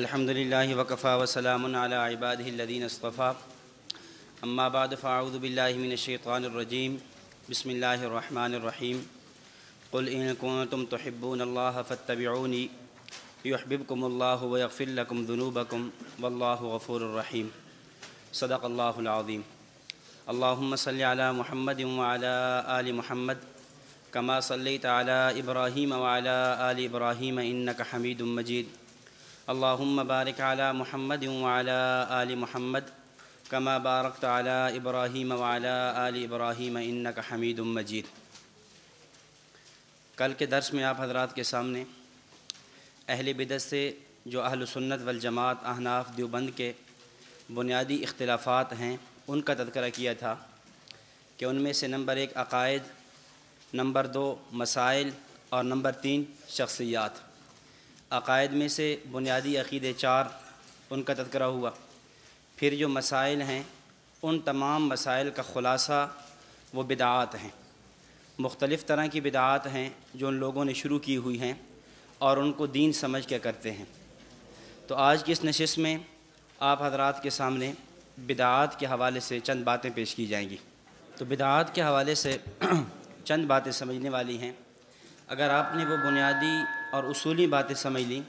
अल्हम्दुलिल्लाह वकफ़ा वसलाम अलाबादीन अस्तफ़ा अम्माबाद फ़ाउदबिल्लिमिनशैतरजीम बसमीम तुम तोहब्बूनल्ला फ़तबनी यहबिबकमल्लाफ़िलकम ज़नूबकम वल्लाफ़ूररहीम सदक़ल्लाज़ीम अल्लाम सल महमद आल महमद कमा सल तला इब्राहीम वाल आल इब्राहीम इन्नक हमीद मजीद اللهم بارك على محمد وعلى آل محمد كما باركت على إبراهيم وعلى आल إبراهيم إنك حميد मजीद कल के दर्स में आप हजरात के सामने अहल बिदत से जो अहल सुन्नत वल जमात अहनाफ देवबंद के बुनियादी इख्तलाफात हैं उनका तस्करा किया था कि उनमें से नंबर एक अकायद नंबर दो मसाइल और नंबर तीन शख्सियात अकायद में से बुनियादी अक़ीदे चार उनका तस्करा हुआ फिर जो मसाइल हैं उन तमाम मसाइल का ख़ुलासा वो बिदात हैं मुख्तलिफ़ तरह की बिदात हैं जो उन लोगों ने शुरू की हुई हैं और उनको दीन समझ के करते हैं तो आज की इस नशस्त में आप हजरात के सामने बिदात के हवाले से चंद बातें पेश की जाएंगी तो बिदात के हवाले से चंद बातें समझने वाली हैं अगर आपने वो बुनियादी और असूली बातें समझ ली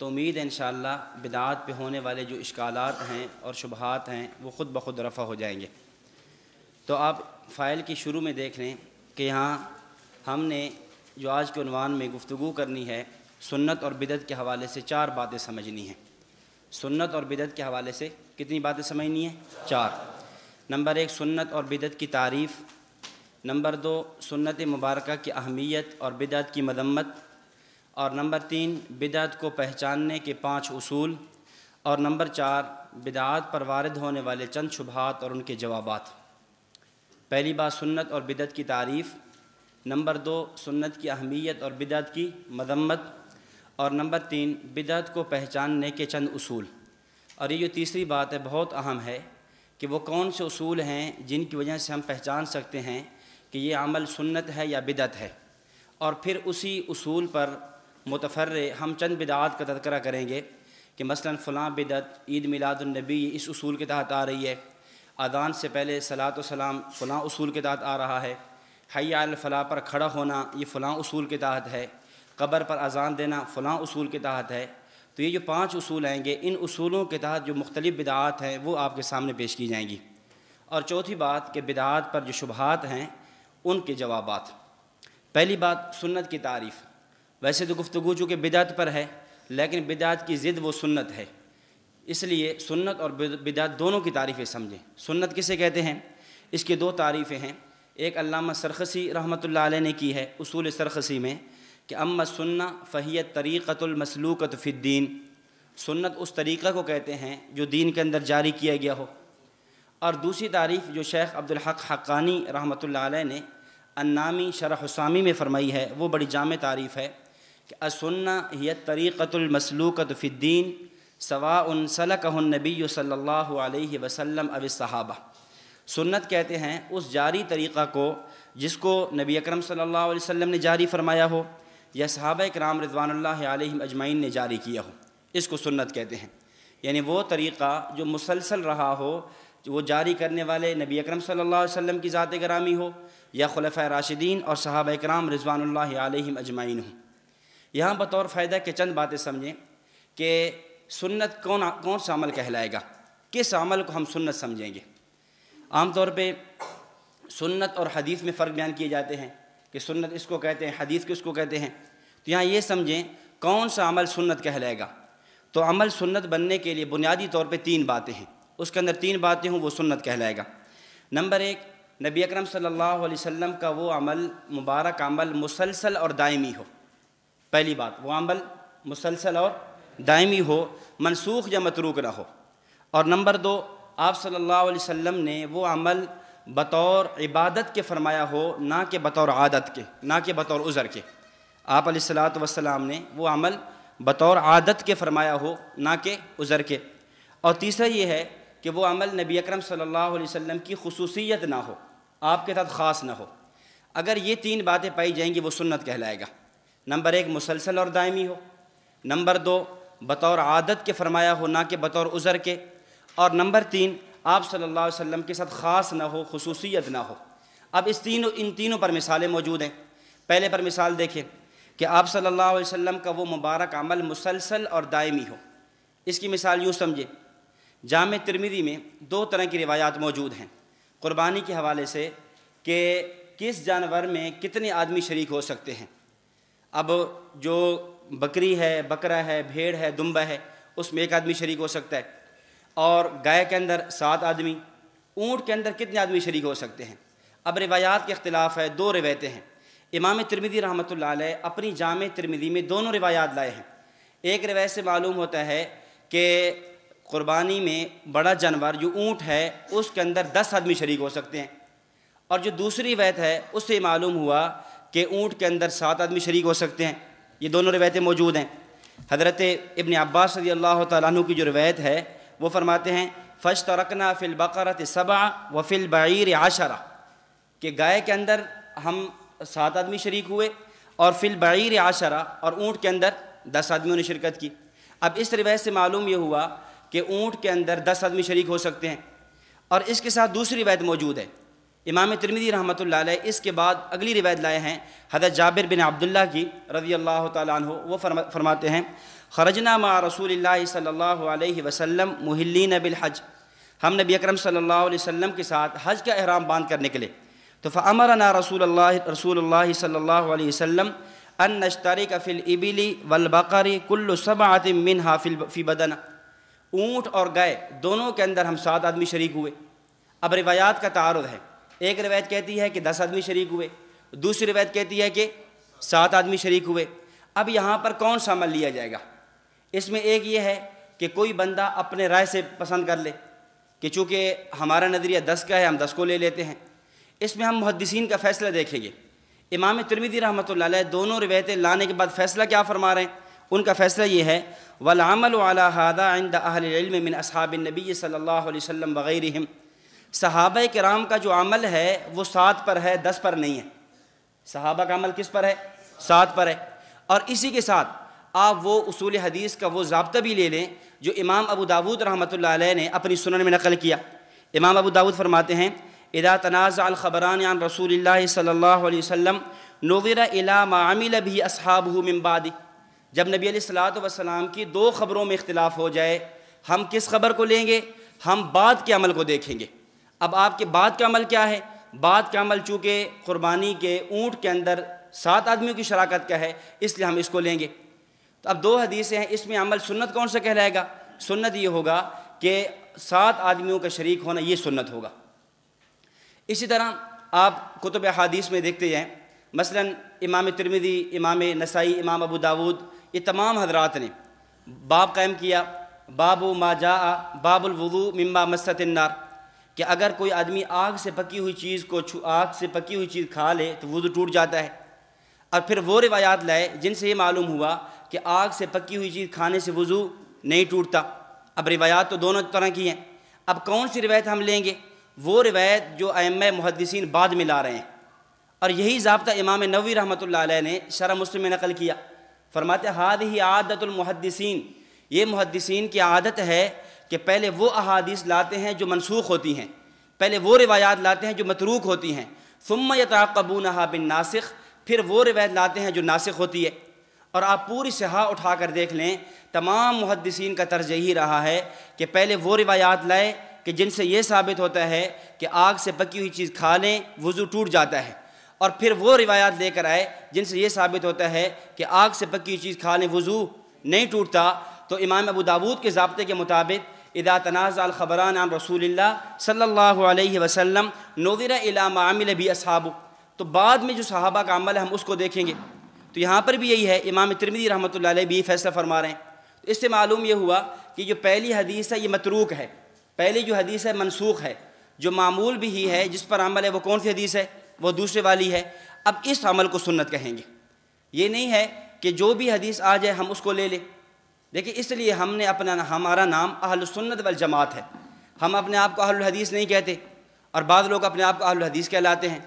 तो उम्मीद है इन बिदात पे होने वाले जो इश्काल हैं और शुबहत हैं वो ख़ुद ब खुद रफ़ा हो जाएंगे तो आप फ़ाइल की शुरू में देख लें कि यहाँ हमने जो आज के अनवान में गुफ्तु करनी है सुन्नत और बिदत के हवाले से चार बातें समझनी हैं सुन्नत और बिदत के हवाले से कितनी बातें समझनी है चार नंबर एक सुन्नत और बिदत की तारीफ़ नंबर दो सुन्नत मुबारक की अहमियत और बिदात की मदम्मत और नंबर तीन बिदात को पहचानने के पाँच असूल और नंबर चार बिदात पर वारद होने वाले चंद शुभात और उनके जवाब पहली बात सुन्नत और बिदत की तारीफ़ नंबर दो सुन्नत की अहमियत और बिदत की मदम्मत और नंबर तीन बिदत को पहचानने के चंद असूल और ये जो तीसरी बात है बहुत अहम है कि वो कौन से असूल हैं जिनकी वजह से हम पहचान सकते हैं कि ये अमल सुन्नत है या बिदत है और फिर उसी उसूल पर मुतफर हम चंद बिदात का तस्करा करेंगे कि मसलन फ़लाँ बिदत ईद मिलादुलनबी इस उसूल के तहत आ रही है अदान से पहले सलात सलाम फ़लाँ उसूल के तहत आ रहा है हया पर खड़ा होना ये फ़लाँ उसूल के तहत है कब्र पर अजान देना फ़लाँ उसूल के तहत है तो ये जो पाँच उसूल आएंगे इन उसूलों के तहत जो मुख्तलि बिदात हैं वो आपके सामने पेश की जाएंगी और चौथी बात कि बिदात पर जो शुबहत हैं उनके जवाब पहली बात सुन्नत की तारीफ़ वैसे तो गुफ्तु चूँकि बिदात पर है लेकिन बिदात की ज़िद वो सुन्नत है इसलिए सुन्नत और बिदात दोनों की तारीफ़ें समझें सुन्नत किसे कहते हैं इसकी दो तारीफ़ें हैं एक अल्लामा सरखसी रहमत ने की है उसूल सरखसी में कि अम्मा सुन्ना फ़हियत तरीक़तमसलूकत फ़िद्दीन सुन्नत उस तरीक़ा को कहते हैं जो दीन के अंदर जारी किया गया हो और दूसरी तारीफ़ जो शेख अब्दुल हक हक़ानी रहमतुल्लाह ने अन्नामी शरह हसामी में फरमाई है वो बड़ी जाम तारीफ़ है कि असन्ना हिय तरीक़तमसलूक़त फ़िद्दीन सवा उन सलकनबी सल्ला वसम अब सहाबा सुन्नत कहते हैं उस जारी तरीक़ा को जिसको नबी अकरम सल्लल्लाहु अलैहि वसल्लम ने जारी फरमाया हो या सहाबा कराम रिजवानल्ला अजमाइन ने जारी किया हो इसको सुन्नत कहते हैं यानी वो तरीक़ा जो मुसलसल रहा हो वो जारी करने वाले नबी अकरम सल्लल्लाहु अलैहि वसल्लम की ज़ात गरामी हो या खलफ़ राशिदीन और साहब कराम रिजवान आलम अजमाइन हो यहाँ बतौर फ़ायदा के चंद बातें समझें कि सुन्नत कौन कौन सा अमल कहलाएगा किस अमल को हम सुन्नत समझेंगे आम तौर पर सुन्नत और हदीस में फ़र्क बयान किए जाते हैं कि सुन्नत इसको कहते हैं हदीस को कहते हैं तो यहाँ ये समझें कौन सा अमल सुन्नत कहलाएगा तो अमल सुन्नत बनने के लिए बुनियादी तौर पे तीन बातें हैं उसके अंदर तीन बातें हों वो सुन्नत कहलाएगा नंबर एक नबी अकरम सल्लल्लाहु अलैहि वसल्लम का वो अमल मुबारक अमल मुसलसल और दायमी हो पहली बात वो अमल मुसलसल और दायमी हो मनसूख या मतरूक ना हो और नंबर दो आप सल्लल्लाहु अलैहि वसल्लम ने वो अमल बतौर इबादत के फरमाया हो ना कि बतौर आदत के ना कि बतौर उज़र के आप सलात ने वो अमल बतौर आदत के फरमाया हो ना कि उज़र के और तीसरा ये है कि वो अमल नबी अकरम सल्लल्लाहु अलैहि वसल्लम की खसूसियत ना हो आपके साथ ख़ास ना हो अगर ये तीन बातें पाई जाएंगी वो सुन्नत कहलाएगा नंबर एक मुसलसल और दायमी हो नंबर दो बतौर आदत के फरमाया हो ना कि बतौर उज़र के और नंबर तीन आप सल्लल्लाहु अलैहि वसल्लम के साथ ख़ास ना हो खसूसियत ना हो अब इस तीनों इन तीनों पर मिसालें मौजूद हैं पहले पर मिसाल देखें कि आप सल्लल्लाहु अलैहि वसल्लम का वो मुबारक अमल मुसलसल और दायमी हो इसकी मिसाल यूँ समझें जाम तिरमिदी में दो तरह की रिवायात मौजूद हैं क़ुरबानी के हवाले से कि किस जानवर में कितने आदमी शरीक हो सकते हैं अब जो बकरी है बकरा है भेड़ है दुम्बा है उसमें एक आदमी शरीक हो सकता है और गाय के अंदर सात आदमी ऊँट के अंदर कितने आदमी शरीक हो सकते हैं अब रिवायात के अख्तिलाफ है दो रिवायतें हैं इमाम तिरमिदी रहमत अपनी जाम तिरमिदी में दोनों रिवायात लाए हैं एक रिवायत से मालूम होता है कि कुर्बानी में बड़ा जानवर जो ऊँट है उसके अंदर दस आदमी शरीक हो सकते हैं और जो दूसरी रवायत है उससे मालूम हुआ कि ऊँट के अंदर सात आदमी शरीक हो सकते हैं ये दोनों रवायतें मौजूद हैं हज़रत इबन अब्बास रजी अल्लाह तु की जो रवायत है वो फरमाते हैं फ़श तरकना फ़िल बकरत सबा व फ़िल बार आशरा कि गाय के अंदर हम सात आदमी शरीक हुए और फिल बार आशरा और ऊँट के अंदर दस आदमियों ने शिरकत की अब इस रिवायत से मालूम ये हुआ कि ऊँट के अंदर दस आदमी शरीक हो सकते हैं और इसके साथ दूसरी रिवायत मौजूद है इमाम तिरमिदी रहमत ला इसके बाद अगली रिवायत लाए हैं हजरत जाबिर बिन अब्दुल्ला की रजी अल्लाह तु वो फरमा, फरमाते हैं खरजना मा रसूल सल्ला वसम मुहलिन बिल हज हम नबी अक्रम सम के साथ हज का अहराम बांध करने के लिए तो फ़मर ना रसूल रसूल सल्हसम अन नश्तारी का फ़िल इबिली वलबकारी कुल्लु सब आतिम मिन हाफिल फ़ी बदना ऊँट और गाय दोनों के अंदर हम सात आदमी शरीक हुए अब रिवायात का तारद है एक रिवायत कहती है कि दस आदमी शरीक हुए दूसरी रिवायत कहती है कि सात आदमी शरीक हुए अब यहाँ पर कौन सा अमल लिया जाएगा इसमें एक ये है कि कोई बंदा अपने राय से पसंद कर ले कि चूँकि हमारा नज़रिया दस का है हम दस को ले लेते हैं इसमें हम मुहदसिन का फ़ैसला देखेंगे इमाम तिरमिदी रहमत दोनों रिवायतें लाने के बाद फ़ैसला क्या फरमा रहे हैं उनका फ़ैसला ये है वलामल हादा आइंद अहलम मिन असहाब नबी सल्ला वसम वग़ैरह सहाब कराम का जो अमल है वो सात पर है दस पर नहीं है सहाबा का अमल किस पर है सात पर है और इसी के साथ आप वो असूल हदीस का वो जबता भी ले लें जो इमाम अबू दाऊद रहमत ने अपनी सुनन में नकल किया इमाम अबू दाऊद फरमाते हैं इदा तनाज़ अलखबरान रसूल सल्ला वसम नोवरा इला भी असहाब मिम्बादी जब नबी सलात वसलाम की दो खबरों में इख्तलाफ हो जाए हम किस खबर को लेंगे हम बाद के अमल को देखेंगे अब आपके बाद का अमल क्या है बाद का अमल चूँकि क़ुरबानी के ऊँट के अंदर सात आदमियों की शराकत का है इसलिए हम इसको लेंगे तो अब दो हदीसें हैं इसमें अमल सुन्नत कौन सा कहलाएगा सुन्नत ये होगा कि सात आदमियों का शरीक होना ये सुन्नत होगा इसी तरह आप कुतुब हदीस में देखते हैं मसलन इमाम तिरमिदी इमाम नसाई इमाम अबू दाऊद ये तमाम हजरात ने बाब कायम किया बाबू माजा बाबुलवदू मम्मा मसतनार कि अगर कोई आदमी आग से पकी हुई चीज़ को छू आग से पकी हुई चीज़ खा ले तो वज़ू टूट जाता है और फिर वो रिवायात लाए जिनसे ये मालूम हुआ कि आग से पकी हुई चीज़ खाने से वज़ू नहीं टूटता अब रिवायात तो दोनों तरह की हैं अब कौन सी रिवायत हम लेंगे वो रिवायत जो अम मुहदसिन बाद में ला रहे हैं और यही जबता इमाम नवी रहमत ने शरा मुस्लिम में नकल किया फरमाते हाद ही आदतुलमहदसिन ये मुहदसिन की आदत है कि पहले वो अहादीस लाते हैं जो मनसूख होती हैं पहले वो रिवायात लाते हैं जो मतरूक होती हैं फ़ुम यताकबू नहा बिन नासिक फिर वो रिवायत लाते हैं जो नासिक होती है और आप पूरी सहा उठा कर देख लें तमाम मुहदसिन का तर्ज यही रहा है कि पहले वो रिवायात लाए कि जिनसे ये साबित होता है कि आग से पकी हुई चीज़ खा लें वज़ू टूट जाता है और फिर वो रिवायात लेकर आए जिनसे ये साबित होता है कि आग से पकी चीज़ खाने वज़ू नहीं टूटता तो इमाम अबू दाऊद के जबते के मुताबिक इदा तनाज़ ख़बरान आम रसूल सल्ला वसलम नोविरा इलामिल भी असहाब तो बाद में जो सहाबा का अमल है हम उसको देखेंगे तो यहाँ पर भी यही है इमाम तिरमिदी रहमत भी फैसला फरमा रहे हैं तो इससे मालूम यह हुआ कि जो पहली हदीस है ये मतरूक है पहली जो हदीस है मनसूख है जो मामूल भी ही है जिस पर अमल है वो कौन सी हदीस है वो दूसरे वाली है अब इस अमल को सुन्नत कहेंगे ये नहीं है कि जो भी हदीस आ जाए हम उसको ले लें देखिए इसलिए हमने अपना हमारा नाम अहल सुन्नत जमात है हम अपने आप को अहल हदीस नहीं कहते और बाद लोग अपने आप को अहल हदीस कहलाते हैं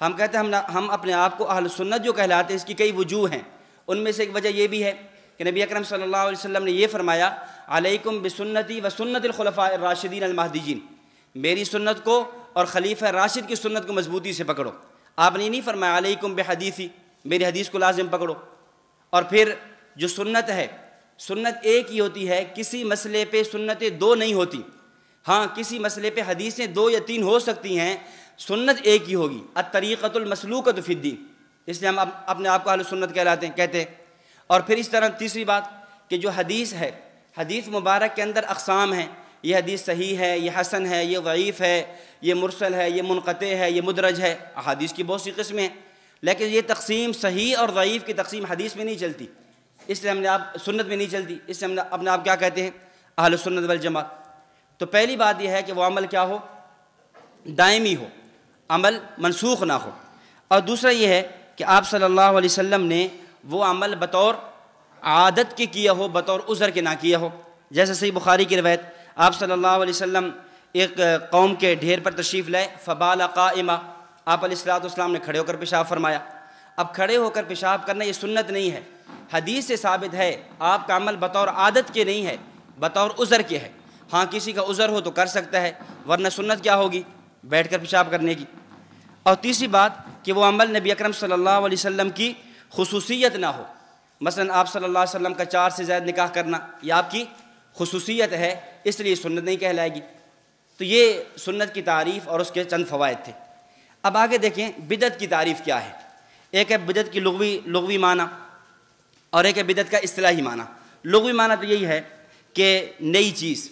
हम कहते हैं हम हम अपने आप को अहल सुन्नत जो कहलाते हैं इसकी कई वजूह हैं उनमें से एक वजह यह भी है कि नबी अकरम सल्लल्लाहु अलैहि वसल्लम ने यह फरमाया अलैकुम बिसन्नति व सुन्नतलखलफ़ा राशिदीन अलमहदीन मेरी सुन्नत को और खलीफा राशिद की सुन्नत को मजबूती से पकड़ो आपने नहीं फरमाया अलैकुम हदीसी मेरी हदीस को लाजिम पकड़ो और फिर जो सुन्नत है सुन्नत एक ही होती है किसी मसले पे सुन्नतें दो नहीं होती हाँ किसी मसले पे हदीसें दो या तीन हो सकती हैं सुन्नत एक ही होगी अतरीक़तमसलूकत फ़िद्दीन इसलिए हम अपने आप को अहल सुन्नत कहलाते हैं कहते हैं और फिर इस तरह तीसरी बात कि जो हदीस है हदीस मुबारक के अंदर अकसाम हैं ये हदीस सही है ये हसन है ये वईफ़ है ये मुरसल है ये मुनते है ये मुदरज है अहादीस की बहुत सी कस्में हैं लेकिन ये तकसीम सही और ज़यीफ़ की तकसीम हदीस में नहीं चलती इसलिए हमने आप सुन्नत में नहीं चलती इससे हमने अपने आप क्या कहते हैं अहल सुन्नत वल तो पहली बात यह है कि वह अमल क्या हो दायमी हो अमल मनसूख ना हो और दूसरा यह है कि आप सल्लल्लाहु अलैहि वसल्लम ने वो अमल बतौर आदत के किया हो बतौर उज़र के ना किया हो जैसे सही बुखारी की रवायत आप सल्लल्लाहु अलैहि वसल्लम एक कौम के ढेर पर तशरीफ़ लाए फ़बाल क़ाइमा आप अलैहिस्सलाम ने खड़े होकर पेशाब फरमाया अब खड़े होकर पेशाब करना ये सुन्नत नहीं है हदीस से साबित है आपका अमल बतौर आदत के नहीं है बतौर उज़र के है हाँ किसी का उज़र हो तो कर सकता है वरना सुन्नत क्या होगी बैठ कर पेशाब करने की और तीसरी बात कि वो अमल नबी अकरम सल्लल्लाहु अलैहि वसल्लम की खसूसियत ना हो मसलन आप सल्लल्लाहु अलैहि वसल्लम का चार से ज़्यादा निकाह करना या आपकी खसूसियत है इसलिए सुन्नत नहीं कहलाएगी तो ये सुन्नत की तारीफ़ और उसके चंद फ़वायद थे अब आगे देखें बिदत की तारीफ़ क्या है एक है बिदत की लगवी लगवी माना और एक है बिदत का असलाही माना लगवी माना तो यही है कि नई चीज़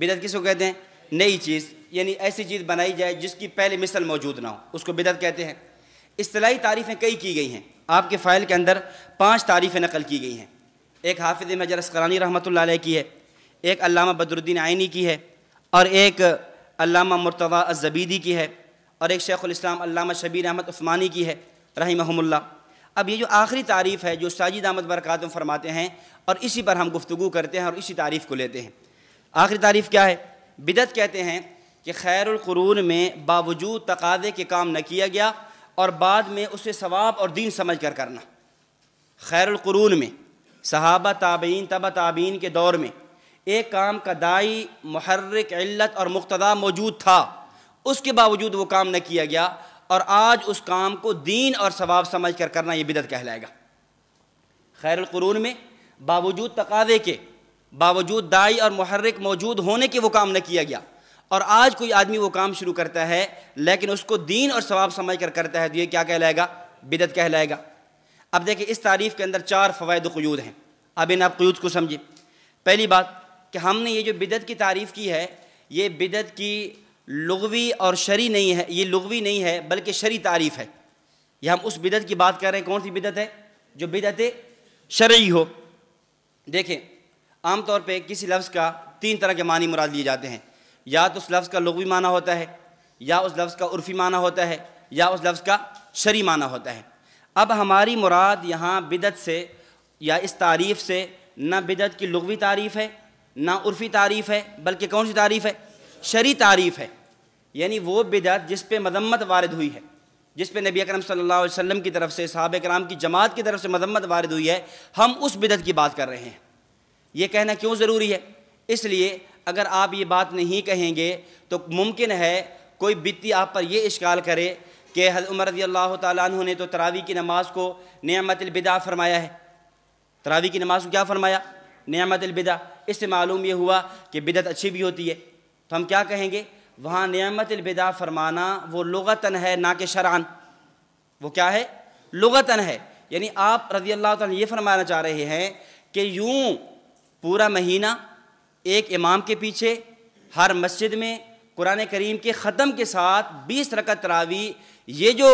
बिदत किसको कहते हैं नई चीज़ यानी ऐसी चीज़ बनाई जाए जिसकी पहले मिसल मौजूद ना हो उसको बिदत कहते हैं असलाही तारीफ़ें कई की गई हैं आपके फ़ाइल के अंदर पाँच तारीफ़ें नकल की गई हैं एक हाफिज़ मजरस करानी रहमत की है एक अलामा बदरुद्दीन आइनी की है और एक अलामा मुर्तवा अजबीदी की है और एक शेख़ुलस्लाम अलामा शबीर अहमद उस्मानी की है रही महमुल्ला अब ये जो आखिरी तारीफ़ है जो साजिद अहमद बरकत फरमाते हैं और इसी पर हम गुफ्तु करते हैं और इसी तारीफ़ को लेते हैं आखिरी तारीफ़ क्या है बिदत कहते हैं कि खैरक़रून में बावजूद तकादे के काम न किया गया और बाद में उसे सवाब और दीन समझ कर करना खैरक़रून में सहाबा ताबीन तब ताबीन के दौर में एक काम का दाई महर्रिक इल्लत और मुक्तदा मौजूद था उसके बावजूद वो काम न किया गया और आज उस काम को दीन और सवाब समझ कर करना ये बिदत कहलाएगा खैरक़रून में बावजूद तकादे के बावजूद दाई और महर्रक मौजूद होने के वो काम न किया गया और आज कोई आदमी वो काम शुरू करता है लेकिन उसको दीन और सवाब समझ कर करता है तो ये क्या कहलाएगा बिदत कहलाएगा अब देखिए इस तारीफ़ के अंदर चार फ़वाद कयूद हैं अब इन आप कयूद को समझिए पहली बात कि हमने ये जो बिदत की तारीफ़ की है ये बिदत की लगवी और शरी नहीं है ये लगवी नहीं है बल्कि शरी तारीफ़ है यह हम उस बिदत की बात कर रहे हैं कौन सी बिदत है जो बिदत शरी हो देखें आम तौर पे किसी लफ्ज़ का तीन तरह के मानी मुराद लिए जाते हैं या तो उस लफ्ज़ का लगवी माना होता है या उस लफ्ज़ का उर्फ़ी माना होता है या उस लफ्ज़ का शरी माना होता है अब हमारी मुराद यहाँ बिदत से या इस तारीफ़ से न बिदत की लगवी तारीफ़ है ना उर्फी तारीफ़ है बल्कि कौन सी तारीफ़ है शरी तारीफ़ है यानी वो बिदत जिस पे मदम्मत वारद हुई है जिस पे नबी अकरम सल्लल्लाहु अलैहि वसल्लम की तरफ से सहाब कराम की जमात की तरफ से मदम्मत वारद हुई है हम उस बिदत की बात कर रहे हैं ये कहना क्यों ज़रूरी है इसलिए अगर आप ये बात नहीं कहेंगे तो मुमकिन है कोई बित्ती आप पर यह इश्काल करे कि उमर रजी अल्लाह तु ने तो तरावी की नमाज को बिदा फरमाया है तरावी की नमाज को क्या फरमाया नियामत अलबिदा इससे मालूम ये हुआ कि बिदत अच्छी भी होती है तो हम क्या कहेंगे वहाँ नियामत अलबिदा फरमाना वो लगतन है ना कि शरान वो क्या है लगतन है यानी आप रजी अल्लाह ते ये फरमाना चाह रहे हैं कि यूँ पूरा महीना एक इमाम के पीछे हर मस्जिद में कुरान करीम के ख़त्म के साथ बीस रकत तरावी ये जो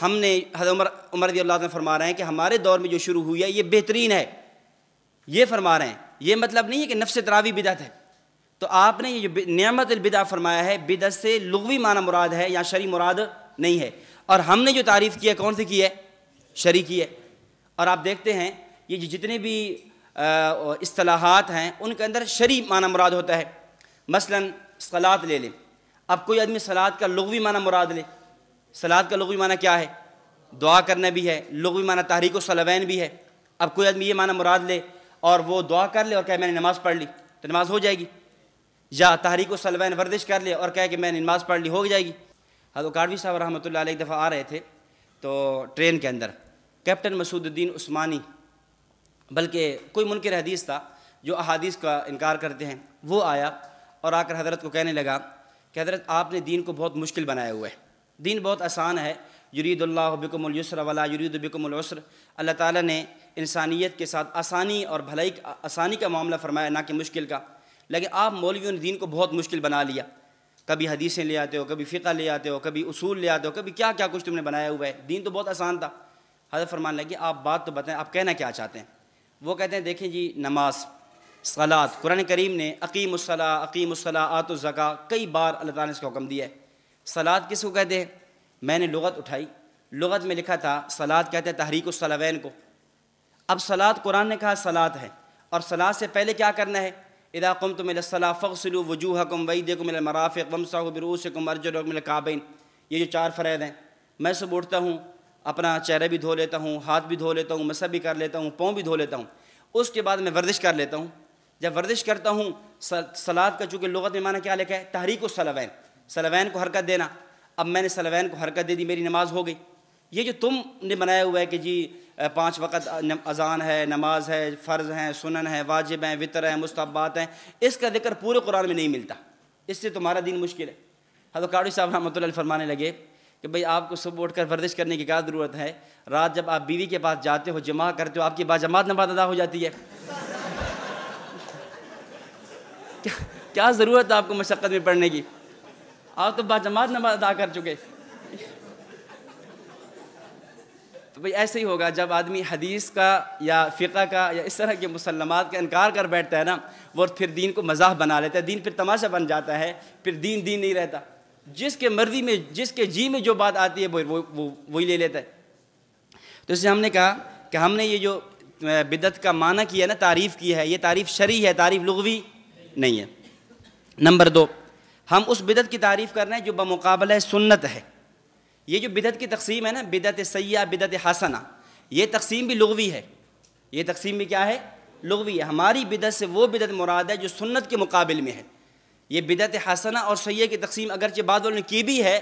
हमने हजर उमर रजी अल्लाह फरमा रहे हैं कि हमारे दौर में जो शुरू हुई है ये बेहतरीन है ये फरमा रहे हैं ये मतलब नहीं है कि नफ्स तरावी बिदत है तो आपने ये जो नियामत अलबिदा फरमाया है बिदत से लघवी माना मुराद है या शरी मुराद नहीं है और हमने जो तारीफ़ की है कौन सी की है शरी की है और आप देखते हैं ये जो जितने भी असलाहत हैं उनके अंदर शरी माना मुराद होता है मसला सलाद ले लें अब कोई आदमी सलाद का लघवी माना मुराद ले सलाद का लघवी माना क्या है दुआ करना भी है लघवी माना तहरीक सलवैन भी है अब कोई आदमी ये माना मुराद ले और वो दुआ कर ले और कहे मैंने नमाज़ पढ़ ली तो नमाज हो जाएगी या तहरीक सलवैन वर्दिश कर ले और कहे कि मैंने नमाज़ पढ़ ली हो जाएगी हजरत काड़वी साहब रहमत ला एक दफ़ा आ रहे थे तो ट्रेन के अंदर कैप्टन मसूदुद्दीन उस्मानी बल्कि कोई मुनकर हदीस था जो अहादीस का इनकार करते हैं वो आया और आकर हजरत को कहने लगा कि हजरत आपने दीन को बहुत मुश्किल बनाया हुआ है दीन बहुत आसान है युरीदुल्लाबिकमसर वाला युरीदबिकमसर अल्लाह ताली ने इंसानियत के साथ आसानी और भलाई आसानी का मामला फरमाया ना कि मुश्किल का लेकिन आप मौलवियों ने दीन को बहुत मुश्किल बना लिया कभी हदीसें ले आते हो कभी फ़िका ले आते हो कभी उसूल ले आते हो कभी क्या क्या कुछ तुमने बनाया हुआ है दीन तो बहुत आसान था हज़र फरमान लगे आप बात तो बताएं आप कहना क्या चाहते हैं वो कहते हैं देखें जी नमाज सलात कुरान करीम ने अकीम उसला अकीम उसला आत ज़का कई बार अल्लाह ताली ने इसका हुक्म दिया है सलाद किसको कहते हैं मैंने लगत उठाई लगत में लिखा था सलाद कहते हैं तहरीक सलावैन को अब सलाद कुरान ने कहा सलाद है और सलाद से पहले क्या करना है इदाकुम तो मिल सला फ़सलू वजूह कम वही देखो मेरे मराफ़ वमसा साबरूस कम अर्जल मिल काबिन ये जो चार फ़रैद हैं मैं सुबह उठता हूँ अपना चेहरा भी धो लेता हूँ हाथ भी धो लेता हूँ मसा भी कर लेता हूँ पाँव भी धो लेता हूँ उसके बाद मैं वर्जिश कर लेता हूँ जब वर्जिश करता हूँ सलाद का चूँकि लगत में माना क्या लिखा है तहरीक सलावैन सलावैन को हरकत देना अब मैंने सलवैन को हरकत दे दी मेरी नमाज हो गई ये जो तुम ने बनाया हुआ है कि जी पाँच वक़्त अजान है नमाज है फ़र्ज़ है सुनन है वाजिब हैं वितर हैं मुस्तबात हैं इसका जिक्र पूरे कुरान में नहीं मिलता इससे तुम्हारा दिन मुश्किल है हजरत काड़ी साहब रहमत फरमाने लगे कि भाई आपको सुबह उठकर वर्जिश करने की क्या ज़रूरत है रात जब आप बीवी के पास जाते हो जमा करते हो आपकी बाजमात नमाज अदा हो जाती है क्या, क्या ज़रूरत है आपको मशक्क़त में पढ़ने की आप तो जमात नमाज अदा कर चुके तो भाई ऐसे ही होगा जब आदमी हदीस का या फ़िका का या इस तरह के मुसलमात का इनकार कर बैठता है ना वो फिर दीन को मजाक बना लेता है दीन फिर तमाशा बन जाता है फिर दीन दीन नहीं रहता जिसके मर्जी में जिसके जी में जो बात आती है वो वो वही ले लेता है तो इसलिए हमने कहा कि हमने ये जो बिदत का माना किया ना तारीफ़ की है ये तारीफ़ शरी है तारीफ़ लगवी नहीं है नंबर दो हम उस बिदत की तारीफ़ कर रहे हैं जो बमुकाबल सुन्नत है ये जो बिदत की तकसीम है ना बिदत सयाह बिदत हसना ये तकसीम भी लगवी है ये तकसीम भी क्या है लगवी है हमारी बिदत से वो बिदत मुराद है जो सुन्नत के मुकाबल में है ये बिदत हसना और सैह की तकसीम अगरचे बाद ने की भी है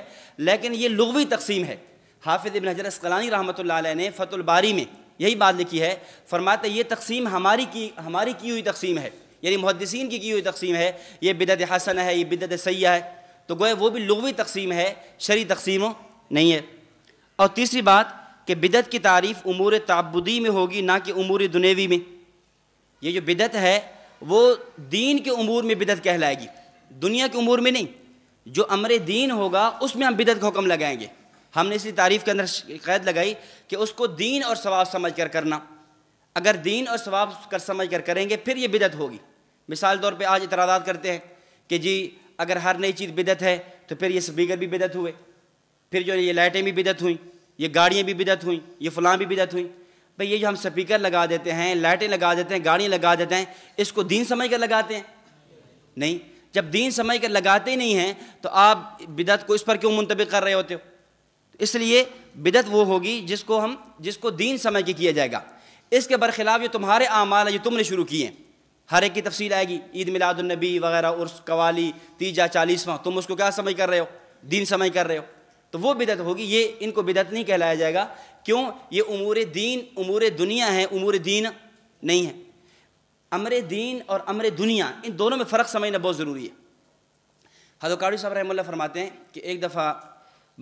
लेकिन ये लगवी तकसीम है हाफिज़ इबन हजर असकलानी रहमत ने फतुलबारी में यही बात लिखी है फरमाते ये तकसीम हमारी की हमारी की हुई तकसीम है यानी मुहदसिन की की हुई तकसीम है ये बिदत हसन है ये बिदत सैया है तो गोए वो भी लगवी तकसीम है शरी तकसीम नहीं है और तीसरी बात कि बिदत की तारीफ़ उमूर ताबुदी में होगी ना कि उमूर दुनेवी में ये जो बिदत है वो दीन के उमूर में बिदत कहलाएगी दुनिया के उमूर में नहीं जो अमर दीन होगा उसमें हम बिदत का हुक्म लगाएंगे हमने इसी तारीफ़ के अंदर कैद लगाई कि उसको दीन और सवाब समझ कर करना अगर दीन और स्वाब कर समझ कर करेंगे फिर ये बिदत होगी मिसाल तौर पे आज इतरादात करते हैं कि जी अगर हर नई चीज़ बिदत है तो फिर ये स्पीकर भी बिदत हुए फिर जो ये लाइटें भी बिदत हुई ये गाड़ियाँ भी बिदत हुई ये फ़लाँ भी बिदत हुई भाई ये जो हम स्पीकर लगा देते हैं लाइटें लगा देते हैं गाड़ियाँ लगा देते हैं इसको दीन समझ कर लगाते हैं नहीं जब दीन समझ कर लगाते ही नहीं हैं तो आप बिदत को इस पर क्यों मुंतब कर रहे होते हो तो इसलिए बिदत वो होगी जिसको हम जिसको दीन समझ के किया जाएगा इसके बरखिलाफ ये तुम्हारे अमाल है जो तुमने शुरू किए हैं हर एक की तफसील आएगी ईद मिलादुलनबी वगैरह उर्स कवाली तीजा चालीसवा तुम उसको क्या समझ कर रहे हो दीन समझ कर रहे हो तो वो बिदत होगी ये इनको बिदत नहीं कहलाया जाएगा क्यों ये उमूर दीन उमूर दुनिया है उमूर दीन नहीं है अमर दीन और अमर दुनिया इन दोनों में फ़र्क समझना बहुत ज़रूरी है हज़ोकारी साहब रहमल फरमाते हैं कि एक दफ़ा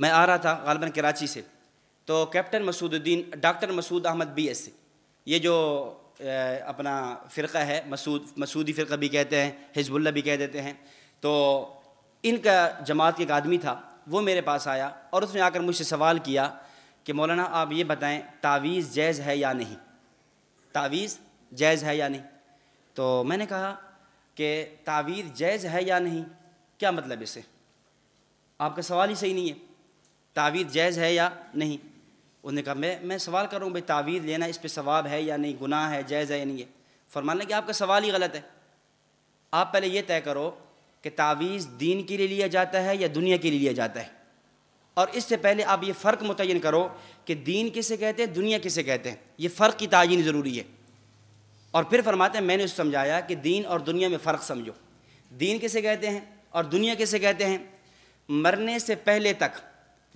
मैं आ रहा था गालबन कराची से तो captain Masooduddin doctor Masood Ahmed B S से ये जो अपना फ़िरका है मसूद मसूदी फ़िरका भी कहते हैं हिजबुल्ला भी कह देते हैं तो इनका जमात के एक आदमी था वो मेरे पास आया और उसने आकर मुझसे सवाल किया कि मौलाना आप ये बताएं तावीज़ जैज़ है या नहीं तावीज़ जैज़ है या नहीं तो मैंने कहा कि तावीज़ जैज़ है या नहीं क्या मतलब इसे आपका सवाल ही सही नहीं है तावीज़ जैज़ है या नहीं उन्होंने कहा मैं मैं सवाल कर रहा हूँ भाई तावीज़ लेना इस पर सवाब है या नहीं गुनाह है जायज़ है या नहीं है फरमाना कि आपका सवाल ही गलत है आप पहले ये तय करो कि तावीज़ दीन के लिए लिया जाता है या दुनिया के लिए लिया जाता है और इससे पहले आप ये फ़र्क मुतिन करो कि दीन किसे कहते हैं दुनिया किसे कहते हैं ये फ़र्क की तयन ज़रूरी है और फिर फरमाते हैं मैंने समझाया कि दीन और दुनिया में फ़र्क समझो दीन किसे कहते हैं और दुनिया किसे कहते हैं मरने से पहले तक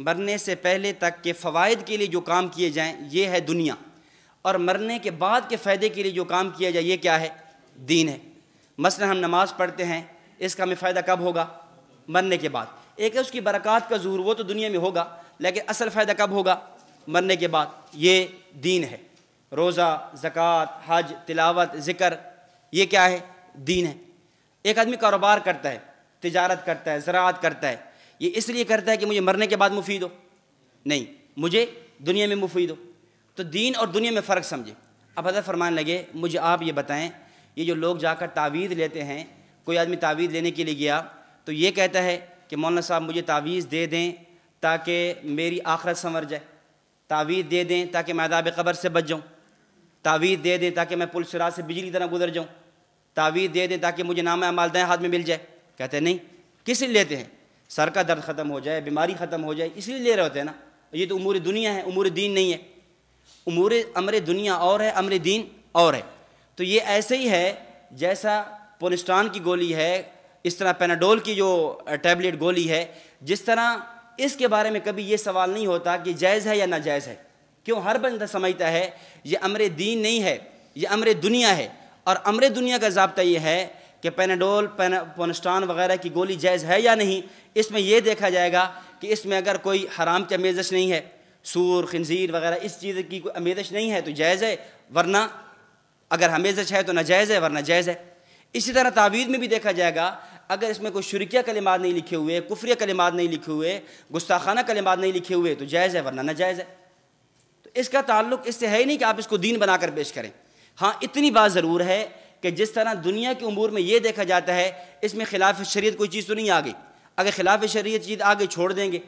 मरने से पहले तक के फ़वाद के लिए जो काम किए जाएँ ये है दुनिया और मरने के बाद के फ़ायदे के लिए जो काम किया जाए ये क्या है दीन है मसल हम नमाज़ पढ़ते हैं इसका हमें फ़ायदा कब होगा मरने के बाद एक है उसकी बरक़ात का जहूर वो तो दुनिया में होगा लेकिन असल फ़ायदा कब होगा मरने के बाद ये दीन है रोज़ा ज़क़़त हज तिलावत ज़िक्र ये क्या है दीन है एक आदमी कारोबार करता है तजारत करता है ज़रात करता है ये इसलिए करता है कि मुझे मरने के बाद मुफीद हो नहीं मुझे दुनिया में मुफीद हो तो दीन और दुनिया में फ़र्क समझे अब हजरत फरमान लगे मुझे आप ये बताएं ये जो लोग जाकर तावीज़ लेते हैं कोई आदमी तावीज़ लेने के लिए गया तो ये कहता है कि मौलाना साहब मुझे तावीज़ दे दें ताकि मेरी आखरत संवर जाए तावीज़ दे दें ताकि मैं अदाब कबर से बच जाऊँ तावीज़ दे दें ताकि मैं पुल से बिजली तरह गुजर जाऊँ तावीज़ दे दें ताकि मुझे नाम अमालदाएँ हाथ में मिल जाए कहते हैं नहीं किस लिए लेते हैं सर का दर्द ख़त्म हो जाए बीमारी ख़त्म हो जाए इसलिए ले रहे होते हैं ना ये तो उमूर दुनिया है उमूर दीन नहीं है उमूर अमर दुनिया और है अमर दीन और है तो ये ऐसे ही है जैसा पोलिस्टान की गोली है इस तरह पेनाडोल की जो टैबलेट गोली है जिस तरह इसके बारे में कभी ये सवाल नहीं होता कि जायज़ है या नाजायज़ है क्यों हर बंदा समझता है ये अमर दीन नहीं है ये अमर दुनिया है और अमर दुनिया का जबता यह है कि पेनाडोल पोनस्टान वगैरह की गोली जायज़ है या नहीं इसमें यह देखा जाएगा कि इसमें अगर कोई हराम की आमेजश नहीं है सूर खंजीर वगैरह इस चीज़ की कोई आमेजश नहीं है तो जायज़ है वरना अगर हमेजश है तो नाजायज़ है वरना जायज़ है इसी तरह तावीद में भी देखा जाएगा अगर इसमें कोई शुरकिया कलिमात नहीं लिखे हुए कुफरिया कलिमात नहीं लिखे हुए गुस्ताखाना कलिमात नहीं लिखे हुए तो जायज़ है वरना नाजायज़ है तो इसका ताल्लुक इससे है ही नहीं कि आप इसको दीन बनाकर पेश करें हाँ इतनी बात ज़रूर है कि जिस तरह दुनिया के अमूर में ये देखा जाता है इसमें खिलाफ शरीत कोई चीज़ तो नहीं आ गई अगर खिलाफ शरीत चीज़ आगे छोड़ देंगे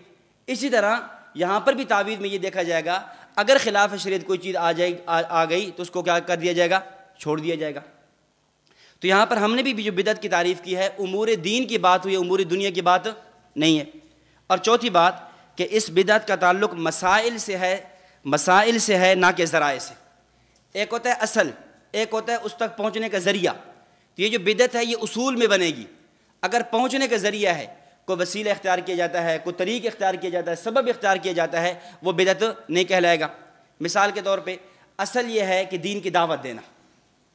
इसी तरह यहाँ पर भी तावीद में ये देखा जाएगा अगर खिलाफ शरीत कोई चीज़ आ जाए आ, आ गई तो उसको क्या कर दिया जाएगा छोड़ दिया जाएगा तो यहाँ पर हमने भी जो बिदत की तारीफ़ की है उमूर दीन की बात हुई उमूर दुनिया की बात नहीं है और चौथी बात कि इस बिदत का ताल्लुक मसाइल से है मसाइल से है ना कि ज़राए से एक होता है असल एक होता है उस तक पहुँचने का ज़रिया तो ये जो बिदत है ये उसूल में बनेगी अगर पहुँचने का ज़रिया है कोई वसीला इख्तियार किया जाता है कोई तरीक़ इख्तियार किया जाता है सबब इख्तियार किया जाता है वो बिदत नहीं कहलाएगा मिसाल के तौर पर असल ये है कि दीन की दावत देना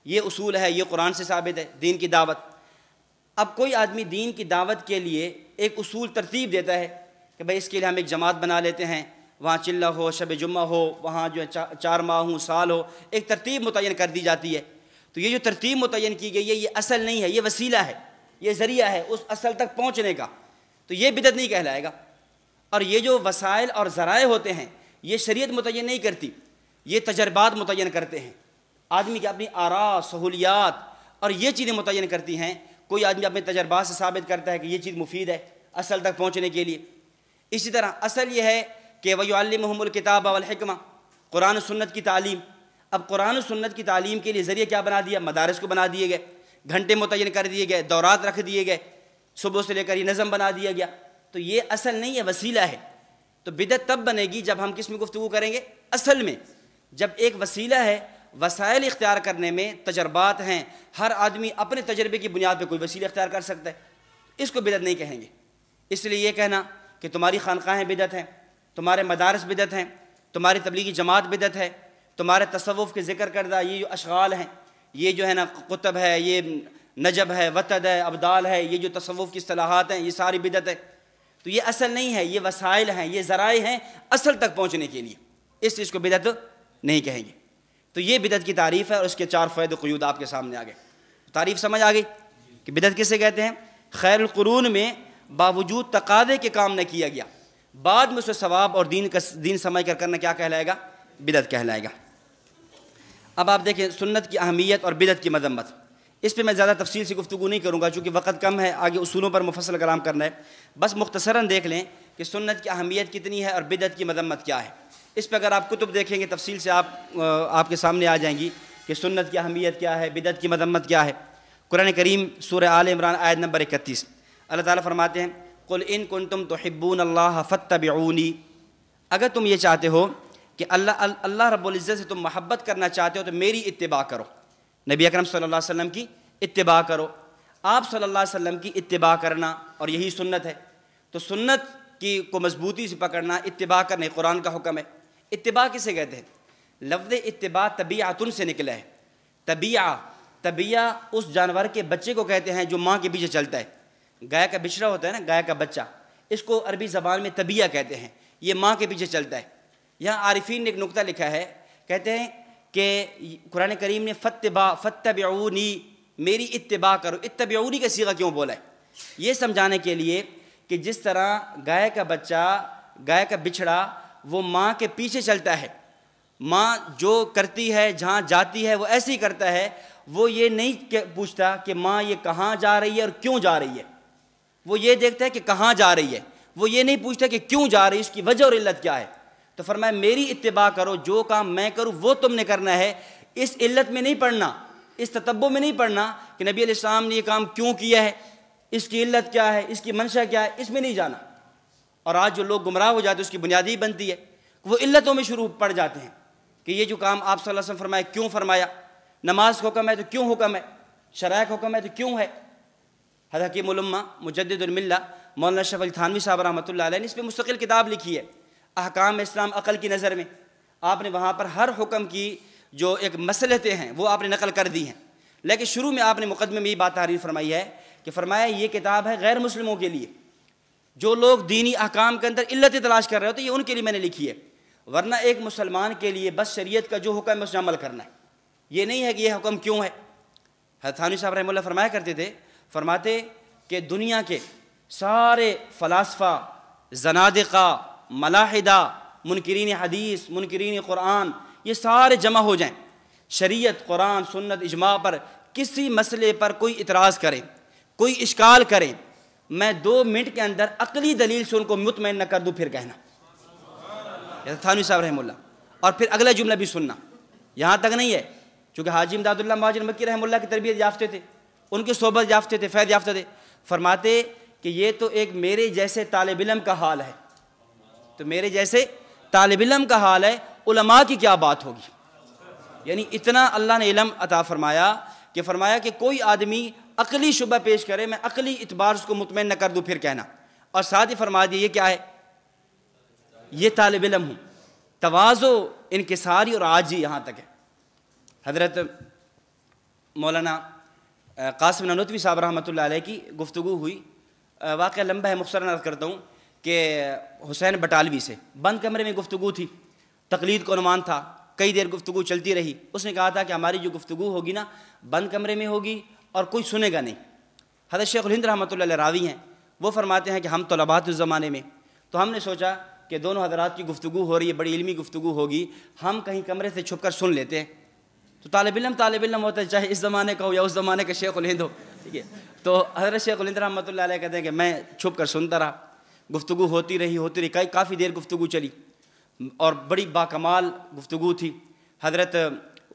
ये असूल है ये कुरान से साबित है दीन की दावत अब कोई आदमी दीन की दावत के लिए एक असूल तरतीब देता है कि भाई इसके लिए हम एक जमात बना लेते हैं वहाँ चिल्ला हो शब जुम्मा हो वहाँ जो है चा, चार माह हो साल हो एक तरतीब मुतन कर दी जाती है तो ये जो तरतीब मुतन की गई है ये असल नहीं है ये वसीला है ये ज़रिया है उस असल तक पहुँचने का तो ये बिदत नहीं कहलाएगा और ये जो वसाइल और ज़राए होते हैं ये शरीय मुतन नहीं करती ये तजर्बात मुतन करते हैं आदमी की अपनी आरा सहूलियात और ये चीज़ें मुतन करती हैं कोई आदमी अपने तजर्बा से साबित करता है कि ये चीज़ मुफीद है असल तक पहुँचने के लिए इसी तरह असल ये है कि वयुमल किताब अलहकमा कुरान सुन्नत की तालीम अब कुरान सुन्नत की तालीम के लिए ज़रिए क्या बना दिया मदारस को बना दिए गए घंटे मुतन कर दिए गए दौरात रख दिए गए सुबह से लेकर ये नज़म बना दिया गया तो ये असल नहीं है वसीला है तो बिदत तब बनेगी जब हम किस में गुफ्तु करेंगे असल में जब एक वसीला है वसायल इख्तियार करने में तजर्बात हैं हर आदमी अपने तजर्बे की बुनियाद पर कोई वसीला इख्तियार कर सकता है इसको बिदत नहीं कहेंगे इसलिए ये कहना कि तुम्हारी खानकाहें बिदत हैं तुम्हारे मदारस बिदत हैं तुम्हारी तबलीगी जमात बिदत है तुम्हारे तसवुफ़ के ज़िक्र करदा ये जो अशगाल हैं ये जो है ना कुतब है ये नजब है वतद है अबदाल है ये जो तसवुफ़ की सलाहत हैं ये सारी बिदत है तो ये असल नहीं है ये वसाइल हैं ये ज़राए हैं असल तक पहुँचने के लिए इस चीज़ को बिदत नहीं कहेंगे तो ये बिदत की तारीफ़ है और उसके चार फायदे क्यूद आपके सामने आ गए तारीफ़ समझ आ गई कि बिदत किसे कहते हैं खैर में बावजूद तकादे के काम न किया गया बाद में उसे सवाब और दीन का दीन समझ कर करना क्या कहलाएगा बिदत कहलाएगा अब आप देखें सुन्नत की अहमियत और बिदत की मजम्मत इस पर मैं ज़्यादा तफसील से गुफ्तु नहीं करूँगा चूँकि वक़्त कम है आगे उसूलों पर मुफसल कलाम करना है बस मुख्तसरा देख लें कि सुन्नत की अहमियत कितनी है और बिदत की मजम्मत क्या है इस पर अगर आप कुतुब देखेंगे तफसील से आप आपके सामने आ जाएंगी कि सुन्नत की अहमियत क्या है बिदत की मजम्मत क्या है कुरान करीम सूर आल इमरान आयत नंबर इकतीस अल्लाह ताली फरमाते हैं कुल इन कन तुम तो हिब्बून अल्लाह फ़तबूनी अगर तुम ये चाहते हो कि अल्लाह अल्लाह रब्ज़त से तुम महब्बत करना चाहते हो तो मेरी इतबा करो नबी अकरम सल्लल्लाहु अलैहि वसल्लम की इतबा करो आप सल्लल्लाहु अलैहि वसल्लम की इत्तबा करना और यही सुन्नत है तो सुन्नत की को मजबूती से पकड़ना इतबा करना कुरान का हुक्म है इतबा किसे कहते हैं लफ्ज़ तबिया तुन से निकला है तबिया तबिया उस जानवर के बच्चे को कहते हैं जो माँ के पीछे चलता है गाय का बिछड़ा होता है ना गाय का बच्चा इसको अरबी ज़बान में तबिया कहते हैं ये माँ के पीछे चलता है यहाँ आरिफिन ने एक नुकता लिखा है कहते हैं कि कुरान करीम ने फ़तबा फ़तबनी मेरी इतबा करो इतबनी का सीगा क्यों बोला है ये समझाने के लिए कि जिस तरह गाय का बच्चा गाय का बिछड़ा वो माँ के पीछे चलता है माँ जो करती है जहाँ जाती है वो ऐसे ही करता है वो ये नहीं पूछता कि माँ ये कहाँ जा रही है और क्यों जा रही है वो ये देखता है कि कहाँ जा रही है वो ये नहीं पूछता कि क्यों जा रही है उसकी वजह और इल्लत क्या है तो फरमाए मेरी इतबा करो जो काम मैं करूँ वो तुमने करना है इस इल्लत में नहीं पढ़ना इस ततब्बो में नहीं पढ़ना कि नबी अलैहिस्सलाम ने ये काम क्यों किया है इसकी इल्लत क्या है इसकी मंशा क्या है इसमें नहीं जाना और आज जो लोग गुमराह हो जाते हैं उसकी बुनियादी ही बनती है वो इल्लतों में शुरू पड़ जाते हैं कि ये जो काम आप सल्लल्लाहु अलैहि वसल्लम फरमाए क्यों फरमाया नमाज का हुक्म है तो क्यों हुक्म है शराय का हुक्म है तो क्यों है हदकीमलम्मा मुजदमिल्ला मौलाना शफ थानवी साहब रहमत ने इस पर मुस्तकिल किताब लिखी है अहकाम इस्लाम अकल की नज़र में आपने वहाँ पर हर हुक्म की जो एक मसलतें हैं वो आपने नकल कर दी हैं लेकिन शुरू में आपने मुकदमे में ये बात तारीफ फरमाई है कि फरमाया ये किताब है गैर मुस्लिमों के लिए जो लोग दीनी अहकाम के अंदर इल्लतें तलाश कर रहे होते ये उनके लिए मैंने लिखी है वरना एक मुसलमान के लिए बस शरीयत का जो हुक्म है उसमें अमल करना है ये नहीं है कि यह हुक्म क्यों है हथानी साहब रहमल्ला फरमाया करते थे फरमाते कि दुनिया के सारे फ़लासफ़ा जनादिका मलाहिदा मुनकरीन हदीस मुनकरीन कुरान ये सारे जमा हो जाएं शरीयत कुरान सुन्नत इजमा पर किसी मसले पर कोई इतराज़ करें कोई इश्काल करें मैं दो मिनट के अंदर अकली दलील से उनको मुतमिन न कर दूँ फिर कहना तो थानवी साहब रहमुल्ला और फिर अगला जुमला भी सुनना यहाँ तक नहीं है चूँकि हाजी इमदादुल्ला माजिन मक्की रहमुल्ला की तरबियत याफ्ते थे उनके सोबत याफ्ते थे फैद याफ्ते थे फरमाते कि ये तो एक मेरे जैसे तालब इलम का हाल है तो मेरे जैसे तालब इलम का हाल है उलमा की क्या बात होगी यानी इतना अल्लाह ने इलम अता फरमाया कि फरमाया कि कोई आदमी अकली शुबा पेश करे मैं अकली इतबार उसको मुतमिन न कर दूँ फिर कहना और साथ ही फरमा दिए ये क्या है ये तालब इलम हूँ तोज़ो इनकसारी और आज ही यहाँ तक है हजरत मौलाना कासम ननोतवी साहब रहमत की गुफ्तु हुई वाक़ लम्बा है मुख्तर अर्ज़ करता हूँ कि हुसैन बटालवी से बंद कमरे में गुफ्तु थी तकलीद को नुमान था कई देर गुफ्तु चलती रही उसने कहा था कि हमारी जो गुफ्तु होगी ना बंद कमरे में होगी और कोई सुनेगा नहीं हजरत शेख हिंद रहमत रावी हैं वो फरमाते हैं कि हम तलबात उस ज़माने में तो हमने सोचा कि दोनों हजरात की गुफ्तु हो रही है बड़ी इलमी गुफ्तु होगी हम कहीं कमरे से छुप कर सुन लेते हैं तो तालब इलम तालब इलम होता है चाहे इस ज़माने का हो या उस ज़माने का शेख उलिंद हो ठीक है तो हजरत शेख उलिंद रहमत कहते हैं कि मैं छुप कर सुनता रहा गुफ्तु होती रही होती रही कई काफ़ी देर गुफ्तु चली और बड़ी बाकमाल गुफ्तु थी हजरत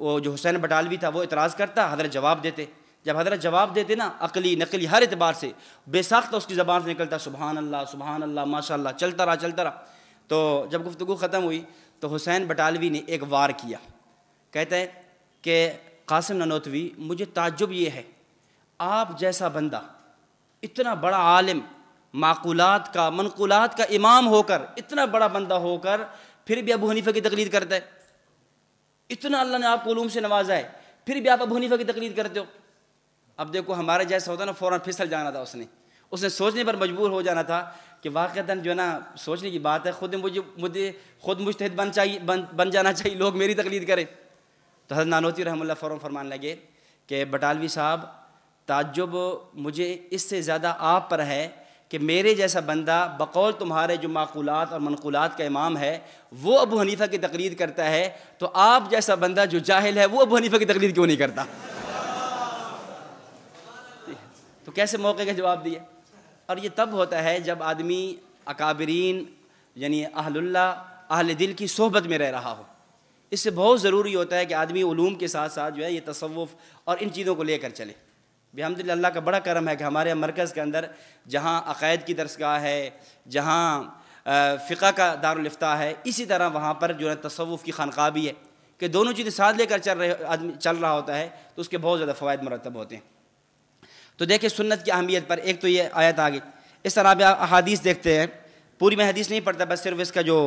वो जो हुसैन बटालवी था वो इतराज़ करता हजरत जवाब देते जब हजरत जवाब देते ना अकली नकली हर एतबार से बेसाख्त तो उसकी ज़बान से निकलता सुबहान अल्लाह सुबहान अल्लाह माशा चलता रहा चलता रहा तो जब गुफ्तु ख़त्म हुई तो हुसैन बटालवी ने एक वार किया कहते हैं कि कासिम ननोतवी मुझे ताजुब ये है आप जैसा बंदा इतना बड़ा आलिम माकूलात का मनकूलात का इमाम होकर इतना बड़ा बंदा होकर फिर भी अबू हनीफा की तकलीद करता है इतना अल्लाह ने आपको ूम से नवाजा है फिर भी आप अबू हनीफा की तकलीद करते हो अब देखो हमारे जैसा होता ना फ़ौर फिसल जाना था उसने उसने सोचने पर मजबूर हो जाना था कि वाक़ता जो है ना सोचने की बात है खुद मुझे मुझे खुद मुश्त बन चाहिए बन बन जाना चाहिए लोग मेरी तकलीद करें तो हजरत नानोती रहमल फ़ौर फरमान लगे कि बटालवी साहब ताजुब मुझे इससे ज़्यादा आप पर है कि मेरे जैसा बंदा बकौल तुम्हारे जो माकूलत और मनकूलत का इमाम है वो अबू हनीफ़ा की तकलीद करता है तो आप जैसा बंदा जो जाहिल है वो अबू हनीफ़ा की तकलीद क्यों नहीं करता तो कैसे मौके का जवाब दिए और ये तब होता है जब आदमी अकाबरीन यानी अहलुल्ला अहल दिल की सोहबत में रह रहा हो इससे बहुत ज़रूरी होता है कि आदमी ूम के साथ साथ जो है ये तसवुफ़ और इन चीज़ों को लेकर चले बेहमद अल्लाह का बड़ा करम है कि हमारे मरकज़ के अंदर जहाँ अक़ैद की दरसगाह है जहाँ फ़िका का दारफ्ता है इसी तरह वहाँ पर जो है तसवुफ़ की खानका भी है कि दोनों चीज़ें साथ लेकर चल रहे आदमी चल रहा होता है तो उसके बहुत ज़्यादा फ़वाद मरतब होते हैं तो देखिए सुन्नत की अहमियत पर एक तो ये आयत आ गई इस तरह आप अहादीस देखते हैं पूरी मैं हदीस नहीं पढ़ता बस सिर्फ इसका जो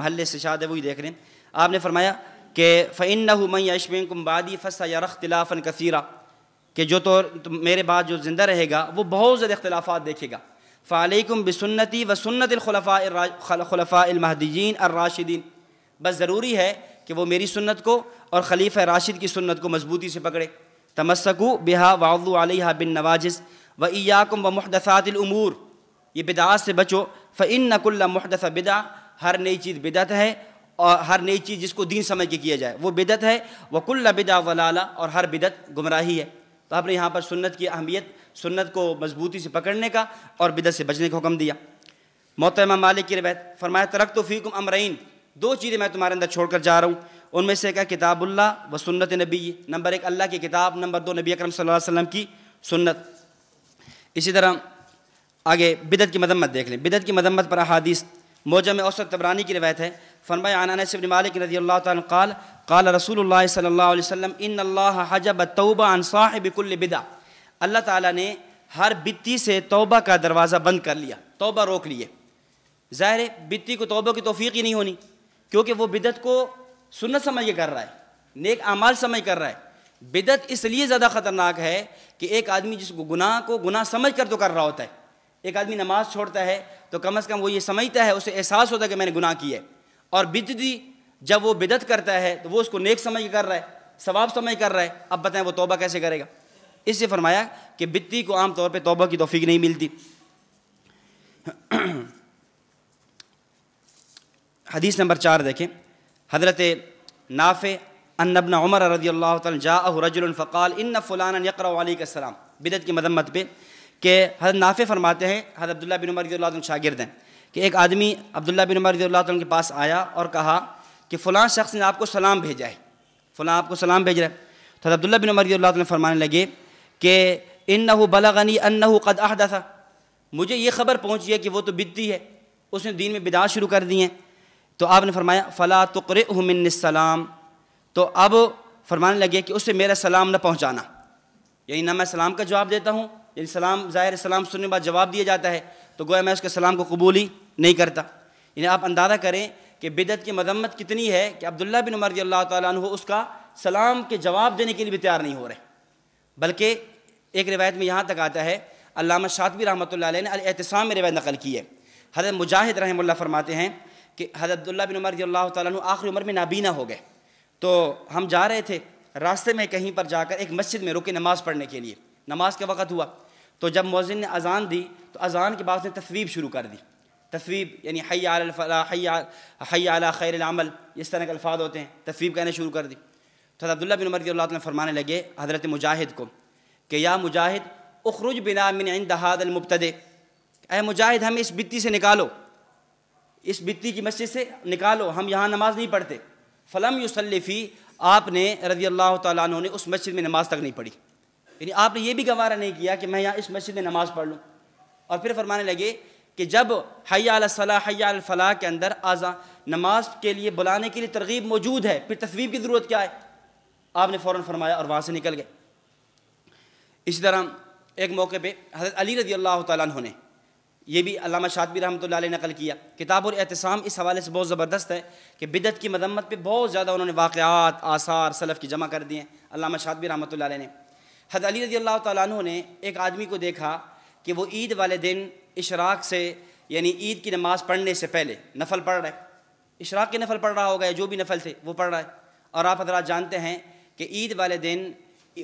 महल से शाद है वही देख रहे हैं आपने फरमाया कि फ़ैन मैं यशमिन कुम्बादी फ़सा या रख्तिलाफ़न कसीरा कि जो तो, मेरे बाद जो ज़िंदा रहेगा वो बहुत ज़्यादा इख्तलाफा देखेगा फ़ालकुम बसन्नति व सुन्नतलखलफ़ामहदीन राशिदीन बस ज़रूरी है कि वो मेरी सुन्नत को और खलीफ़ राशिद की सुन्नत को मजबूती से पकड़े तमस्कू बिहा वाउदू आलिहा बिन नवाजिस व इयाकुम व महदसातमूर ये बिदात से बचो फ़िन नकुल्ला महदसा बिदा हर नई चीज़ बिदत है और हर नई चीज़ जिसको दीन समझ के किया जाए वो बिदत है वकुल्ला बिदा वलाला और हर बिदत गुमराही है तो आपने यहाँ पर सुन्नत की अहमियत सुन्नत को मजबूती से पकड़ने का और बिदत से बचने का हुक्म दिया मोतमा मालिक की रवायत फरमाया तरक तो फ़ीकम अमरीन दो चीज़ें मैं तुम्हारे अंदर छोड़ कर जा रहा हूँ उनमें से क्या किताबुल्ला व सुन्नत नबी नंबर एक अल्लाह की किताब नंबर दो नबी अक्रम सल्लल्लाहु की सुन्नत इसी तरह आगे बिदत की मदम्मत देख लें बिदत की मदम्मत पर अदीस मौजम औसत तबरानी की रवायत है फरमाया अनानस बिन मालिक रजी अल्लाह ताल काल रसूल सल्लल्लाहु अलैहि वसल्लम इन अल्लाह हजब तौबा अन साहिबिकुल बिदा अल्लाह ताला ने हर बित्ती से तौबा का दरवाज़ा बंद कर लिया तौबा रोक लिए ज़ाहिर है बित्ती को तौबा की तोफ़ीक ही नहीं होनी क्योंकि वो बिदत को सुन्नत समझ के कर रहा है नेक आमाल समझ कर रहा है बिदत इसलिए ज़्यादा ख़तरनाक है कि एक आदमी जिस गुनाह को गुनाह समझ कर तो कर रहा होता है एक आदमी नमाज छोड़ता है तो कम अज़ कम वो ये समझता है उसे एहसास होता है कि मैंने गुनाह किया है और बिदती जब वो बिदत करता है तो वो उसको नेक समझ कर रहा है सवाब समझ कर रहा है अब बताएं वो तोबा कैसे करेगा इससे फरमाया कि बित्ती को आमतौर पर तोबा की तोफीक नहीं मिलती हदीस नंबर चार देखें हजरत नाफ़े अन्नबन उमर रदी अल्लाह तजारजुलफ़ाल इन फ़लान यकर सलाम बिदत की मदम्मत पे कि हजरत नाफ़े फरमाते हैं हजरत अब्दुल्ला बिन उमर शागिर्द हैं कि एक आदमी अब्दुल्ला बिन उमर रजील्ला के पास आया और कहा कि फ़लाँ शख्स ने आपको सलाम भेजा है फ़लाँ आपको सलाम भेज रहा है तो अब्दुल्ला बिन उमर रजील्ला ने फरमाने लगे कि इन नहू बलागनी अन कद अहदा था मुझे ये खबर पहुँची है कि वो तो बिदती है उसने दीन में बिदात शुरू कर दी हैं तो आपने फरमाया फ़ला तुकर सलाम तो अब फरमाने लगे कि उससे मेरा सलाम न पहुँचाना यानी ना मैं सलाम का जवाब देता हूँ यानी सलाम ज़ाहिर सलाम सुनने के बाद जवाब दिया जाता है तो गोया मैं उसके सलाम को कबूली नहीं करता इन्हें आप अंदाज़ा करें कि बिदत की मजम्मत कितनी है कि अब्दुल्ला बिन उमर अल्लाह तु उसका सलाम के जवाब देने के लिए भी तैयार नहीं हो रहे बल्कि एक रिवायत में यहाँ तक आता है अलामा शातबी रहमत ने अलतसाम में रिवायत नकल की है हज़रत मुजाहिद रहमल्ला फरमाते हैं कि हज़रत अब्दुल्ला बिन उमर अल्लाह तु आखिरी उम्र में नाबीना हो गए तो हम जा रहे थे रास्ते में कहीं पर जाकर एक मस्जिद में रुके नमाज़ पढ़ने के लिए नमाज का वक़्त हुआ तो जब मोजिन ने अजान दी तो अजान के बाद उसने तस्वीर शुरू कर दी तफवीब यानी हई आला हई हई आला खैर अमल इस तरह के अल्फाज होते हैं तफवीब कहना शुरू कर दी तो अब्दुल्ला बिन उमर अल्लाह फरमाने लगे हज़रत मुजाहिद को कि या मुजाहिद उखरुज बिना मिन दहादलमुबतद ए मुजाहिद हमें इस बित्ती से निकालो इस बित्ती की मस्जिद से निकालो हम यहाँ नमाज़ नहीं पढ़ते फ़लम यूसलफ़ी आपने रजी अल्लाह तु ने उस मस्जिद में नमाज़ तक नहीं पढ़ी यानी आपने ये भी गवारा नहीं किया कि मैं यहाँ इस मस्जिद में नमाज़ पढ़ लूँ और फिर फरमाने लगे कि जब हयाला फलाह के अंदर आज़ा नमाज के लिए बुलाने के लिए तरगीब मौजूद है फिर तस्वीर की ज़रूरत क्या है आपने फ़ौर फरमाया और वहाँ से निकल गए इसी तरह एक मौके पर हज़रत अली रजी अल्लाह तु ये भी अलामा शादबी रहमत ला नकल किया किताब और एहतसाम इस हवाले से बहुत ज़बरदस्त है कि बिदत की मदम्मत पर बहुत ज़्यादा उन्होंने वाक़ात आसार सलफ़ की जमा कर दिए हैं अलामा शादबी रहमत ला ने हजरत अली रजी अल्लाह तु एक आदमी को देखा कि वो ईद वाले दिन इशराक से यानी ईद की नमाज़ पढ़ने से पहले नफल पढ़ रहा है इशराक की नफल पढ़ रहा होगा या जो भी नफल थे वो पढ़ रहा है और आप हजरात जानते हैं कि ईद वाले दिन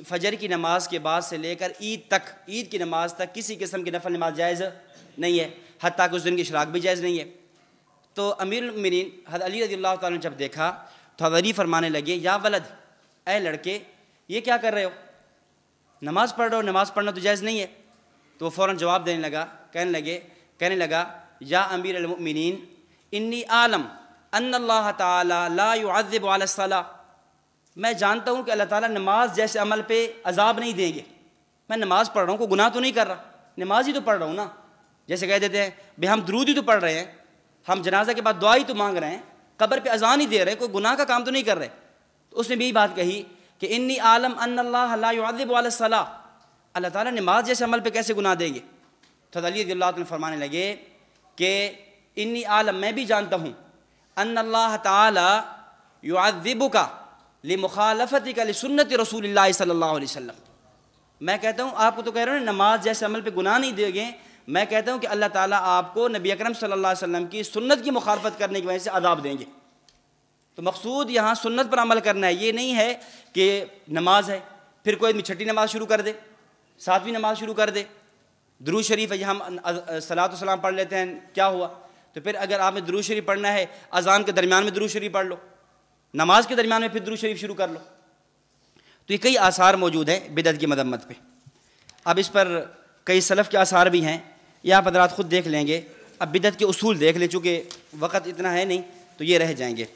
फजर की नमाज के बाद से लेकर ईद तक ईद की नमाज तक किसी किस्म की नफल नमाज जायज़ नहीं है हती कि उस दिन की इशराक भी जायज़ नहीं है तो अमीर उमिन हद अली रदी अल्लाह जब देखा तो हद अली फरमाने लगे या वलद ए लड़के ये क्या कर रहे हो नमाज़ पढ़ रहे हो नमाज़ पढ़ना तो जायज़ नहीं है तो वो फ़ौर जवाब देने लगा कहने लगे कहने लगा या अमीर अलमिन इन्नी आलम अल्लाह ताज़ब मैं जानता हूँ कि अल्लाह ताला नमाज जैसे अमल पे अजाब नहीं देंगे मैं नमाज़ पढ़ रहा हूँ कोई गुनाह तो नहीं कर रहा नमाज ही तो पढ़ रहा हूँ ना जैसे कह देते हैं भाई हम दरूद ही तो पढ़ रहे हैं हम जनाजा के बाद दुआ ही तो मांग रहे हैं कब्र पर अजान ही दे रहे हैं कोई गुनाह का काम तो नहीं कर रहे तो उसने भी बात कही कि इन्नी आलम अल्लाह अल्लाह ताला नमाज जैसे अमल पर कैसे गुनाह देंगे तो अली दिल्ला फरमाने लगे कि इन्नी आलम मैं भी जानता हूँ अन अल्लाह तज़िब का लि मुखालफत का लि सुन्नत रसूल सल्ला वसम मैं कहता हूँ आपको तो कह रहे हो नमाज जैसे अमल पर गुनाह नहीं देंगे मैं कहता हूँ कि अल्लाह ताली आपको नबी अक्रम सल्ला अलैहि की सुन्नत की मुखालफत करने की वजह से अदाब देंगे तो मकसूद यहाँ सुन्नत पर अमल करना है ये नहीं है कि नमाज है फिर कोई आदमी छठी नमाज शुरू कर दे सातवीं नमाज शुरू कर दे दरू शरीफ है हम सलात सलाम पढ़ लेते हैं क्या हुआ तो फिर अगर आपने दरू शरीफ पढ़ना है अजान के दरमियान में दरू शरीफ पढ़ लो नमाज के दरमियान में फिर दरू शरीफ शुरू कर लो तो ये कई आसार मौजूद हैं बिदत की मदम्मत पे अब इस पर कई सलफ़ के आसार भी हैं ये आप हजरात ख़ुद देख लेंगे अब बिदत के असूल देख लें चूँकि वक़्त इतना है नहीं तो ये रह जाएंगे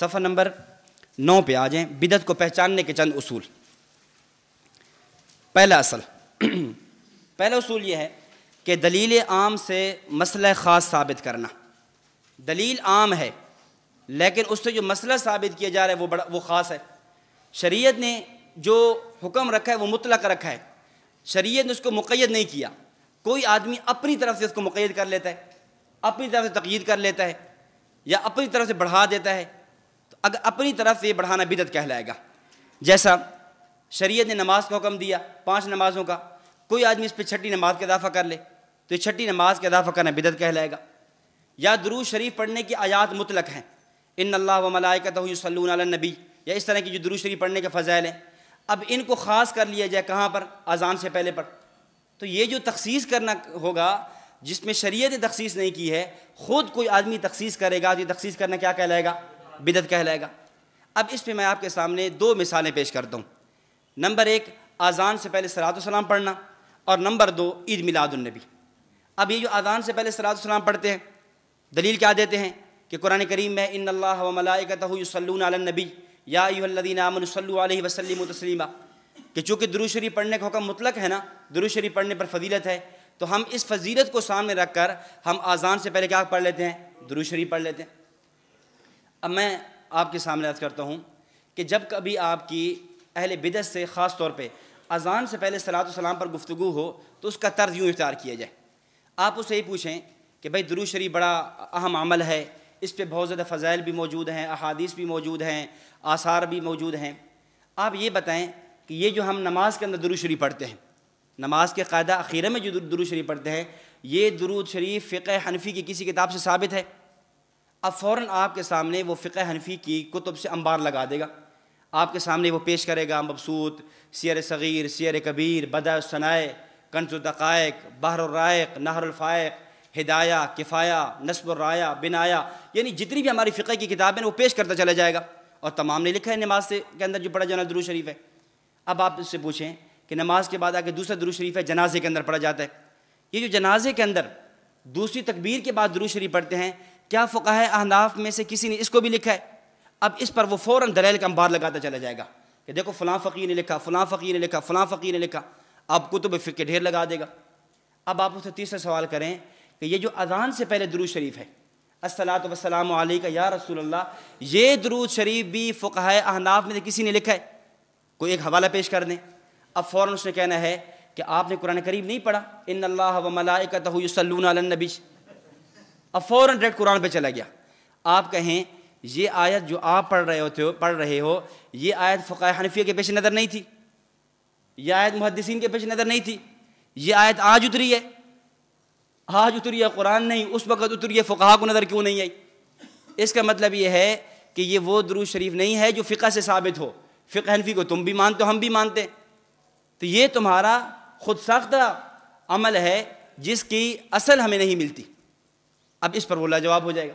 सफ़र नंबर नौ पे आ जाएँ बिदत को पहचानने के चंद असूल पहला असल पहला असूल यह है कि दलील आम से मसला ख़ास साबित करना दलील आम है लेकिन उससे जो मसला साबित किया जा रहा है वो बड़ा वो ख़ास है शरीयत ने जो हुक्म रखा है वो मुतलक रखा है शरीयत ने उसको मुक़ैद नहीं किया कोई आदमी अपनी तरफ से उसको मुक़ैद कर लेता है अपनी तरफ से तकीद कर लेता है या अपनी तरफ से बढ़ा देता है तो अगर अपनी तरफ से बढ़ाना बिदत कहलाएगा जैसा शरीयत ने नमाज का हुक्म दिया पांच नमाज़ों का कोई आदमी इस पर छठी नमाज का इजाफा कर ले तो ये छठी नमाज का इजाफा करना बिदत कहलाएगा या दरूज शरीफ पढ़ने की आयात मुतलक हैं इन अल्लाह व मलाइकतून नबी या इस तरह की जो दरूज शरीफ पढ़ने के फ़जाइल हैं अब इनको ख़ास कर लिया जाए कहाँ पर अजान से पहले पर तो ये जो तखसीस करना होगा जिसमें शरीयत ने तखसीस नहीं की है ख़ुद कोई आदमी तखसीस करेगा तो ये तखसीस करना क्या कहलाएगा बिदत कहलाएगा अब इस पर मैं आपके सामने दो मिसालें पेश करता हूँ नंबर एक अजान से पहले सलात सलाम पढ़ना और नंबर दो ईद मिलादुलनबी अब ये जो अजान से पहले सलाम पढ़ते हैं दलील क्या देते हैं कि कुरान करीम में इन अल्लाह वमलाकतूसलनबी वसलम तस्लीमा कि चूँकि दुरुशरी पढ़ने का हुक्म मुतलक है ना दुरुशरी पढ़ने पर फजीलत है तो हम इस फजीलत को सामने रख कर हम आज़ान से पहले क्या पढ़ लेते हैं दुरुशरी पढ़ लेते हैं अब मैं आपके सामने अर्ज करता हूँ कि जब कभी आपकी अहल बिदत से ख़ास तौर पर अज़ान से पहले सलात सलाम पर गुफ्तु हो तो उसका तर्ज यूँ इख्तार किया जाए आप उसे ही पूछें कि भाई दरू शरीफ बड़ा अहम अमल है इस पर बहुत ज़्यादा फ़जाइल भी मौजूद हैं अहादीस भी मौजूद हैं आसार भी मौजूद हैं आप ये बताएं कि ये जो हम नमाज के अंदर दरू शरीफ पढ़ते हैं नमाज के कायदा अखीर में जो दरू शरीफ पढ़ते हैं ये दरूद शरीफ फ़िक हनफी की किसी किताब से साबित है अब फ़ौर आपके सामने वो फ़िक हनफी की कुतब से अंबार लगा देगा आपके सामने वो पेश करेगा मबसूत सैर सग़ीर सैर कबीर बदा सनाए बहरक़ बहररायक नहरफ़ायक हिदाया किफ़ाया नस्बराया बिनाया यानी जितनी भी हमारी फ़िक़े की किताबें वो पेश करता चला जाएगा और तमाम ने लिखा है नमाज से के अंदर जो पढ़ा जाना दरू शरीफ है अब आप इससे पूछें कि नमाज के बाद आगे दूसरा दरू शरीफ है जनाजे के अंदर पढ़ा जाता है ये जो जनाजे के अंदर दूसरी तकबीर के बाद दरू शरीफ पढ़ते हैं क्या फ़ुका अहनाफ में से किसी ने इसको भी लिखा है अब इस पर वो फ़ौर दलील का अंबार लगाता चला जाएगा कि देखो फ़लाँ फ़कीर ने लिखा फ़लाँ फ़कीर ने लिखा फ़लाँ फ़कीर ने लिखा अब कुतुब फिर के ढेर लगा देगा अब आप उससे तीसरा सवाल करें कि ये जो अजान से पहले दरूद शरीफ है असलात वसलाम का या रसूल ये दरूद शरीफ भी फ़ुकाह अहनाफ में किसी ने लिखा है कोई एक हवाला पेश कर दें अब फ़ौर उसने कहना है कि आपने कुरान करीब नहीं पढ़ा इन अल्लाह व मलाइका तहसलून अब फ़ौर डायरेक्ट कुरान पर चला गया आप कहें ये आयत जो आप पढ़ रहे होते हो पढ़ रहे हो ये आयत फ़क़ा हनफिया के पेश नज़र नहीं थी ये आयत मुहदसिन के पेश नज़र नहीं थी ये आयत आज उतरी है आज उतरी है कुरान नहीं उस वक़्त उतरी है फ़काह को नज़र क्यों नहीं आई इसका मतलब ये है कि ये वो दरू शरीफ नहीं है जो फ़िका से साबित हो फ़िक हनफी को तुम भी मानते हो हम भी मानते तो ये तुम्हारा खुद सख्त अमल है जिसकी असल हमें नहीं मिलती अब इस पर वो जवाब हो जाएगा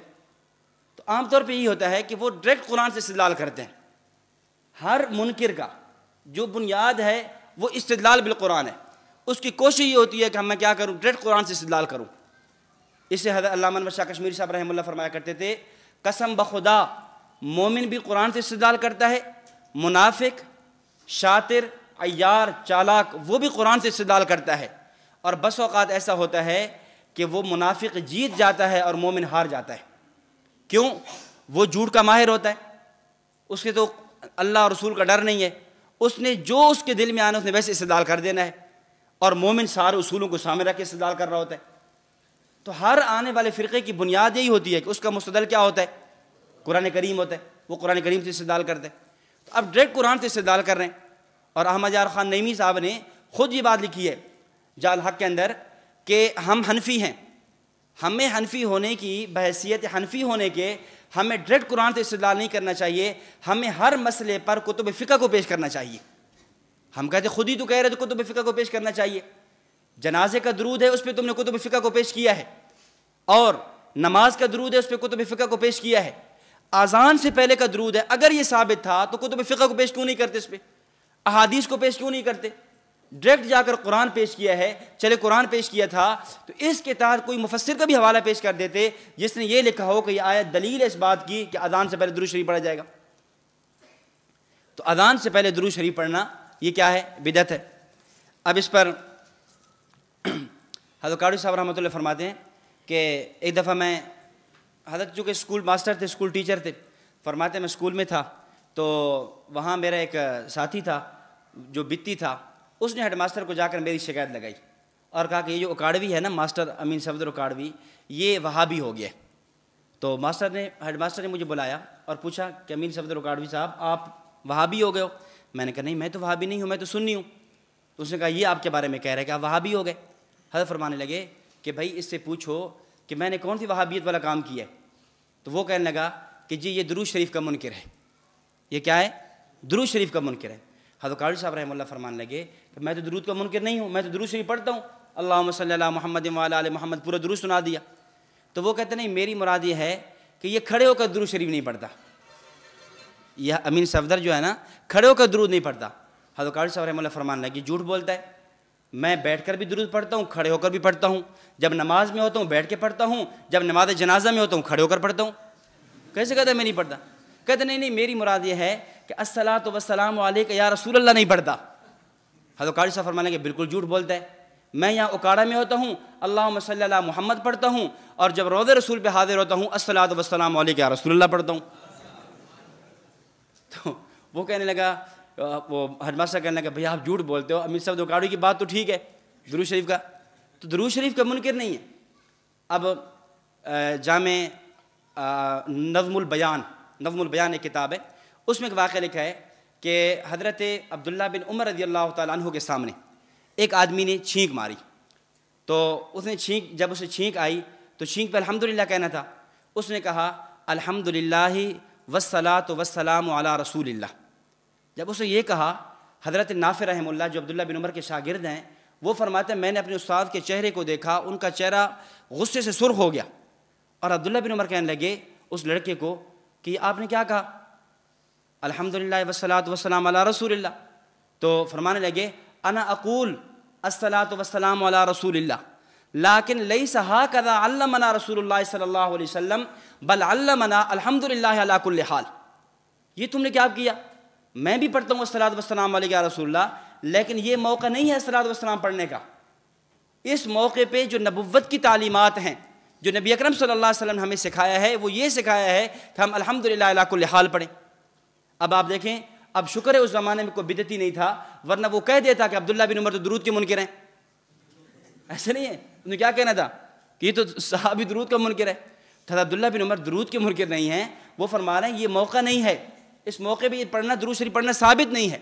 आम आमतौर पे यही होता है कि वो डायरेक्ट कुरान से इस्तलाल करते हैं हर मुनकर का जो बुनियाद है वो इस्तलाल बिलकुरान है उसकी कोशिश ये होती है कि हम मैं क्या करूँ डायरेक्ट कुरान से इस्तलाल करूँ इसे हजरत शाह कश्मीरी साहब रहमल्ला फरमाया करते थे कसम बखुदा मोमिन भी कुरान से इस्तलाल करता है मुनाफिक शातिर अयार चालाक वो भी कुरान से इस्तलाल करता है और बस अवत ऐसा होता है कि वो मुनाफिक जीत जाता है और मोमिन हार जाता है क्यों वो झूठ का माहिर होता है उसके तो अल्लाह और रसूल का डर नहीं है उसने जो उसके दिल में आना उसने वैसे इस्तेदाल कर देना है और मोमिन सारे उसूलों को सामने रख के इस्तेदाल कर रहा होता है तो हर आने वाले फ़िरक़े की बुनियाद यही होती है कि उसका मुस्तदल क्या होता है कुरान करीम होता है वो कुरान करीम से इस्तेदाल करते हैं तो अब डायरेक्ट कुरान से इस्तेदाल कर रहे हैं और अहमद यार ख़ान नईमी साहब ने खुद ये बात लिखी है जाल हक के अंदर कि हम हनफी हैं हमें हनफी होने की बहसीत हनफी होने के हमें डायरेक्ट कुरान से इस्तलाल नहीं करना चाहिए हमें हर मसले पर कुतुब फ़िका को पेश करना चाहिए हम कहते खुद ही तो कह रहे तो कुतुब फ़िका को पेश करना चाहिए जनाजे का दरूद है उस पर तुमने कुतुब फ़िका को पेश किया है और नमाज का दरूद है उस पर कुतुब फ़िका को पेश किया है आज़ान से पहले का दरूद है अगर ये साबित था तो कुतुब फ़िका को पेश क्यों नहीं करते इस पर अहादीस को पेश क्यों नहीं करते डायरेक्ट जाकर कुरान पेश किया है चले कुरान पेश किया था तो इसके तहत कोई मुफसर का भी हवाला पेश कर देते जिसने ये लिखा हो कि यह आयत दलील है इस बात की कि अदान से पहले दुरू शरीफ पढ़ा जाएगा तो अदान से पहले दुरू शरीफ पढ़ना ये क्या है बिदत है अब इस पर हजरत कारू साहब रहमत फरमाते हैं कि एक दफ़ा मैं हजरत चूँकि स्कूल मास्टर थे स्कूल टीचर थे फरमाते मैं स्कूल में था तो वहाँ मेरा एक साथी था जो बित्ती था उसने हेडमास्टर को जाकर मेरी शिकायत लगाई और कहा कि ये जो उकाड़वी है ना मास्टर अमीन सफदर उकाड़वी ये वहाँ भी हो गया तो मास्टर ने हेडमास्टर ने मुझे बुलाया और पूछा कि अमीन सफदर उकाड़वी साहब आप वहाँ भी हो गए हो मैंने कहा नहीं मैं तो वहाँ भी नहीं हूँ मैं तो सुननी हूँ तो उसने कहा ये आपके बारे में कह रहे कि आप वहाँ भी हो गए हजर फरमाने लगे कि भाई इससे पूछो कि मैंने कौन सी वहाबियत वाला काम किया तो वो कहने लगा कि जी ये दरूज शरीफ का मुनकर है ये क्या है दरूज शरीफ का मुनकर है हजरत साहब रहमल फरमान लगे तो मैं तो दरूद का मुनकर नहीं हूँ मैं तो दरूद शरीफ पढ़ता हूँ अल्लाह सल महमद महमद पूरा दरूद सुना दिया तो वो कहते नहीं मेरी मुराद ये है कि ये खड़े होकर दरूद शरीफ नहीं पढ़ता यह अमीन सफदर जो है ना खड़े होकर दरूद नहीं पढ़ता हजकार साहब फरमान लगे झूठ बोलता है मैं बैठ कर भी दुरुद पढ़ता हूँ खड़े होकर भी पढ़ता हूँ जब नमाज में होता हूँ बैठ के पढ़ता हूँ जब नमाज जनाजा में होता हूँ खड़े होकर पढ़ता हूँ कैसे कहता मैं नहीं पढ़ता कहते नहीं नहीं मेरी मुराद ये है कि असला तो वसलाम या रसूल अल्लाह नहीं पढ़ता हजरत सफर फरमाने बिल्कुल झूठ बोलता है मैं यहाँ उकाड़ा में होता हूँ अल्लाह मसल मोहम्मद पढ़ता हूँ और जब रोज़ रसूल पे हाजिर होता हूँ असलात वसलम क्या रसूल पढ़ता हूँ तो वो कहने लगा वो हजमा कहने लगा भैया आप झूठ बोलते हो अमीर साहब उकाड़ू की बात तो ठीक है दरू शरीफ का तो दरू शरीफ का मुनकर नहीं है अब जाम नज़मुल बयान बयान एक किताब है उसमें एक वाक़ लिखा है कि हज़रत अब्दुल्ला बिन उमर रजी अल्लाह तु के सामने एक आदमी ने छींक मारी तो उसने छींक जब उसे छींक आई तो छींक पर अलहमदिल्ला कहना था उसने कहा वसला तो वसलाम अला रसूल जब उसने ये कहा हज़रत नाफिर रहमुल्ला जो अब्दुल्ला बिन उमर के शागिर्द हैं वो फरमाते हैं मैंने अपने उस्ताद के चेहरे को देखा उनका चेहरा गुस्से से सुर्ख हो गया और अब्दुल्ला बिन उमर कहने लगे उस लड़के को कि आपने क्या कहा अलहमदिल्ला वसलात वसलाम अला रसूल तो फरमाने लगे अना अकूल असलात वसलाम अला रसूल लाकिन लई सहा कदा अल्लमना रसूल सल्ला वसम अलहमदिल्लाकुल हाल ये तुमने क्या किया मैं भी पढ़ता हूँ असलात वसलाम रसूल लेकिन ये मौका नहीं है असलात वसलाम पढ़ने का इस मौके पर जो नबुवत की तालीमत हैं जो नबी अक्रम सल्ला वसलम ने हमें सिखाया है वो ये सिखाया है कि हम अलहमदिल्लाकुल हाल पढ़ें अब आप देखें अब शुक्र है उस ज़माने में कोई बिदती नहीं था वरना वो कह देता कि अब्दुल्ला बिन उमर तो दरूद के मुनकर हैं ऐसे नहीं है उन्हें क्या कहना था कि ये तो साहबी दरूद का मुनकर है था अब्दुल्ला बिन उमर दरूद के मुनकर नहीं है वो फरमा रहे हैं ये मौका नहीं है इस मौके पर पढ़ना दरूद शरीफ पढ़ना साबित नहीं है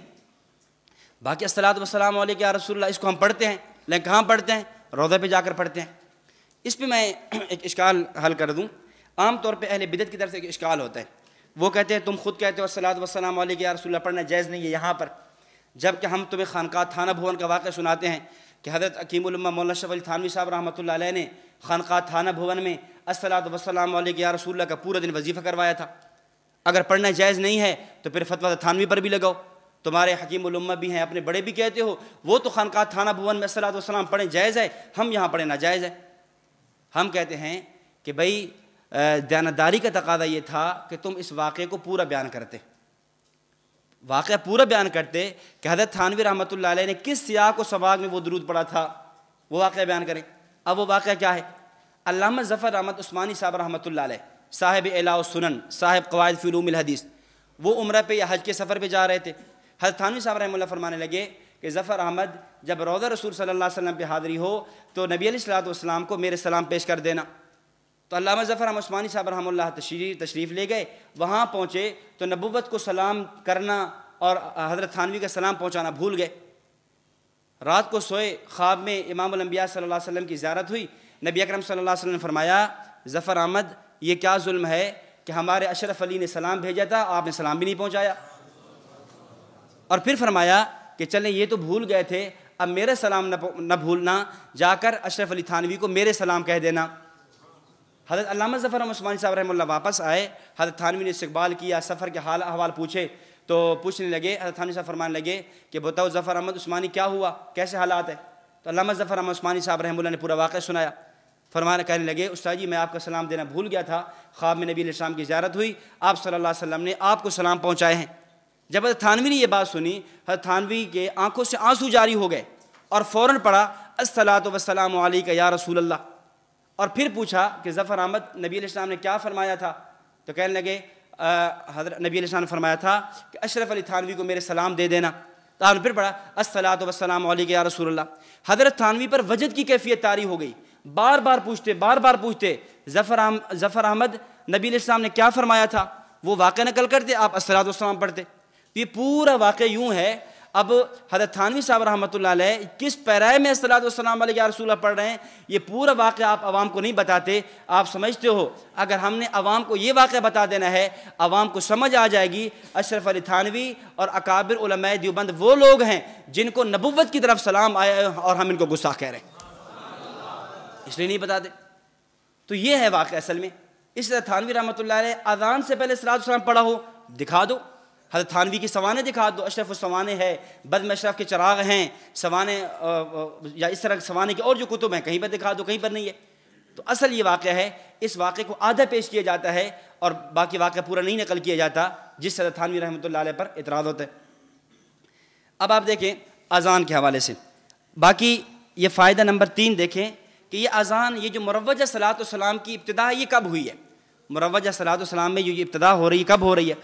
बाकी असलात वसलाम क्या रसोल्ला इसको हम पढ़ते हैं लेकिन कहाँ पढ़ते हैं रौदा पर जाकर पढ़ते हैं इस पर मैं एक इश्काल हल कर दूँ आम तौर पे अहले बिदत की तरफ से एक इश्काल होता है वो कहते हैं तुम खुद कहते हो सलाद वसलाम या रसूल पढ़ना जायज़ नहीं है यहाँ पर जबकि हम तुम्हें खानका थाना भवन का वाक़ सुनाते हैं कि हज़रत अकीमुलमा मौला शफ अली थानवी साहब रहमत ने खानका थाना भवन में असलात वसलाम रसूल का पूरा दिन वजीफ़ा करवाया था अगर पढ़ना जायज़ नहीं है तो फिर फतवा थानवी पर भी लगाओ तुम्हारे हकीम उलम्मा भी हैं अपने बड़े भी कहते हो वो तो खानका थाना भवन में असलात वसलाम पढ़ें जायज़ है हम यहाँ पढ़े जायज़ है हम कहते हैं कि भाई दयानदारी का तकादा ये था कि तुम इस वाक़े को पूरा बयान करते वाक़ पूरा बयान करते कि हजरत थानवी रहमत ने किस सियाह को सवाग में वो दरूद पड़ा था वो वाक़ बयान करें अब वो वाक़ क्या है अलामा ज़फ़र अहमद उस्मानी साहब रहमत साहिब एला सुनन साहिब कवायद फ़िलूम हदीस वो उम्र पर या हज के सफ़र पर जा रहे थे हजरत थानवी साहब रहम फरमाने लगे कि ज़फ़र अहमद जब रौदा रसूल सल्ला वसम पर हाज़री हो तो नबी सलाम को मेरे सलाम पेश कर देना तो अलामा ज़फ़र हम ओस्मानी साहब रहा तशरी तशरीफ़ ले गए वहाँ पहुँचे तो नबूत को सलाम करना और हज़रत थानवी का सलाम पहुँचाना भूल गए रात को सोए ख्वाब में इमाम अम्बिया सल्लल्लाहु वसल्लम की ज्यारत हुई नबी अकरम सल्लल्लाहु अलैहि वसल्लम ने फरमाया ज़फ़र अहमद ये क्या जुल्म है कि हमारे अशरफ अली ने सलाम भेजा था आपने सलाम भी नहीं पहुँचाया और फिर फरमाया कि चलें ये तो भूल गए थे अब मेरे सलाम न भूलना जाकर अशरफ अली थानवी को मेरे सलाम कह देना हज़रत अलामा ज़फ़र उस्मानी साहब रहमल्ला वापस आए हज़रत थानवी ने इस्तबाल किया सफ़र के हाल अहवाल पूछे तो पूछने लगे हज़रत थानवी साहब फरमाने लगे कि बताओ ज़फ़र अहमद उस्मानी क्या हुआ कैसे हालात है तो अलामा ज़फ़र अहमद उस्मानी साहब रहमल्ला ने पूरा वाक़ सुनाया फरमान कहने लगे उस्ताद जी मैं आपका सलाम देना भूल गया था ख्वाब में नबी इस्लाम की ज्यारत हुई आप सल्लल्लाहु अलैहि वसल्लम ने आपको सलाम पहुँचाए हैं जब हजरत थानवी ने यह बात सुनी हजरत थानवी के आंखों से आंसू जारी हो गए और फ़ौर पड़ा असलात वसलाम का या रसूल अल्लाह और फिर पूछा कि ज़फ़र अहमद नबी ने क्या फरमाया था तो कहने लगे हजरत नबी ने फरमाया था कि अशरफ अली थानवी को मेरे सलाम दे देना तो आपने फिर पढ़ा असलात वसलाम रसूल हजरत थानवी पर वजद की कैफियत तारी हो गई बार बार पूछते बार बार पूछते जफ़र आम, जफ़र अहमद नबी ने क्या फरमाया था वो वाक़ नकल करते आप असलात वसलाम पढ़ते तो ये पूरा वाक़ यूँ है अब हजरत थानवी साहब रहमत किस पैराए में सलाम रसूल पढ़ रहे हैं ये पूरा वाक़ आप आवाम को नहीं बताते आप समझते हो अगर हमने आवाम को ये वाक़ बता देना है आवाम को समझ आ जाएगी अशरफ अली थानवी और अकाबिर दिवबंद वो लोग हैं जिनको नबूवत की तरफ सलाम आया और हम इनको गुस्सा कह रहे हैं इसलिए नहीं बताते तो ये है वाक़ असल में इस तरह थानवी रहमत अजान से पहले सलाम पढ़ा हो दिखा दो हजरत थानवी की सवान दिखा दो अशरफ सवाने है बदम अशरफ के चराग हैं सवाने या इस तरह सवाने के और जो कुतुब हैं कहीं पर दिखा दो कहीं पर नहीं है तो असल ये वाक़ है इस वाक़े को आधा पेश किया जाता है और बाकी वाक़ पूरा नहीं नकल किया जाता जिस हजरत थानवी रहमत पर इतराज़ होता है अब आप देखें अज़ान के हवाले से बाकी ये फ़ायदा नंबर तीन देखें कि ये अज़ान ये जो मरवजा सलात सलाम की इब्तदा ये कब हुई है मरवजा सलात सलाम में जो ये इब्तदा हो रही है कब हो रही है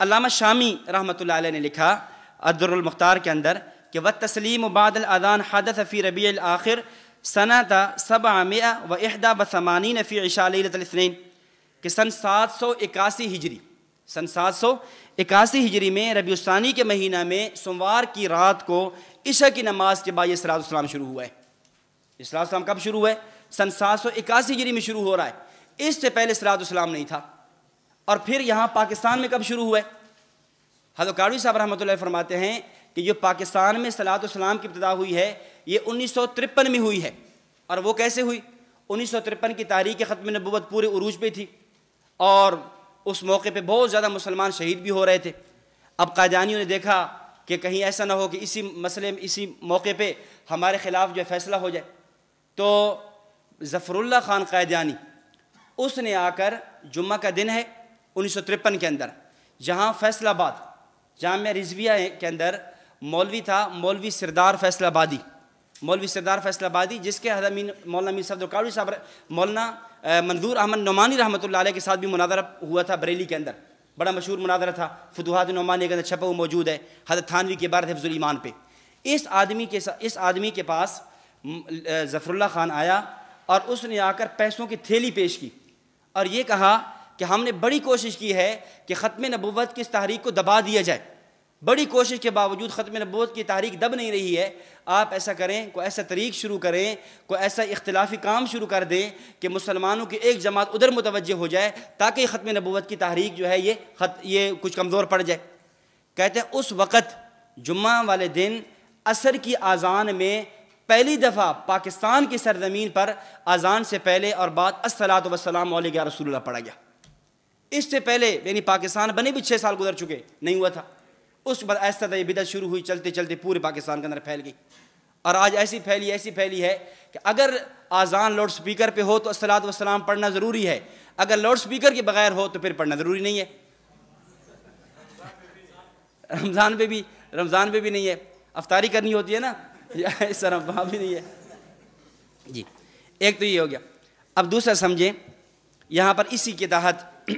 अलामा शामी रहमत ने लिखा अदरमुख्तार के अंदर कि व तस्लीम बादल बादलान हदत फ़ी रबी आखिर सनाता सब आमिया व अहदा व नफ़ी ईशालतलसनैन कि सन सात सौ इक्यासी हिजरी सन सात सौ इक्यासी हिजरी में रबी रबीसानी के महीना में सोमवार की रात को ईशा की नमाज के बाद इसलाम शुरू हुआ है इसलाम कब शुरू हुआ है सन सात सौ इक्यासी हिजरी में शुरू हो रहा है इससे पहले सलाम नहीं था और फिर यहाँ पाकिस्तान में कब शुरू हुआ हजरत कारवी साहब रहमत फरमाते हैं कि जो पाकिस्तान में सलात की इब्तदा हुई है ये उन्नीस में हुई है और वो कैसे हुई उन्नीस की तारीख ख़त्म नबूत पूरे उरूज पे थी और उस मौके पे बहुत ज़्यादा मुसलमान शहीद भी हो रहे थे अब कादानियों ने देखा कि कहीं ऐसा ना हो कि इसी मसले में इसी मौके पे हमारे ख़िलाफ़ जो फैसला हो जाए तो ज़फ़रुल्ला ख़ान कायदानी उसने आकर जुम्मा का दिन है उन्नीस के अंदर जहाँ फैसलाबाद जहाँ मैं रिजविया के अंदर मौलवी था मौलवी सरदार फैसलाबादी मौलवी सरदार फैसलाबादी जिसके हजमीन मौलाना मीर साहब कावड़ी साहब मौलाना मंजूर अहमद नुमानी रहमत के साथ भी मुनादरा हुआ था बरेली के अंदर बड़ा मशहूर मुनादरा था फतूहत नुमानी के अंदर छपा हुआ मौजूद है हजरत थानवी के बारत हफ्जुल ईमान पर इस आदमी के इस आदमी के पास जफरुल्ला खान आया और उसने आकर पैसों की थैली पेश की और ये कहा कि हमने बड़ी कोशिश की है कि ख़त्म नबूत की इस तहरीक को दबा दिया जाए बड़ी कोशिश के बावजूद ख़त्म नबूत की तारीख दब नहीं रही है आप ऐसा करें कोई ऐसा तरीक शुरू करें कोई ऐसा इख्तलाफी काम शुरू कर दें कि मुसलमानों की एक जमात उधर मुतवजह हो जाए ताकि ख़त्म नबूत की तारीख जो है ये खत ये कुछ कमज़ोर पड़ जाए कहते हैं उस वक़्त जुम्मा वाले दिन असर की आज़ान में पहली दफ़ा पाकिस्तान की सरजमीन पर आज़ान से पहले और बाद असलात वसलाम रसूल पढ़ा गया इससे पहले यानी पाकिस्तान बने भी छः साल गुजर चुके नहीं हुआ था उसके बाद ऐसा ये बिदत शुरू हुई चलते चलते पूरे पाकिस्तान के अंदर फैल गई और आज ऐसी फैली ऐसी फैली है कि अगर आज़ान लाउड स्पीकर पे हो तो असलात वसलाम पढ़ना ज़रूरी है अगर लाउड स्पीकर के बगैर हो तो फिर पढ़ना ज़रूरी नहीं है रमज़ान पे भी रमज़ान पे भी नहीं है अफ्तारी करनी होती है ना इस तरह वहाँ भी नहीं है जी एक तो ये हो गया अब दूसरा समझें यहाँ पर इसी के तहत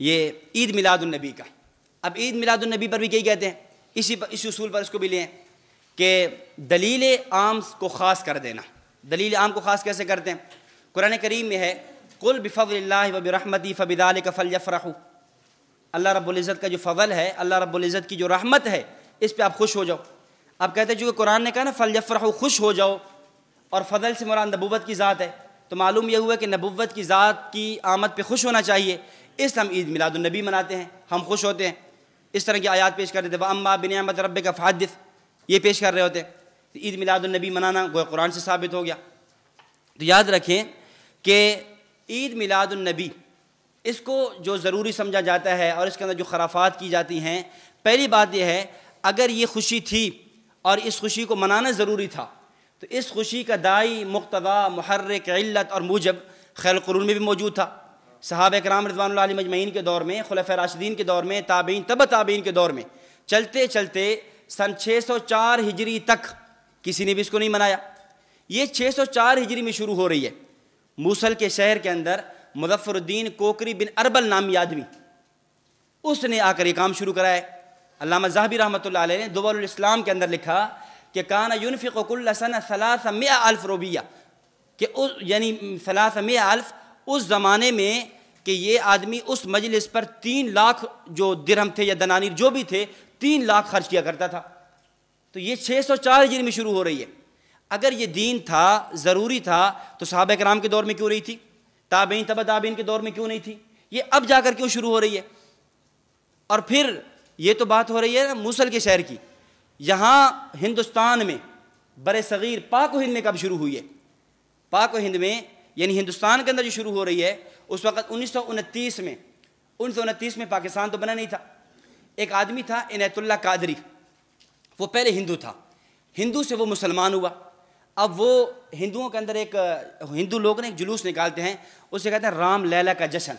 ये ईद मिलादुलनबी का अब ईद मिलादुलनबी पर भी यही कहते हैं इसी पर इसी उसूल पर इसको भी लें कि दलील आम को ख़ास कर देना दलील आम को ख़ास कैसे करते हैं कुरान करीम में है कुल बिफ़ल वबरहमती फ़बिदाल कफ़ल यफ़रहू अल्लाह रब्ज़त का जो फ़ल है अल्लाह रब्ज़त की जो रहमत है इस पर आप खुश हो जाओ आप कहते हैं चूँकि कुरान ने कहा ना फल यफ़रहू खुश हो जाओ और फजल से मुरान नबूबत की ज़ात है तो मालूम यह हुआ कि नबुवत की ज़ात की आमद पे खुश होना चाहिए इस हम ईद मिलादुलनबी मनाते हैं हम खुश होते हैं इस तरह की आयात पेश कर रहे थे अम्मा बिन अहमद रब का फादिफ ये पेश कर रहे होते तो ईद मिलादुलनबी मनाना गोए कुरान से साबित हो गया तो याद रखें कि ईद मिलादुलनबी इसको जो ज़रूरी समझा जाता है और इसके अंदर जो खराफात की जाती हैं पहली बात यह है अगर ये खुशी थी और इस खुशी को मनाना ज़रूरी था तो इस खुशी का दाई मुख्तदा महर्रक इल्लत और मूजब खैर क़रून में भी मौजूद था साहब कराम रजवान मजमैन के दौर में खलफ राशदीन के दौर में ताबीन तब ताबीन के दौर में चलते चलते सन 604 हिजरी तक किसी ने भी इसको नहीं मनाया ये 604 हिजरी में शुरू हो रही है मूसल के शहर के अंदर मुजफ्फरुद्दीन कोकरी बिन अरबल नामी आदमी उसने आकर ये काम शुरू कराया अलामा जहाबी रहमत ने दोबाल इस्लाम के अंदर लिखा कि कान यूनफ़िकुल्लसन सलास अल्फ रोबिया कि उस यानी सलाह में अल्फ उस ज़माने में कि ये आदमी उस मजलिस पर तीन लाख जो दिरहम थे या दनानी जो भी थे तीन लाख खर्च किया करता था तो ये छः सौ चार हिजरी में शुरू हो रही है अगर ये दीन था ज़रूरी था तो साहब कराम के दौर में क्यों रही थी ताबीन तब ताबीन के दौर में क्यों नहीं थी ये अब जाकर क्यों शुरू हो रही है और फिर ये तो बात हो रही है ना मूसल के शहर की यहाँ हिंदुस्तान में बर सग़ीर पाक हिंद में कब शुरू हुई है पाक हिंद में यानी हिंदुस्तान के अंदर जो शुरू हो रही है उस वक्त उन्नीस में उन्नीस में पाकिस्तान तो बना नहीं था एक आदमी था इनायतुल्ला कादरी वो पहले हिंदू था हिंदू से वो मुसलमान हुआ अब वो हिंदुओं के अंदर एक हिंदू लोग ने एक जुलूस निकालते हैं उसे कहते हैं राम लैला का जश्न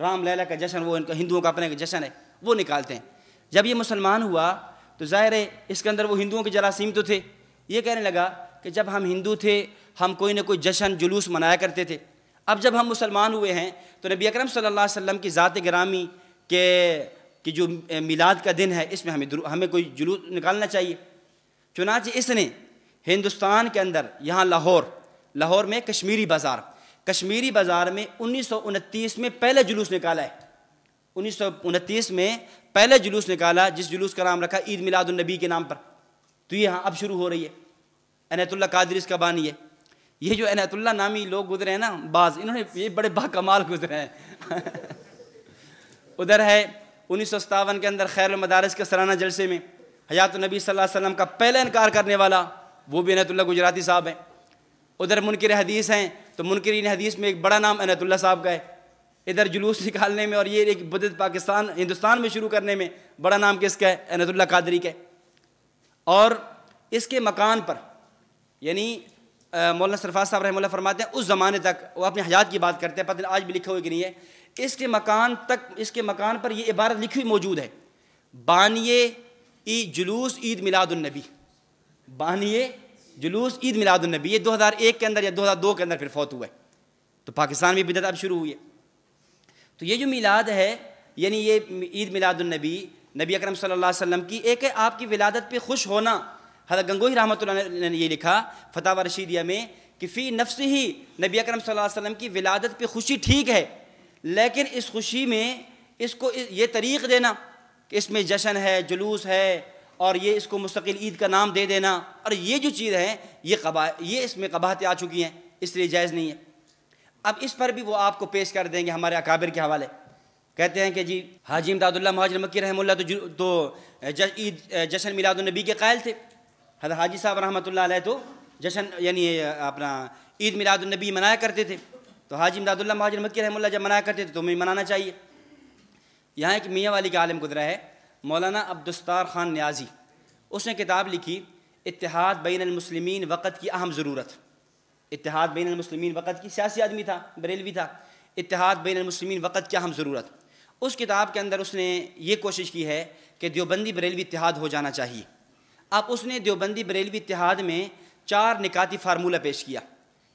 राम लैला का जश्न वो हिंदुओं का अपना जश्न है वो निकालते हैं जब ये मुसलमान हुआ तो ज़ाहिर है इसके अंदर वो हिंदुओं के जरासीम तो थे ये कहने लगा कि जब हम हिंदू थे हम कोई ना कोई जश्न जुलूस मनाया करते थे अब जब हम मुसलमान हुए हैं तो नबी अकरम सल्लल्लाहु अलैहि वसल्लम की ज़ात ग्रामी के कि जो मिलाद का दिन है इसमें हमें हमें कोई जुलूस निकालना चाहिए चुनाच इसने हिंदुस्तान के अंदर यहाँ लाहौर लाहौर में कश्मीरी बाज़ार कश्मीरी बाज़ार में उन्नीस में पहला जुलूस निकाला है उन्नीस में पहले जुलूस निकाला जिस जुलूस का नाम रखा ईद मिलादुलनबी के नाम पर तो ये हाँ अब शुरू हो रही है अनतुल्ला कादिर इसका बानी है ये जो अनतुल्ला नामी लोग गुजरे हैं ना बाज इन्होंने ये बड़े बाकमाल गुजरे हैं उधर है उन्नीस सौ सतावन के अंदर खैर मदारस के सराना जलसे में हयात नबी सल्लल्लाहु अलैहि वसल्लम का पहला इनकार करने वाला वो भी अनतुल्ला गुजराती साहब हैं उधर मुनकर हदीस हैं तो मुनकरीन हदीस में एक बड़ा नाम अनतुल्ला साहब का है इधर जुलूस निकालने में और ये एक बदत पाकिस्तान हिंदुस्तान में शुरू करने में बड़ा नाम किसका है अनतुल्ला कादरी का और इसके मकान पर यानी मौलाना सरफाज साहब रहमल फरमाते हैं उस ज़माने तक वो अपने हयात की बात करते हैं पता आज भी लिखा हुआ कि नहीं है इसके मकान तक इसके मकान पर ये इबारत लिखी हुई मौजूद है बानिए ई जुलूस ईद मिलादुलनबी बानिए जुलूस ईद मिलादुलनबी ये 2001 के अंदर या 2002 के अंदर फिर फौत हुआ है तो पाकिस्तान में बिदत अब शुरू हुई है तो ये जो मिलाद है यानी ये ईद मिलादुलनबी नबी अकरम सल्लल्लाहु अलैहि वसल्लम की एक है आपकी विलादत पे खुश होना हजरत गंगोही रहमत ने ये लिखा फताह रशीदिया में कि फ़ी नफ्स ही नबी अकरम सल्लल्लाहु अलैहि वसल्लम की विलादत पे खुशी ठीक है लेकिन इस खुशी में इसको ये तरीक़ देना कि इसमें जशन है जुलूस है और ये इसको मुस्तकिल ईद का नाम दे देना और ये जो चीज़ है ये कबा ये इसमें कबाहतें आ चुकी हैं इसलिए जायज़ नहीं है अब इस पर भी वो आपको पेश कर देंगे हमारे अकाबिर के हवाले कहते हैं कि जी हाजी इमदादुल्ला महाजन मक्की रहम तो तो ईद जशन मिलादुलनबी के कायल थे हजर हाजी साहब रहमत ला तो जशन यानी अपना ईद मिलादुलनबी मनाया करते थे तो हाजी इमदादुल्ला महाजन मक्की रहम जब मनाया करते थे तो हमें मनाना चाहिए यहाँ एक मियाँ वाली का आलम गुजरा है मौलाना अब्दुस्तार ख़ान न्याजी उसने किताब लिखी इतिहाद बैन मुसलमिन वक़्त की अहम ज़रूरत इतिहाद बैन मुसलमिन वक़्त की सियासी आदमी था बरेलवी था इतिहाद बैन मुसलमिन वक़्त क्या हम ज़रूरत उस किताब के अंदर उसने ये कोशिश की है कि देवबंदी बरेलवी इतिहाद हो जाना चाहिए अब उसने देवबंदी बरेलवी इतिहाद में चार निकाती फार्मूला पेश किया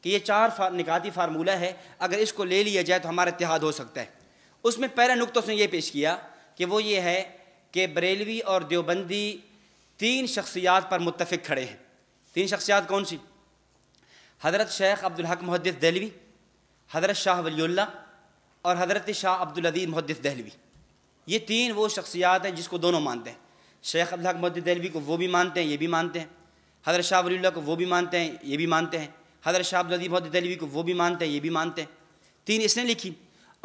कि ये चार फार, निकाती फार्मूला है अगर इसको ले लिया जाए तो हमारा इतिहाद हो सकता है उसमें पहला नुकता उसने ये पेश किया कि वो ये है कि बरेलवी और देवबंदी तीन शख्सियात पर मुतफ़ खड़े हैं तीन शख्सियात कौन सी हज़रत शेख हक मुहदस दहलवी हज़रत शाह वलील्ला और हज़रत शाह अब्दुलदीद मुहदस दहलवी ये तीन वो शख्सियात हैं जिसको दोनों मानते हैं शेख हक मुहदस दहलवी को वो भी मानते हैं ये भी मानते हैं हज़रत शाह वलील्ला को वो भी मानते हैं ये भी मानते हैं हज़रत शाह अब्दुलदीद मुहदस दहलवी को वो भी मानते हैं ये भी मानते हैं तीन इसने लिखी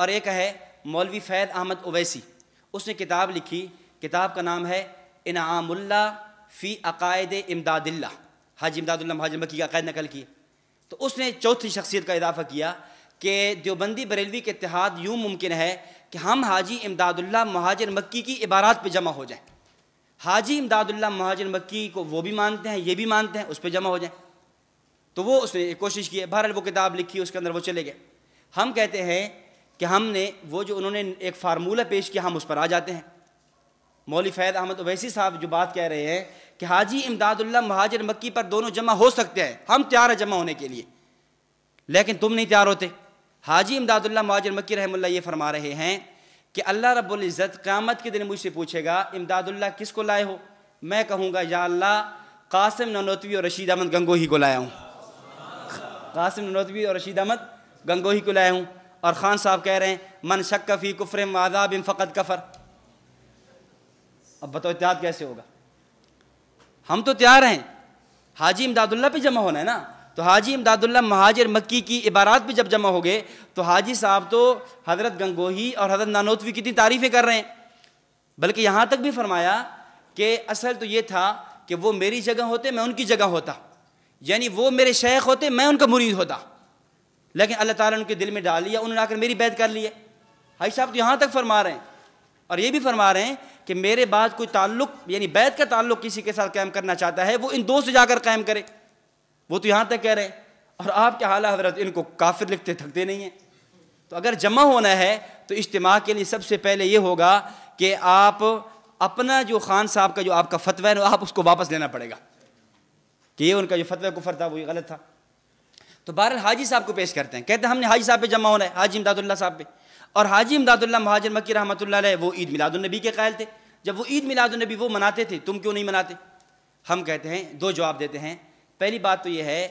और एक है मौलवी फ़ैद अहमद अवैसी उसने किताब लिखी किताब का नाम है इनामुल्ला फ़ी अकायद इमदादिल्ला हाजी इमदादुल्ला महाजन मकी अकायद नकल की तो उसने चौथी शख्सियत का इजाफ़ा किया कि देवबंदी बरेलवी के इतिहाद यूँ मुमकिन है कि हम हाजी इमदादुल्ला महाजर मक्की की इबारात पर जमा हो जाएं हाजी इमदादुल्ला महाजर मक्की को वो भी मानते हैं ये भी मानते हैं उस पर जमा हो जाएं तो वो उसने कोशिश की है वो किताब लिखी उसके अंदर वो चले गए हम कहते हैं कि हमने वो जो उन्होंने एक फार्मूला पेश किया हम उस पर आ जाते हैं मौली फ़ैद अहमद अवैसी साहब जो बात कह रहे हैं कि हाजी इमदादुल्ला महाजर मक्की पर दोनों जमा हो सकते हैं हम तैयार हैं जमा होने के लिए लेकिन तुम नहीं तैयार होते हाजी इमदादुल्ला महाजर मक्की रहमल ये फरमा रहे हैं कि अल्लाह रब्ज़त क़्यामत के दिन मुझसे पूछेगा इमदादुल्ला किस को लाए हो मैं कहूँगा या अल्लाह कासिम ननौतवी और रशीद अहमद गंगोही को लाया हूँ कासिम ननौतवी और रशीद अहमद गंगोही को लाया हूँ और ख़ान साहब कह रहे हैं मन शक्फ़ी कुफर मादाब फ़कत कफ़र अब बताओ इतिहाद कैसे होगा हम तो तैयार हैं हाजी इमदादुल्ला पे जमा होना है ना तो हाजी इमदादुल्ला महाजिर मक्की की इबारात पे जब जमा हो गए तो हाजी साहब तो हज़रत गंगोही और हज़रत नानोतवी कितनी तारीफ़ें कर रहे हैं बल्कि यहाँ तक भी फरमाया कि असल तो ये था कि वो मेरी जगह होते मैं उनकी जगह होता यानी वो मेरे शेख होते मैं उनका मुरीद होता लेकिन अल्लाह ताला उनके दिल में डाल लिया उन्होंने आकर मेरी बैत कर ली है हाई साहब तो यहाँ तक फरमा रहे हैं और ये भी फरमा रहे हैं कि मेरे बाद कोई ताल्लुक यानी बैत का ताल्लुक किसी के साथ कायम करना चाहता है वो इन दो से जाकर कायम करे वो तो यहां तक कह रहे हैं और आप क्या हाल हजरत इनको काफिर लिखते थकते नहीं हैं तो अगर जमा होना है तो इज्तम के लिए सबसे पहले ये होगा कि आप अपना जो खान साहब का जो आपका फतवा है आप उसको वापस लेना पड़ेगा कि ये उनका जो फतवा कुफर था वो गलत था तो बहर हाजी साहब को पेश करते हैं कहते हैं हमने हाजी साहब पे जमा होना है हाजी इमदादुल्ला साहब पर और हाजी इमदादुल्ला महाजर मक्की रहमत वो ईद मिलादुलनबी के कायल थे जब वो ईद मिलादुलनबी वो मनाते थे तुम क्यों नहीं मनाते हम कहते हैं दो जवाब देते हैं पहली बात तो यह है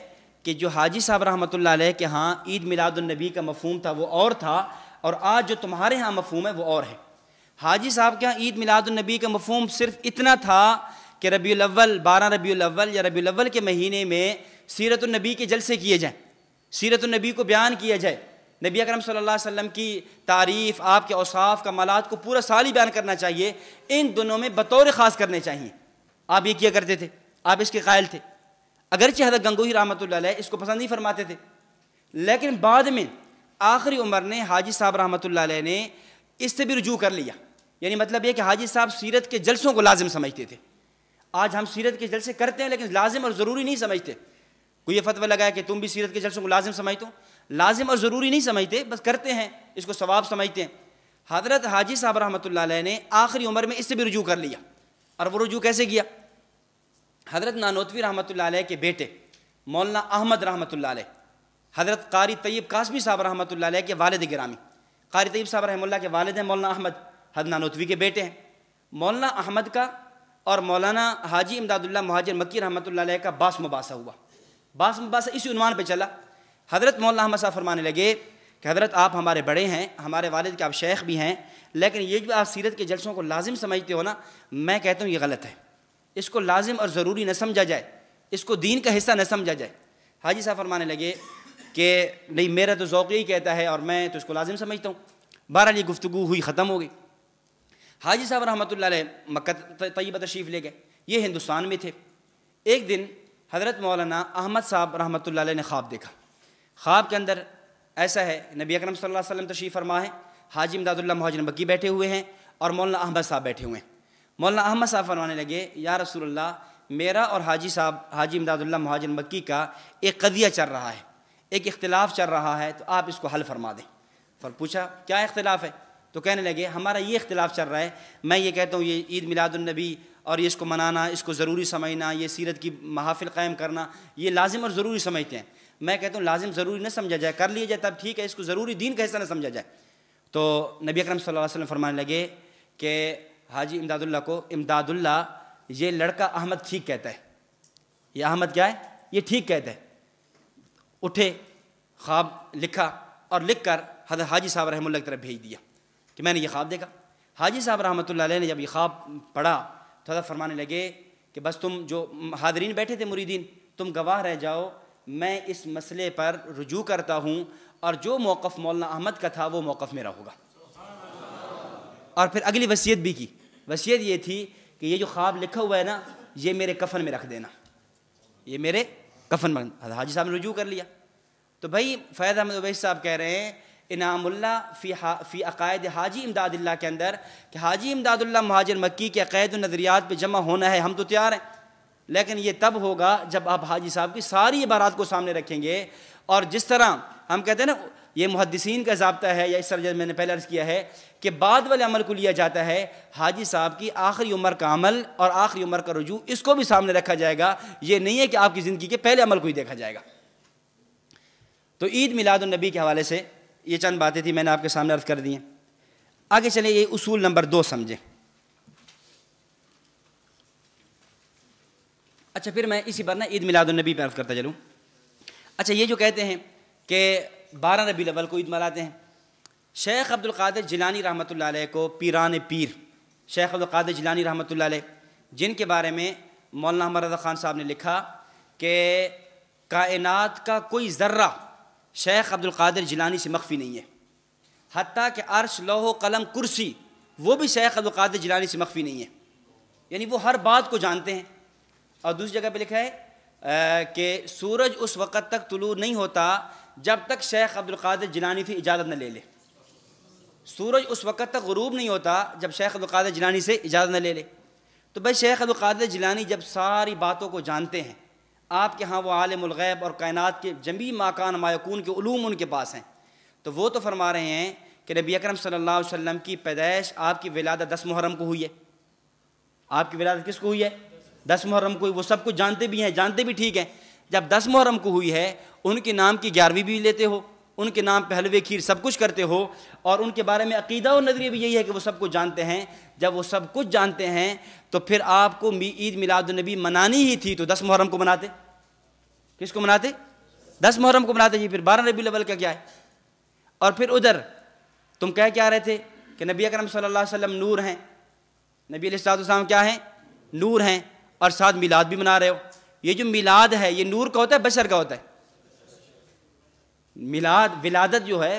कि जो हाजी साहब रहमत के हाँ ईद मिलादुलनबी का मफहम था वो और था और आज जो तुम्हारे यहाँ मफहम है वो और है हाजी साहब के यहाँ ईद मिलादुलनबी का मफहम सिर्फ इतना था कि रबी बारह रबी अव्वल या रबी के महीने में सीरतुलनबी के जलसे किए जाएँ सीरतुलनबी को बयान किया जाए नबी अकरम सल्लल्लाहु अलैहि वसल्लम की तारीफ़ आपके औसाफ कमालत को पूरा साल ही बयान करना चाहिए इन दोनों में बतौर ख़ास करने चाहिए आप ये किया करते थे आप इसके कायल थे अगरचे हजरत गंगोही रहमत इसको पसंद नहीं फरमाते थे लेकिन बाद में आखिरी उम्र ने हाजी साहब रहमत ने इससे भी रजू कर लिया यानी मतलब ये कि हाजी साहब सीरत के जलसों को लाजम समझते थे आज हम सीरत के जलसे करते हैं लेकिन लाजिम और ज़रूरी नहीं समझते कोई ये फतवा लगाया कि तुम भी सीरत के जलसों को लाजम समझते हो लाजिम और ज़रूरी नहीं समझते बस करते हैं इसको सवाब समझते हैं हज़रत हाजी साहब रहमत ने आखिरी उम्र में इससे भी रजू कर लिया और वो रजू कैसे किया हज़रत नानोतवी रहमत के बेटे मौलाना अहमद रहमत हज़रत कारी तयब कासमी साहब रहमत के वालद ग्रामी कारी तय्यब साहब रहमल्ला के वालद हैं मौलाना अहमद हद नानोतवी के बेटे हैं मौलाना अहमद का और मौलाना हाजी इमदादुल्ला महाजर मक्की रहमत का बास मुबासा हुआ बास मुबासा इसी उनवान पर चला हज़रत मौलाना साहब फरमाने लगे कि हज़रत आप हमारे बड़े हैं हमारे वालिद के आप शेख भी हैं लेकिन ये जो आप सीरत के जलसों को लाजिम समझते हो ना मैं कहता हूँ ये गलत है इसको लाजिम और ज़रूरी न समझा जाए इसको दीन का हिस्सा न समझा जाए हाजी साहब फरमाने लगे कि नहीं मेरा तो ज़ौक़ ही कहता है और मैं तो इसको लाजिम समझता हूँ बहरहाल ये गुफ्तु हुई ख़त्म हो गई हाजी साहब रहमत ला मक् तयब तशरीफ़ ले गए ये हिंदुस्तान में थे एक दिन हज़रत मौलाना अहमद साहब रहमत ला ने ख्वाब देखा ख्वाब के अंदर ऐसा है नबी अकरम सल्लल्लाहु अलैहि वसल्लम तशीफ़ फरमा है हाजी इमदादुल्ला महाजन बक्की बैठे हुए हैं और मौलाना अहमद साहब बैठे हुए हैं मौलाना अहमद साहब फरमाने लगे या रसूल्ला मेरा और हाजी साहब हाजी इमदादुल्ला महाजन मक्की का एक कदिया चल रहा है एक इख्तलाफ चल रहा है तो आप इसको हल फरमा दें फिर पूछा क्या इख्तलाफ है तो कहने लगे हमारा ये इख्तलाफ चल रहा है मैं ये कहता हूँ ये ईद मिलादुलनबी और ये इसको मनाना इसको ज़रूरी समझना ये सीरत की महाफिल कायम करना ये लाजिम और ज़रूरी समझते हैं मैं कहता हूँ लाजिम ज़रूरी ना समझा जाए कर लिया जाए तब ठीक है इसको ज़रूरी दीन कैसा ना समझा जाए तो नबी अकरम सल्लल्लाहु अलैहि वसल्लम फरमाने लगे कि हाजी इमदादुल्ला को इमदादुल्ला ये लड़का अहमद ठीक कहता है ये अहमद क्या है ये ठीक कहता है उठे ख्वाब लिखा और लिख कर हजरत हाजी साहब रहमुल्ला की तरफ भेज दिया कि मैंने ये ख्वाब देखा हाजी साहब रहमत ने जब ये ख्वाब पढ़ा तो फरमाने लगे कि बस तुम जो हादरीन बैठे थे मुरीदीन तुम गवाह रह जाओ मैं इस मसले पर रुजू करता हूँ और जो मौक़ मौलाना अहमद का था वो मौक़ मेरा होगा और फिर अगली वसीयत भी की वसीयत ये थी कि ये जो ख्वाब लिखा हुआ है ना ये मेरे कफन में रख देना ये मेरे कफन में हाजी साहब ने रजू कर लिया तो भाई फ़ैज़ अहमद उबैस साहब कह रहे हैं इनामुल्ला फ़ी हा फ़ी अकायद हाजी इमदादुल्ला के अंदर कि हाजी इमदादुल्ला महाजर मक्की के अक़ैद नज़रियात पर जमा होना है हम तो तैयार हैं लेकिन ये तब होगा जब आप हाजी साहब की सारी इबारात को सामने रखेंगे और जिस तरह हम कहते हैं ना ये मुहदसिन का जबता है या इस तरह मैंने पहले अर्ज़ किया है कि बाद वाले अमल को लिया जाता है हाजी साहब की आखिरी उम्र का अमल और आखिरी उम्र का रजू इसको भी सामने रखा जाएगा ये नहीं है कि आपकी ज़िंदगी के पहले अमल को ही देखा जाएगा तो ईद मिलादुलनबी के हवाले से ये चंद बातें थी मैंने आपके सामने अर्ज़ कर दी हैं आगे चले ये उसूल नंबर दो समझें अच्छा फिर मैं इसी बार ना ईद मिलादुलनबी पर अर्ज़ करता चलूँ अच्छा ये जो कहते हैं कि बारह रबी अवल को ईद मनाते हैं शेख अब्दुल कादिर जिलानी रहमत को पीरान पीर शेख अब्दुल कादिर जिलानी रहमत जिनके बारे में मौलाना अहमद रजा खान साहब ने लिखा कि कायनात का कोई ज़र्रा शेख अब्दुल कादिर जिलानी से मख्फी नहीं है हती कि अर्श लोहो कलम कुर्सी वो भी शेख अब्दुल कादिर जिलानी से मख्फी नहीं है यानी वो हर बात को जानते हैं और दूसरी जगह पे लिखा है कि सूरज उस वक़्त तक तुलू नहीं होता जब तक शेख अब्दुल कादिर जिलानी से इजाज़त न ले ले सूरज उस वक़्त तक गरूब नहीं होता जब शेख अब्दुल कादिर जिलानी से इजाज़त न ले ले तो भाई शेख अब्दुल कादिर जिलानी जब सारी बातों को जानते हैं आपके यहाँ वो आलमगैब और कायनात के जमी माकान मायकून के ूम उनके पास हैं तो वो तो फरमा रहे हैं कि नबी अकरम सल्लल्लाहु अलैहि वसल्लम की पैदाइश आपकी विलादत दस मुहर्रम को हुई है आपकी विलादत किसको हुई है दस मुहर्रम को वो सब कुछ जानते भी हैं जानते भी ठीक हैं जब दस मुहर्रम को हुई है उनके नाम की ग्यारहवीं भी लेते हो उनके नाम पहलवे खीर सब कुछ करते हो और उनके बारे में अकीदा और नज़रिया भी यही है कि वो सब कुछ जानते हैं जब वो सब कुछ जानते हैं तो फिर आपको ईद मिलादुलनबी मनानी ही थी तो दस मुहर्रम को मनाते किसको मनाते दस मुहर्रम को मनाते जी फिर बारह नबी अवल का क्या है और फिर उधर तुम कह क्या रहे थे कि नबी अकरम सल्लल्लाहु अलैहि वसल्लम नूर हैं नबी अलैहि क्या हैं नूर हैं और साथ मिलाद भी मना रहे हो ये जो मिलाद है ये नूर का होता है बशर का होता है मिलाद विलादत जो है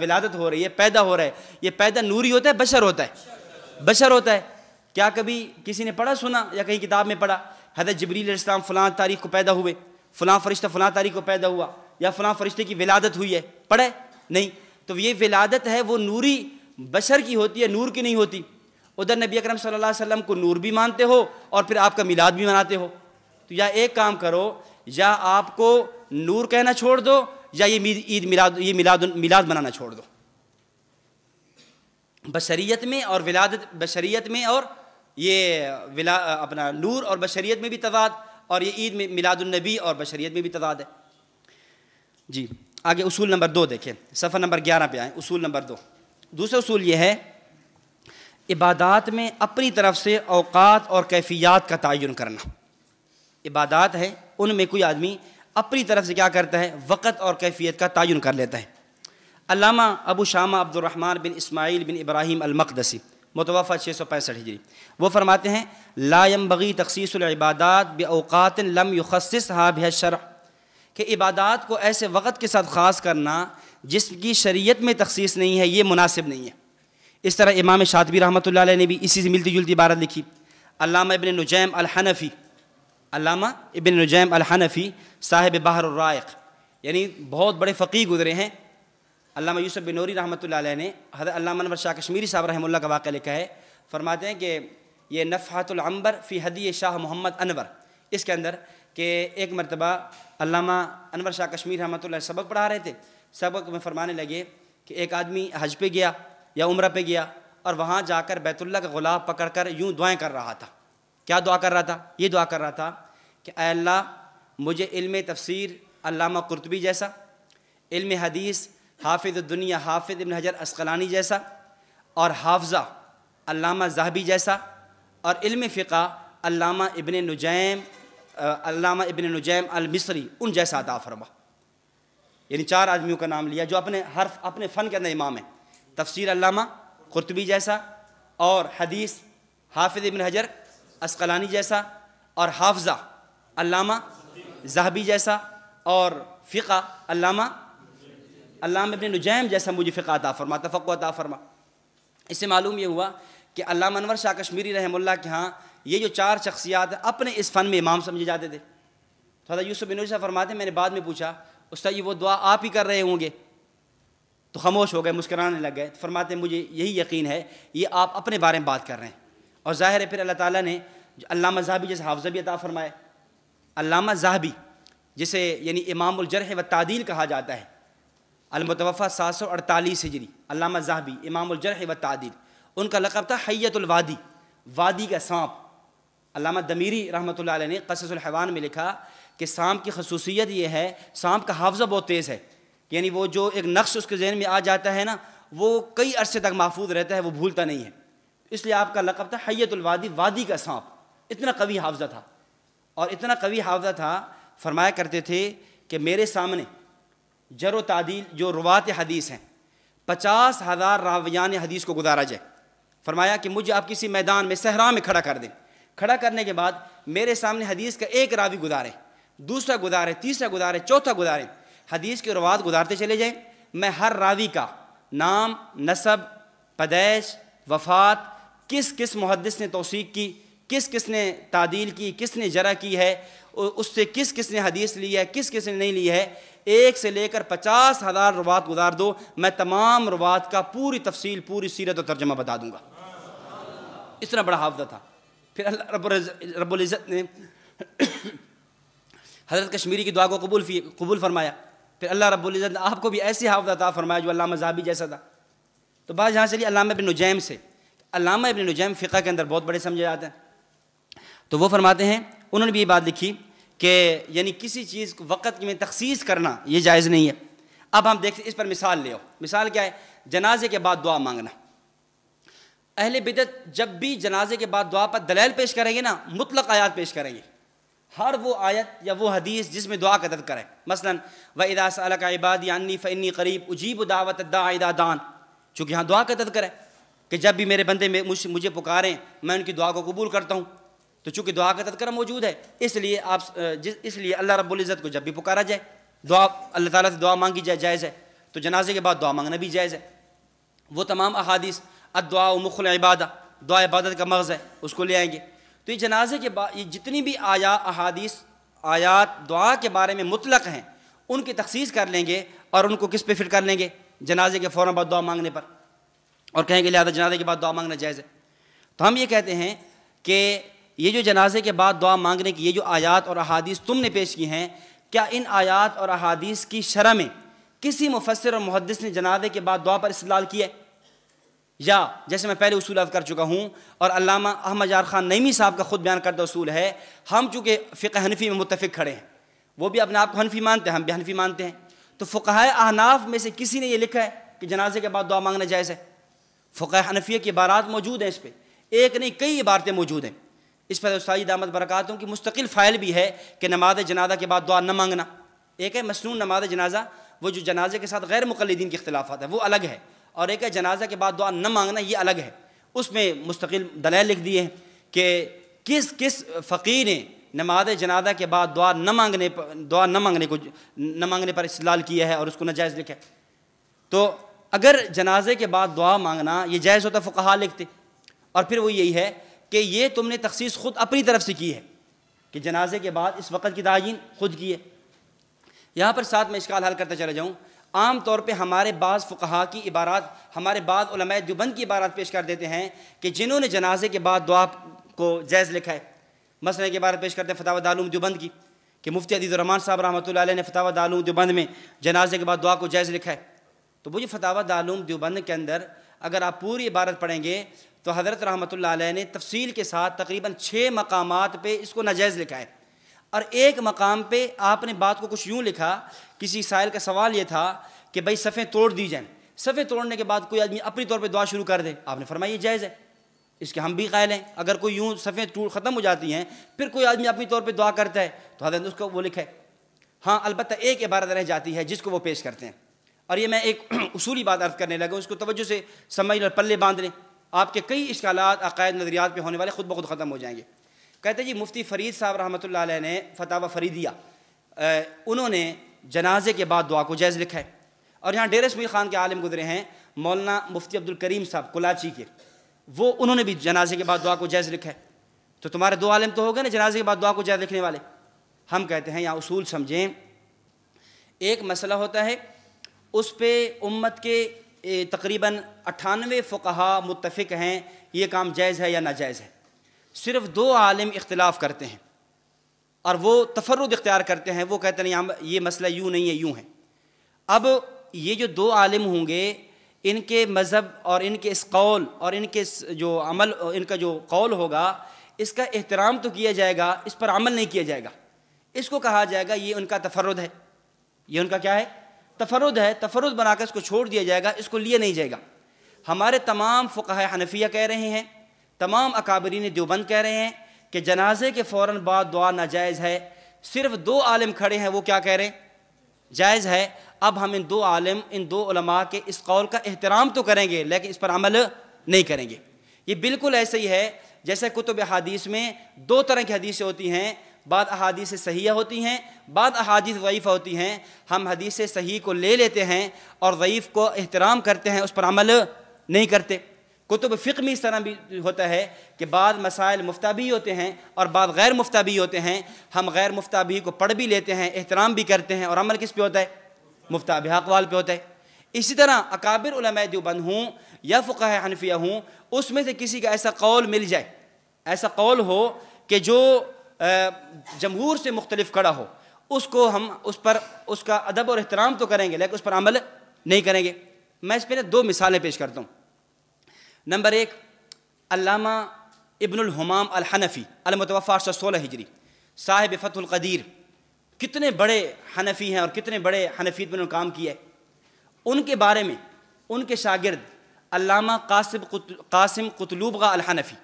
विलादत हो रही है पैदा हो रहा है ये पैदा नूरी होता है बशर होता है बशर होता है क्या कभी किसी ने पढ़ा सुना या कहीं किताब में पढ़ा हजरत जबरीलाम फ़लाँ तारीख को पैदा हुए फ़लाँ फरिश्ता फ़लाँ तारीख को पैदा हुआ या फ़लाँ फरिश्ते की विलादत हुई है पढ़े नहीं तो ये विलादत है वो नूरी बशर की होती है नूर की नहीं होती उधर नबी अकरम सल्लल्लाहु अलैहि वसल्लम को नूर भी मानते हो और फिर आपका मिलाद भी मनाते हो तो या एक काम करो या आपको नूर कहना छोड़ दो या ये ईद मिलाद ये मिलाद मिलाद मनाना छोड़ दो बशरीत में और विलादत बशरीत में और ये विला अपना नूर और बशरीत में भी तादाद और ये ईद में मिलादुलनबी और बशरीत में भी तजाद है जी आगे उसूल नंबर दो देखें सफ़र नंबर ग्यारह पे आए उसूल नंबर दो दूसरा उसूल ये है इबादत में अपनी तरफ से अवकात और कैफियात का तयन करना इबादत है उनमें कोई आदमी अपनी तरफ से क्या करता है वक़्त और कैफियत का तयन कर लेता है अलामा अबू शामा अब्दुलरहमान बिन इसमाइल बिन इब्राहिम अलमकदसी मुतवफ़ा छः सौ पैंसठ हिजरी वो फरमाते हैं लायम बगी बे बवक़ात लम युखस हाब शर कि इबादत को ऐसे वक़्त के साथ ख़ास करना जिसकी शरीयत में तखसीस नहीं है ये मुनासिब नहीं है इस तरह इमाम शादबी रहमत ने भी इसी से मिलती जुलती इबारत लिखी अलामा इबन नजैम अलहनफ़ी अलामा इबन नजैम अलहनफ़ी साहिब बहर रायक यानी बहुत बड़े फ़कीर गुजरे हैं अलामा यूसुफ बिनोरी रहमत ने हज़रत शाह कश्मीरी साहब रहम का वाक़ लिखा है फरमाते हैं कि ये नफ़ातुलंबर फ़ी हदी शाह मोहम्मद अनवर इसके अंदर कि एक मरतबा अलामा अनवर शाह कश्मीर रहमत सबक पढ़ा रहे थे सबक में फरमाने लगे कि एक आदमी हज पे गया या उम्र पे गया और वहाँ जाकर बैतुल्ला का गुलाब पकड़ कर यूँ दुआएँ कर रहा था क्या दुआ कर रहा था ये दुआ कर रहा था कि अल्लाह मुझे इल्म तफसीर अल्लामा कुरतबी जैसा इल्म हदीस हाफिज दुनिया हाफिज इबन हजर असकलानी जैसा और हाफजा अल्लामा जहबी जैसा और इल्म फ़िका अल्लामा इबन नुजैम अल्लामा इबन नुजैम मिसरी उन जैसा अता फरमा यानी चार आदमियों का नाम लिया जो अपने हर्फ अपने फ़न के अंदर इमाम है तफसर अलामा कुरतबी जैसा और हदीस हाफिज इबन हजर असकलानी जैसा और हाफजा अलामा जहबी जैसा और फ़िका अलामा अलामा इबन नुजैम जैसा मुझे फ़िका अता फरमा तफ़क़ अता फरमा इससे मालूम ये हुआ कि अलामा अनवर शाह कश्मीरी रहमल्ला के यहाँ ये जो चार शख्सियात अपने इस फ़न में इमाम समझे जाते थे तो यूसुफ बिन फरमाते मैंने बाद में पूछा उस्ताद ये वो दुआ आप ही कर रहे होंगे तो खामोश हो गए मुस्कराने लग गए तो फरमाते मुझे यही यकीन है ये आप अपने बारे में बात कर रहे हैं और ज़ाहिर है फिर अल्लाह ताला ने अल्लामा जहाबी जैसे हाफजा भी अता फरमाए अल्लामा जहाबी जिसे यानी इमाम जरह व तादील कहा जाता है अलमतवफ़ा सात सौ अड़तालीस हिजरी अल्लामा जहाबी इमाम जरह व तादील उनका लकब था हैतुलवादी वादी का सांप अलामा दमीरी रहमत ने कससलहवान में लिखा कि सांप की खसूसियत यह है सांप का हाफजा बहुत तेज़ है यानी वो जो एक नक्श उसके जहन में आ जाता है ना वो कई अरसे तक महफूज रहता है वो भूलता नहीं है इसलिए आपका लकब था हैतुलवादी वादी का सांप इतना कवि हाफजा था और इतना कवि हाफजा था फरमाया करते थे कि मेरे सामने जर तादील जो रुवात हदीस हैं पचास हज़ार रावयान हदीस को गुजारा जाए फरमाया कि मुझे आप किसी मैदान में सहरा में खड़ा कर दें खड़ा करने के बाद मेरे सामने हदीस का एक रावी गुजारे दूसरा गुजारे तीसरा गुजारे चौथा गुजारें हदीस के रवात गुजारते चले जाएँ मैं हर रावी का नाम नसब पदैश वफ़ात किस किस मुहदस ने तोसीक की किस किस ने तादील की किस ने जरा की है उससे किस किस ने हदीस ली है किस किस ने नहीं ली है एक से लेकर पचास हज़ार रवात गुजार दो मैं तमाम रवात का पूरी तफसील पूरी सीरत और तर्जमा बता दूंगा इतना बड़ा हाफजा था फिर अल्लाह ने हज़रत कश्मीरी की दुआ को कबूल कबूल फरमाया फिर अल्लाह रब्ज़त ने आपको भी ऐसी हाफ अता फरमाया जो अलामा जहाबी जैसा था तो बात यहाँ चलिए अलामा इबन नुजैम से अलामा इबन नुजैम फ़िका के अंदर बहुत बड़े समझे जाते हैं तो वो फरमाते हैं उन्होंने भी ये बात लिखी कि यानी किसी चीज़ को वक़्त में तखसीस करना ये जायज़ नहीं है अब हम देखते इस पर मिसाल ले आओ मिसाल क्या है जनाजे के बाद दुआ मांगना अहल बिदत जब भी जनाजे के बाद दुआ पर दलैल पेश करेंगे ना मुतलक आयात पेश करेंगे हर वो आयत या वो हदीस जिसमें दुआ का दद करें मसलन व इदास का इबाद यानी फ़नी करीब उजीब दावत दादा दान चूँकि यहाँ दुआ का दद करें कि जब भी मेरे बंदे मुझ मुझे पुकारें मैं उनकी दुआ को कबूल करता हूँ तो चूँकि दुआ का तदकर मौजूद है इसलिए आप जिस इसलिए अल्लाह रबुल्जत को जब भी पुकारा जाए दुआ अल्लाह ताला से दुआ मांगी जाए जायज़ है तो जनाजे के बाद दुआ मांगना भी जायज़ है वो तमाम अहादीस अदुआ मुखल इबादा दुआ इबादत का मगज़ है उसको ले आएंगे तो ये जनाजे के बाद ये जितनी भी आया अहादीस आयात दुआ के बारे में मुतलक हैं उनकी तखसीस कर लेंगे और उनको किस पे फिट कर लेंगे जनाजे के फ़ौर बाद दुआ मांगने पर और कहेंगे लिहाजा जनाजे के बाद दुआ मांगना जायज़ है तो हम ये कहते हैं कि ये जो जनाजे के बाद दुआ मांगने की ये जो आयात और अहादीस तुमने पेश की हैं क्या इन आयात और अहादीस की शरह में किसी मुफसर और मुहदस ने जनाजे के बाद दुआ पर इस्तेलाल किया है या जैसे मैं पहले उसूल कर चुका हूँ और अलामा अहमद यार ख़ान नईमी साहब का ख़ुद बयान करदा उसूल है हम चूँकि फ़िक हनफी में मुतफ़ खड़े हैं वो भी अपने आप को हनफी मानते हैं हम भी हनफी मानते हैं तो फ़ुकाय अहनाफ में से किसी ने यह लिखा है कि जनाजे के बाद दुआ मांगना जायज़ है फ़ुक़ हनफिया की इबारत मौजूद हैं इस पर एक नहीं कई इबारतें मौजूद हैं इस पर साजिद अहमद बरकतों की मुस्तकिल फ़ाइल भी है कि नमाज जनाजा के बाद दुआ न मांगना एक है मसनू नमाज जनाजा वो जो जनाजे के साथ गैर मुखलदीन के अख्तिलाफ़ है वो अलग है और एक है जनाजा के बाद दुआ न मांगना ये अलग है उसमें मुस्तकिल दलैल लिख दिए हैं कि किस किस फ़कीर ने नमाज जनाजा के बाद दुआ न मांगने पर दुआ न मांगने को न मांगने पर इसलाल किया है और उसको नजायज़ लिखा है तो अगर जनाजे के बाद दुआ मांगना ये जायज़ होता फ़ुकहा लिखते और फिर वो यही है कि ये तुमने तखसीस ख़ुद अपनी तरफ से की है कि जनाजे के बाद इस वक्त की तयन खुद की है यहाँ पर साथ में इसका हल करता चला जाऊँ आम तौर पे हमारे बाज़ फ़ुकहा की इबारत हमारे बाद दुबंद की इबारत पेश कर देते हैं कि जिन्होंने जनाजे के बाद दुआ को जैज़ लिखा है मसले की इबारत पेश करते हैं फतावा दालूम दुबंद की कि मुफ्ती अदीज़ुररहमान साहब रहमत ने फतावा दालूम दुबंद में जनाजे के बाद दुआ को जैज़ लिखा है तो मुझे फतावा दालूम दुबंद के अंदर अगर आप पूरी इबारत पढ़ेंगे तो हज़रत रहमत ने तफसील के साथ तकरीबन छः मकाम पर इसको नाजायज़ लिखा है और एक मकाम पे आपने बात को कुछ यूँ लिखा किसी साइल का सवाल ये था कि भाई सफ़ें तोड़ दी जाए सफ़े तोड़ने के बाद कोई आदमी अपनी तौर पर दुआ शुरू कर दे आपने फरमाइए जायज़ है इसके हम भी कायल हैं अगर कोई यूँ सफ़ें टूट ख़त्म हो जाती हैं फिर कोई आदमी अपनी तौर पर दुआ करता है तो हजरत उसको वो लिखे हाँ अलबत्त एक इबारत रह जाती है जिसको वो पेश करते हैं और ये मैं एक उसूली बात अर्थ करने लगा उसको तवज्जो से समझ और पल्ले बांध लें आपके कई इश्काल अकायद नजरियात पे होने वाले खुद ब खुद ख़त्म हो जाएंगे कहते जी मुफ्ती फरीद साहब रहमत ने फतावा फरीदिया उन्होंने जनाजे के बाद दुआ को जैज़ लिखा है और यहाँ डेर समी ख़ान के आलम गुजरे हैं मौलाना मुफ्ती अब्दुल करीम साहब कोलाची के वो उन्होंने भी जनाजे के बाद दुआ को जैज़ लिखा है तो तुम्हारे दो आलम तो हो गए ना जनाजे के बाद दुआ को जैज़ लिखने वाले हम कहते हैं यहाँ उसूल समझें एक मसला होता है उस पर उम्मत के तकरीबन अट्ठानवे फ़ुकहा मुतफ़ हैं ये काम जायज़ है या नाजायज़ है सिर्फ दो आलिम इख्तलाफ करते हैं और वो तफरुद इख्तियार करते हैं वो कहते हैं नहीं ये मसला यूँ नहीं है यूँ है अब ये जो दो आलिम होंगे इनके मज़हब और इनके इस कौल और इनके जो अमल इनका जो कौल होगा इसका एहतराम तो किया जाएगा इस पर अमल नहीं किया जाएगा इसको कहा जाएगा ये उनका तफरुद है ये उनका क्या है तफरुद है तफरद बनाकर इसको छोड़ दिया जाएगा इसको लिया नहीं जाएगा हमारे तमाम फ़ुकाह हनफिया कह रहे हैं तमाम अकाबरीन देवबंद कह रहे हैं कि जनाजे के फ़ौर बाद दुआ नाजायज़ है सिर्फ दो आलम खड़े हैं वो क्या कह रहे हैं जायज़ है अब हम इन दो आलम इन दो के इस कौल का एहतराम तो करेंगे लेकिन इस पर अमल नहीं करेंगे ये बिल्कुल ऐसे ही है जैसे कुतुब हदीस में दो तरह की हदीसें होती हैं बाद अहादीस सही होती हैं बाद अहादीस ज़यीफ़ होती हैं हम हदीस सही को ले लेते हैं और ज़यीफ़ को एहतराम करते हैं उस पर अमल नहीं करते कुतुब फ़िक में इस तरह भी होता है कि बाद मसाइल मुफ्ता भी होते हैं और बाद गैर मुफ्ता भी होते हैं हम गैर मुफ्ता भी को पढ़ भी लेते हैं एहतराम भी करते हैं और अमल किस पे होता है मुफ्ता अकवाल पर होता है इसी तरह अकाबिर देवबंद हूँ या फ़ुक़ हनफिया हूँ उसमें से किसी का ऐसा कौल मिल जाए ऐसा कौल हो कि जो जमहूर से मुख्तलिफ खड़ा हो उसको हम उस पर उसका अदब और एहतराम तो करेंगे लेकिन उस पर अमल नहीं करेंगे मैं इस पर दो मिसालें पेश करता हूँ नंबर एक अल्लामा इब्नुल हुमाम अल हनफ़ी अलमतवा आठ सौ सोलह हिजरी साहिब फ़तुल्क़दीर कितने बड़े हनफ़ी हैं और कितने बड़े हनफी इब्न काम किए उनके बारे में उनके शागिर्द अल्लामा कासिम कुत, कासिम कुतलूबगा अल हनफ़ी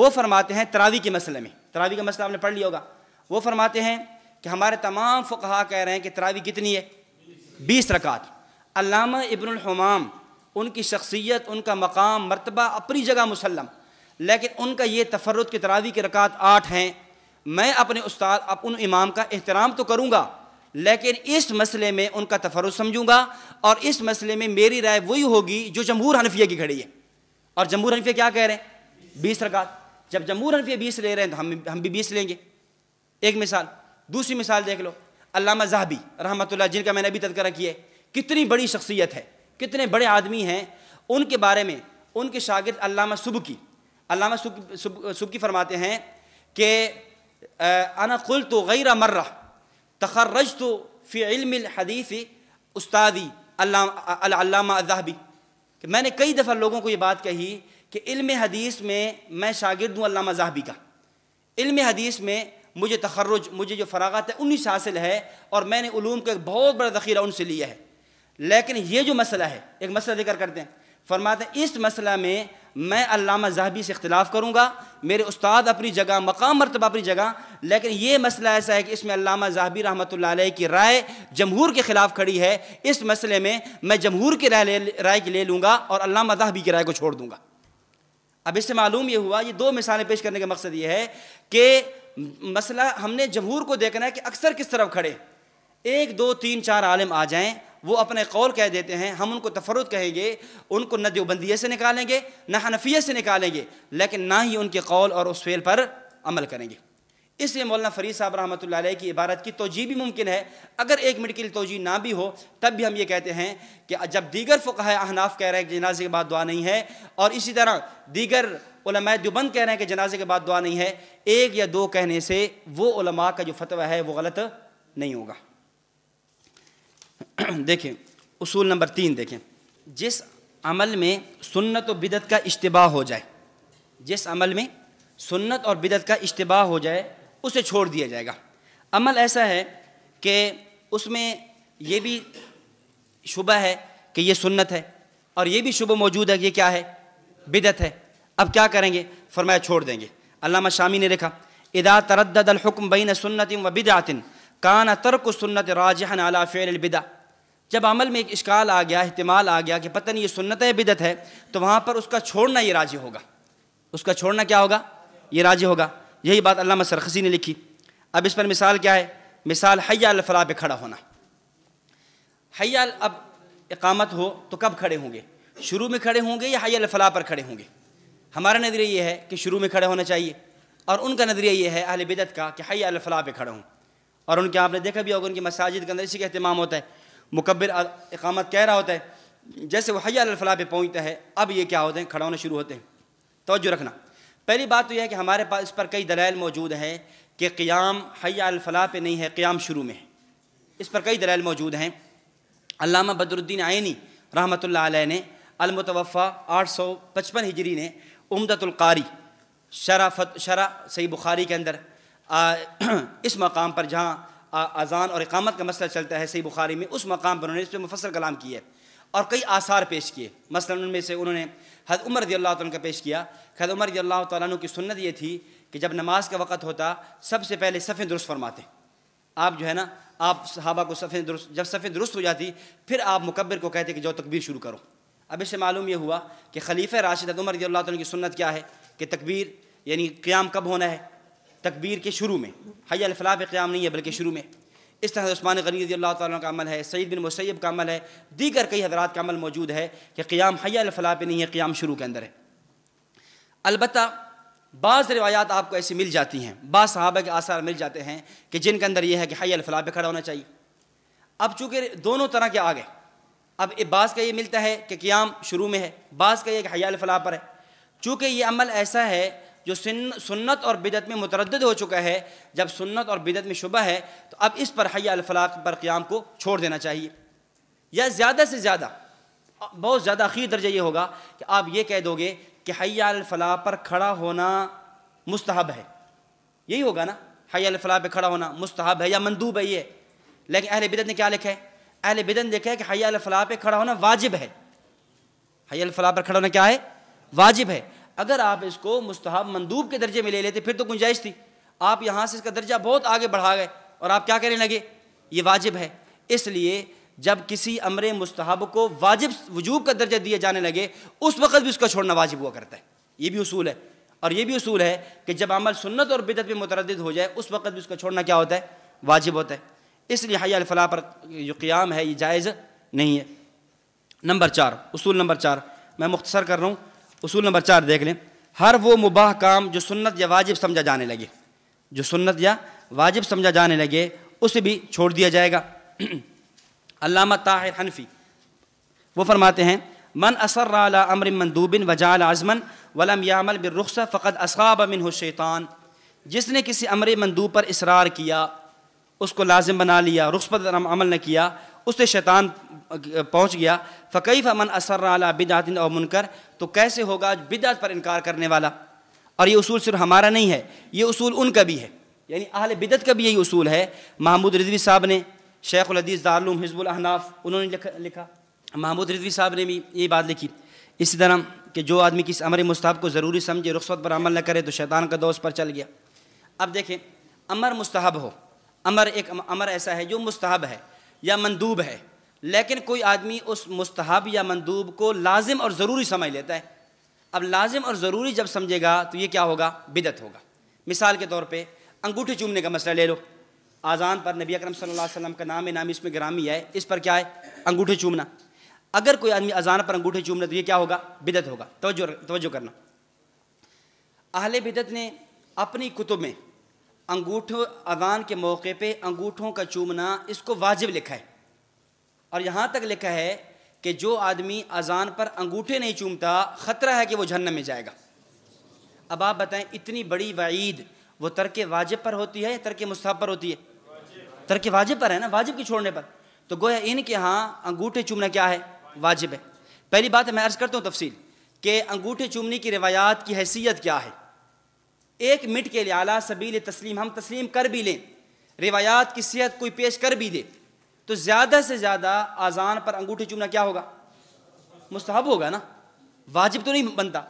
वो फरमाते हैं तरावी के मसले में तरावी का मसला आपने पढ़ लिया होगा वो फरमाते हैं कि हमारे तमाम फ़ुकहा कह रहे हैं कि तरावी कितनी है बीस रकात अल्लामा इब्नुल हुमाम उनकी शख्सियत उनका मकाम मरतबा अपनी जगह मुसलम लेकिन उनका ये तफरत के तरावी के रकात आठ हैं मैं अपने उस्ताद अप उन इमाम का एहतराम तो करूँगा लेकिन इस मसले में उनका तफरत समझूंगा और इस मसले में मेरी राय वही होगी जो जमहूर हनफिया की खड़ी है और जमहूर हनफिया क्या कह रहे हैं बीस रकात जब जमहूर हनफिया बीस ले रहे हैं तो हम हम भी बीस लेंगे एक मिसाल दूसरी मिसाल देख लो अलामा जहाबी रहमत जिनका मैंने अभी तस्करा किया है कितनी बड़ी शख्सियत है कितने बड़े आदमी हैं उनके बारे में उनके शागिद अल्लामा सुबकी अल्लामा सुबकी सुब, सुब फरमाते हैं कि अना कुल तो गैर मर्रा तखरज तो फ़ी हदीफ़ उस्तादी अल्लामा अजहबी कि मैंने कई दफ़ा लोगों को ये बात कही कि इल्म हदीस में मैं शागिर्द हूँ अल्लामा जहाबी का इल्म हदीस में मुझे तखरज मुझे जो फरागत है उन्हीं से हासिल है और मैंने ूम का एक बहुत बड़ा ज़ख़ीरा उनसे लिया है लेकिन ये जो मसला है एक मसला जिक्र करते हैं फरमाते हैं इस मसला में मैं अल्लामा जहबी से इख्तिलाफ़ करूँगा मेरे उस्ताद अपनी जगह मकाम मरतबा अपनी जगह लेकिन ये मसला ऐसा है कि इसमें अल्लामा जहबी रहमत की राय जमहूर के ख़िलाफ़ खड़ी है इस मसले में मैं जमहूर की राय राय की ले लूँगा और अल्लामा जहबी की राय को छोड़ दूँगा अब इससे मालूम ये हुआ ये दो मिसालें पेश करने का मकसद ये है कि मसला हमने जमहूर को देखना है कि अक्सर किस तरफ खड़े एक दो तीन चार आलिम आ जाएं वो अपने कौल कह देते हैं हम उनको तफरुद कहेंगे उनको न देवबंदिया से निकालेंगे न हनफिया से निकालेंगे लेकिन ना ही उनके कौल और उस फेल पर अमल करेंगे इसलिए मौलाना फरीद साहब रहमत की इबारत की तोजी भी मुमकिन है अगर एक मिनट के लिए तोजी ना भी हो तब भी हम ये कहते हैं कि जब दीगर फ़ुका अहनाफ कह रहे हैं कि जनाजे के बाद दुआ नहीं है और इसी तरह दीगर दुबंद कह रहे हैं कि जनाजे के बाद दुआ नहीं है एक या दो कहने से वो का जो फतवा है वो गलत नहीं होगा देखें उसूल नंबर तीन देखें जिस अमल में सुन्नत और बिदत का इश्तबा हो जाए जिस अमल में सुन्नत और बिदत का इश्तबा हो जाए उसे छोड़ दिया जाएगा अमल ऐसा है कि उसमें ये भी शुबा है कि ये सुन्नत है और ये भी शुभ मौजूद है कि ये क्या है बिदत है अब क्या करेंगे फरमाया छोड़ देंगे अलामा शामी ने लिखा इदा तरद हुक्म बैन सुन्नतिन व बिदातिन कान तर्क सुन्नत राजहन अला अलबिदा जब अमल में एक इश्काल आ गया अहतमाल आ गया कि पता नहीं ये सुन्नत बिदत है तो वहाँ पर उसका छोड़ना ये राजी होगा उसका छोड़ना क्या होगा ये राजी होगा यही बात अल्लाह सरखसी ने लिखी अब इस पर मिसाल क्या है मिसाल हैया अलफला पे खड़ा होना हया अब इकामत हो तो कब खड़े होंगे शुरू में खड़े होंगे या हैया अलफला पर खड़े होंगे हमारा नज़रिया ये है कि शुरू में खड़े होना चाहिए और उनका नज़रिया ये है अहल बिदत का कि हया अलफला पे खड़े हों और उनके आपने देखा भी होगा उनकी मसाजिद के अंदर इसी का अहतमाम होता है मुकबर इकामत कह रहा होता है जैसे वह हयाफला पे पहुँचता है अब ये क्या होते हैं खड़ा होना शुरू होते हैं तोज्जो रखना पहली बात तो यह है कि हमारे पास इस पर कई दलाइल मौजूद हैं कि क़्याम हया पर नहीं है क़्याम शुरू में है इस पर कई दलाइल मौजूद हैं अलामा बदरुद्दीन आयनी रहमत ने अलमतवफ़ा आठ सौ पचपन हिजरी ने उमदतुल्कारी शराफत शरा सही बुखारी के अंदर इस मकाम पर जहाँ अजान और इकामत का मसला चलता है सही बुखारी में उस मकाम पर उन्होंने इस पर मुफसर कलाम किया और कई आसार पेश किए मसला उनमें से उन्होंने हद उमर रजी अल्लाह का पेश किया हद उमर रजी अल्लाह तु की सुन्नत ये थी कि जब नमाज का वक़्त होता सबसे पहले सफ़ें दुरुस्त फरमाते आप जो है ना आप सहाबा को सफ़ें दुरुस्त जब सफ़ें दुरुस्त हो जाती फिर आप मुकबर को कहते कि जो तकबीर शुरू करो अब इससे मालूम यह हुआ कि खलीफ़ राशिद उमर रजी अल्लाह की सुन्नत क्या है कि तकबीर यानी क़्याम कब होना है तकबीर के शुरू में हया अलफलाह क़्याम नहीं है बल्कि शुरू में इस तरह उस्मान गनी रजी अल्लाह का अमल है सईद बिन मुसैब का अमल है दीगर कई हजरात का अमल मौजूद है कि क़्याम हय अलफलाह नहीं है क़्याम शुरू के अंदर है अलबत् बाज़ रिवायात आपको ऐसी मिल जाती हैं बाज़ सहाबा के आसार मिल जाते हैं कि जिनके अंदर यह है कि हय अलफलाह खड़ा होना चाहिए अब चूँकि दोनों तरह के आ गए अब बाज़ का ये मिलता है कि क़्याम शुरू में है बाज़ का ये कि हया अलफलाह पर है चूँकि ये अमल ऐसा है जो सुन्नत और बिदत में मुतरद हो चुका है जब सुन्नत और बिदत में शुबा है तो अब इस पर हया अलफलाक पर क़्याम को छोड़ देना चाहिए या ज़्यादा से ज़्यादा बहुत ज़्यादा अखीर दर्जा ये होगा कि आप ये कह दोगे कि हया अलफलाह पर खड़ा होना मुस्तहब है यही होगा ना हया अलफलाह पर खड़ा होना मुस्तहब है या मंदूब है ये लेकिन अहल बिदत ने क्या लिखा है अहल बिदत देखा है कि हया अलफलाह पर खड़ा होना वाजिब है हया अलफलाह पर खड़ा होना क्या है वाजिब है अगर आप इसको मुस्तहब मंदूब के दर्जे में ले लेते फिर तो गुंजाइश थी आप यहाँ से इसका दर्जा बहुत आगे बढ़ा गए और आप क्या कहने लगे ये वाजिब है इसलिए जब किसी अमर मुस्तहब को वाजिब वजूब का दर्जा दिया जाने लगे उस वक्त भी उसका छोड़ना वाजिब हुआ करता है ये भी असूल है और ये भी उसूल है कि जब अमल सुन्नत और बिदत में मुतरद हो जाए उस वक्त भी उसका छोड़ना क्या होता है वाजिब होता है इसलिए हया अलफला पर जो क़्याम है ये जायज़ नहीं है नंबर चार उसूल नंबर चार मैं मुख्तसर कर रहा हूँ उसूल नंबर चार देख लें हर वो मुबाह काम जो सुन्नत या वाजिब समझा जाने लगे जो सुन्नत या वाजिब समझा जाने लगे उसे भी छोड़ दिया जाएगा अल्लामा ताहिर हनफी वो फरमाते हैं मन असर अला अमर मंदूबिन वजाल आजमन वलम यामल बिन रुख्सा फ़कत असाब अमिन हो शैतान जिसने किसी अमर मंदूब पर इसरार किया उसको लाजिम बना लिया पर अमल न किया उससे शैतान पहुंच गया फ़कीफ़ अमन असर अला बिदातिन और मुनकर तो कैसे होगा बिदात पर इनकार करने वाला और ये उसूल सिर्फ हमारा नहीं है ये उसूल उनका भी है यानी अहल बिदत का भी यही उसूल है महमूद रिजवी साहब ने शेख उदीस दारूम हिजबुल अहनाफ उन्होंने लिखा, महमूद रिजवी साहब ने भी यही बात लिखी इसी तरह कि जो आदमी किस अमर मुस्ताब को ज़रूरी समझे रुख्सत पर अमल न करे तो शैतान का दोस्त पर चल गया अब देखें अमर मुस्तहब हो अमर एक अमर ऐसा है जो मुस्तहब है या मंदूब है लेकिन कोई आदमी उस मुस्तहब या मंदूब को लाजिम और ज़रूरी समझ लेता है अब लाजिम और ज़रूरी जब समझेगा तो ये क्या होगा बिदत होगा मिसाल के तौर पर अंगूठे चूमने का मसला ले लो आज़ान पर नबी अकरम सल्लल्लाहु अलैहि वसल्लम का नाम है नाम इसमें ग्रामी है इस पर क्या है अंगूठे चूमना अगर कोई आदमी अजान पर अंगूठे चूमना तो ये क्या होगा बिदत होगा तोज्जो तोज्जो करना अहल बिदत ने अपनी कुतुब में अंगूठों अजान के मौके पर अंगूठों का चूमना इसको वाजिब लिखा है और यहाँ तक लिखा है कि जो आदमी अजान पर अंगूठे नहीं चूमता ख़तरा है कि वो जहन्नम में जाएगा अब आप बताएं इतनी बड़ी वईद वो तरक वाजिब पर होती है या तर्क मुस्ताब पर होती है तरक वाजिब पर है ना वाजिब की छोड़ने पर तो गोया इनके यहाँ अंगूठे चूमना क्या है वाजिब है पहली बात है मैं अर्ज़ करता हूँ तफसील कि अंगूठे चूमने की रिवायात की हैसियत क्या है एक मिनट के लिए आला सबील तस्लीम हम तस्लीम कर भी लें रिवायात की सेहत कोई पेश कर भी दे तो ज़्यादा से ज़्यादा आज़ान पर अंगूठी चूमना क्या होगा मुस्तहब होगा ना वाजिब तो नहीं बनता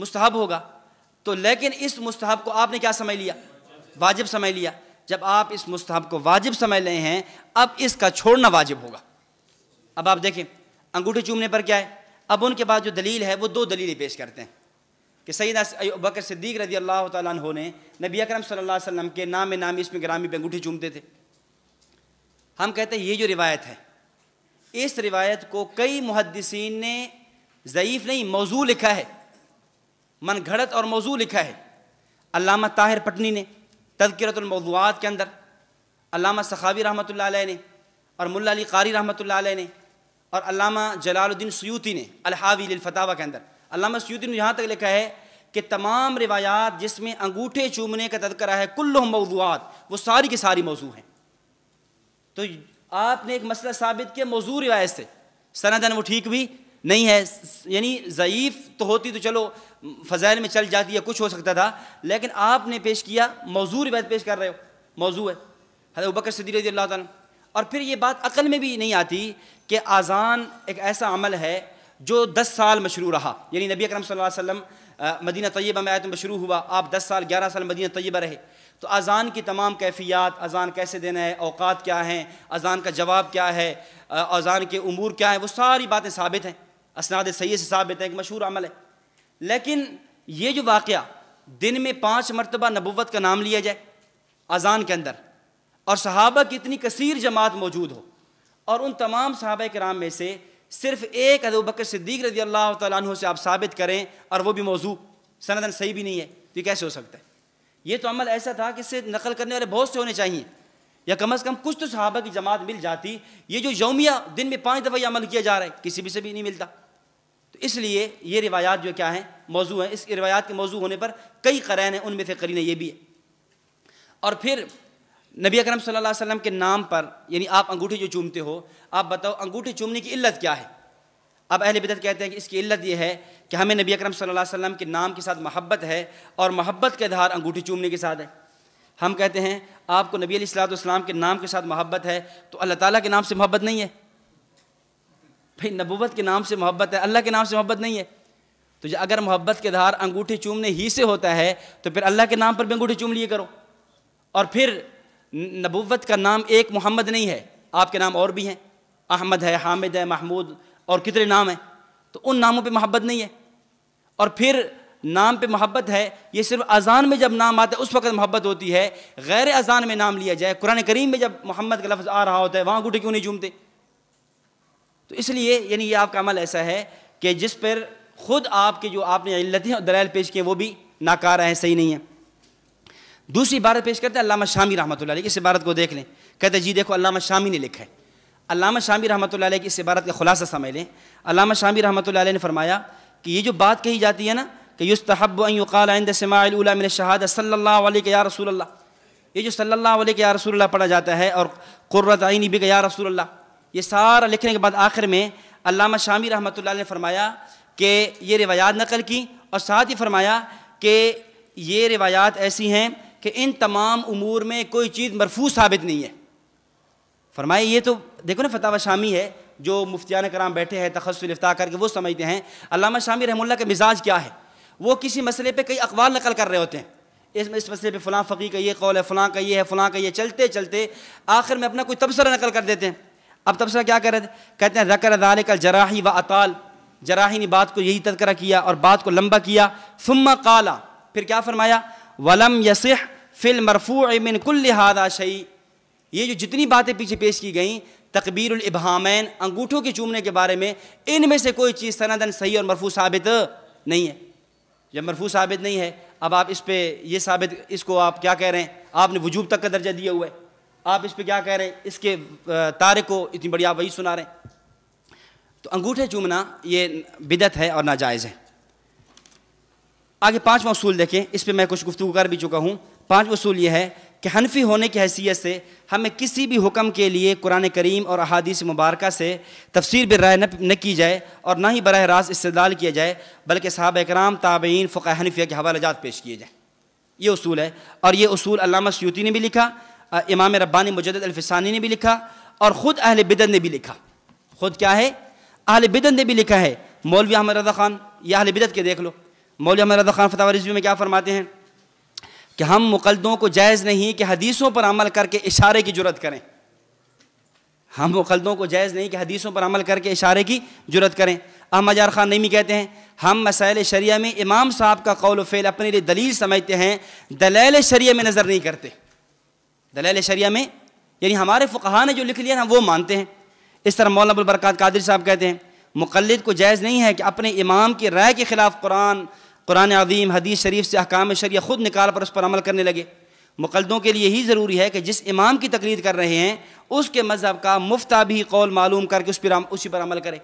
मुस्तहब होगा तो लेकिन इस मुस्तहब को आपने क्या समझ लिया वाजिब समझ लिया जब आप इस मुस्तहब को वाजिब समझ रहे हैं अब इसका छोड़ना वाजिब होगा अब आप देखें अंगूठी चूमने पर क्या है अब उनके बाद जो दलील है वो दो दलीलें पेश करते हैं कि सईद बकर सिद्दीक रजी अल्लाह तु नबी अक्रम सल्लल्लाहु के नाम नामी इसमें ग्रामी पर अंगूठी चूमते थे हम कहते हैं ये जो रिवायत है इस रिवायत को कई मुहदसिन ने ज़यीफ़ नहीं मौजू लिखा है मन घड़त और मौजू लिखा है अलामा ताहिर पटनी ने तदकरतमौजूआत के अंदर अलामा सखावी रहमत ने और मुला अली कारी रहमत ने और अलामा जलालुद्दीन सयूती ने अलहावीलफतावा के अंदर अलामा सयूती ने यहाँ तक लिखा है कि तमाम रिवायात जिसमें अंगूठे चूमने का तदकरा है कुल्ल मौजूद वो सारी की सारी मौजू हैं तो आपने एक मसला साबित किया मौजू रिवायत से सनादन वो ठीक भी नहीं है यानी ज़यीफ़ तो होती तो चलो फ़जाइल में चल जाती है कुछ हो सकता था लेकिन आपने पेश किया मौजू रिवायत पेश कर रहे हो मौजू है हजरत बकर सदी रजी अल्लाह तन और फिर ये बात अकल में भी नहीं आती कि आज़ान एक ऐसा अमल है जो दस साल मशरू रहा यानी नबी अकरम सल्लल्लाहु अलैहि वसल्लम मदीना तय्यबा में आयत मशरू हुआ आप दस साल ग्यारह साल मदीना तय्यबा रहे तो अज़ान की तमाम कैफियत अज़ान कैसे देना है अवकात क्या हैं अज़ान का जवाब क्या है अज़ान के अमूर क्या है वो सारी बातें साबित हैं असनाद सैद से साबित हैं एक मशहूर अमल है लेकिन ये जो वाक़ दिन में पाँच मरतबा नबूत का नाम लिया जाए अज़ान के अंदर और सहाबा की इतनी कसीर जमात मौजूद हो और उन तमाम के राम में से सिर्फ एक अदू बकर सिद्दीक रजी अल्लाह तु से आप साबित करें और वो भी मौजू सनदन सही भी नहीं है तो ये कैसे हो सकता है ये तो अमल ऐसा था कि इससे नकल करने वाले बहुत से होने चाहिए या कम अज़ कम कुछ तो सहाबा की जमात मिल जाती ये जो यौमिया दिन में पाँच दफ़ा अमल किया जा रहा है किसी भी से भी नहीं मिलता तो इसलिए ये रिवायात जो क्या हैं मौजू हैं इस रिवायात के मौजू होने पर कई करैन हैं उनमें से करीन ये भी है और फिर नबी अकरम सल्लल्लाहु अलैहि वसल्लम के नाम पर यानी आप अंगूठी जो चूमते हो आप बताओ अंगूठी चूमने की इल्लत क्या है अब अहले बिदत कहते हैं कि इसकी इल्लत यह है कि हमें नबी अकरम सल्लल्लाहु अलैहि वसल्लम के नाम के साथ मोहब्बत है और मोहब्बत के आधार अंगूठी चूमने के साथ है हम कहते हैं आपको नबी अलैहिस्सलाम के नाम के साथ मोहब्बत है तो अल्लाह ताला के नाम से मोहब्बत नहीं है भाई नबूवत के नाम से मोहब्बत है अल्लाह के नाम से मोहब्बत नहीं है तो अगर मोहब्बत के आधार अंगूठी चूमने ही से होता है तो फिर अल्लाह के नाम पर भी अंगूठी चूम लिए करो और फिर नबूवत का नाम एक मोहम्मद नहीं है आपके नाम और भी हैं अहमद है हामिद है महमूद और कितने नाम हैं तो उन नामों पे मोहब्बत नहीं है और फिर नाम पे मोहब्बत है ये सिर्फ अजान में जब नाम आता है उस वक्त मोहब्बत होती है गैर अजान में नाम लिया जाए कुरान करीम में जब मोहम्मद का लफ्ज़ आ रहा होता है वहाँ गुटे क्यों नहीं झूमते तो इसलिए यानी ये आपका अमल ऐसा है कि जिस पर खुद आपके जो आपने इल्लतें और दलाल पेश किए वो भी नाकार हैं सही नहीं है दूसरी इबारत पेश करते हैं अलामा शामी रहमत इस इबारत को देख लें कहते जी देखो अलामा शामी ने लिखा है अलामा शामी रहमत की इस इबारत का खुलासा समझ लें अलामा शामी रहमत ने फरमाया कि ये जो बात कही जाती है ना कि युस्तहबाल समाउला मिन शहाद सल्ला या रसूल ये जो सल्ला के या रसूल पढ़ा जाता है और आई नबी भी या रसूल ये सारा लिखने के बाद आखिर में अलामा शामी रहमत ने फरमाया कि ये रिवायात नकल की और साथ ही फरमाया कि ये रिवायात ऐसी हैं कि इन तमाम उमूर में कोई चीज़ मरफू साबित नहीं है फरमाए ये तो देखो ना फतावा शामी है जो मुफ्तियान कराम बैठे हैं तखसलफ्ता करके वो समझते हैं अलामा शामी रहमुल्ला का मिजाज क्या है वो किसी मसले पर कई अखबार नकल कर रहे होते हैं इस इस मसले पे फ़लाँ फ़की का ये कौल है फ़लाँ का ये है फ़लाँ का ये चलते चलते आखिर में अपना कोई तबसरा नकल कर देते हैं अब तबसरा क्या कर रहे थे कहते हैं रकर अदाल कल जराही व अताल जराही ने बात को यही तस्करा किया और बात को लंबा किया सुम्मा काला फिर क्या फरमाया वलम यसह फिल मरफू अमिन कुल्लिहादा शई ये जो जितनी बातें पीछे पेश की गई तकबीर इबहामैन अंगूठों के चूमने के बारे में इनमें से कोई चीज़ सनादन सही और मरफू साबित नहीं है जब मरफू साबित नहीं है अब आप इस पर यह साबित इसको आप क्या कह रहे हैं आपने वजूब तक का दर्जा दिया हुआ है आप इस पर क्या कह रहे हैं इसके तारे को इतनी बड़ी आप वही सुना रहे हैं तो अंगूठे चूमना ये बिदत है और नाजायज़ है आगे पाँच असूल देखें इस पर मैं कुछ गुफ्तु कर भी चुका हूँ पाँच असूल ये है कि हनफी होने की हैसियत से हमें किसी भी हुक्म के लिए कुरान करीम और अहादीस मुबारक से तफसीर भी राय न की जाए और ना ही बर रास्त इस्तेदाल किया जाए बल्कि साहब कराम ताबीन फ़ा हनफिया के हवाले जात पेश किए जाएँ ये असूल है और ये असूल अलामा सयूती ने भी लिखा इमाम रब्बानी मुजद अलफसानी ने भी लिखा और ख़ुद अहल बिदत ने भी लिखा खुद क्या है अहल बिदत ने भी लिखा है मौलवी अहमद रजा ख़ान या अहल बिदत के देख लो मौलवी अहमद रजा ख़ान फतावा रिजवी में क्या फरमाते हैं कि हम मुकलदों को जायज़ नहीं कि हदीसों पर अमल करके इशारे की जरूरत करें हम मुकलदों को जायज़ नहीं कि हदीसों पर अमल करके इशारे की जरूरत करें अहमद यार ख़ान नईमी कहते हैं हम मसाइल शरिया में इमाम साहब का कौल फेल अपने लिए दलील समझते हैं दलैल शरिया में नज़र नहीं करते दलैल शरिया में यानी हमारे फ़ुकहा ने जो लिख लिया ना वो मानते हैं इस तरह मौलाना कादिर साहब कहते हैं मुकलद को जायज़ नहीं है कि अपने इमाम की राय के ख़िलाफ़ कुरान कुरान अदीम हदीस शरीफ से अहकाम शरीय ख़ुद निकाल पर उस पर अमल करने लगे मुकलदों के लिए यही ज़रूरी है कि जिस इमाम की तकलीद कर रहे हैं उसके मज़हब का मुफ्ता भी कौल मालूम करके उस पर उसी पर अमल करें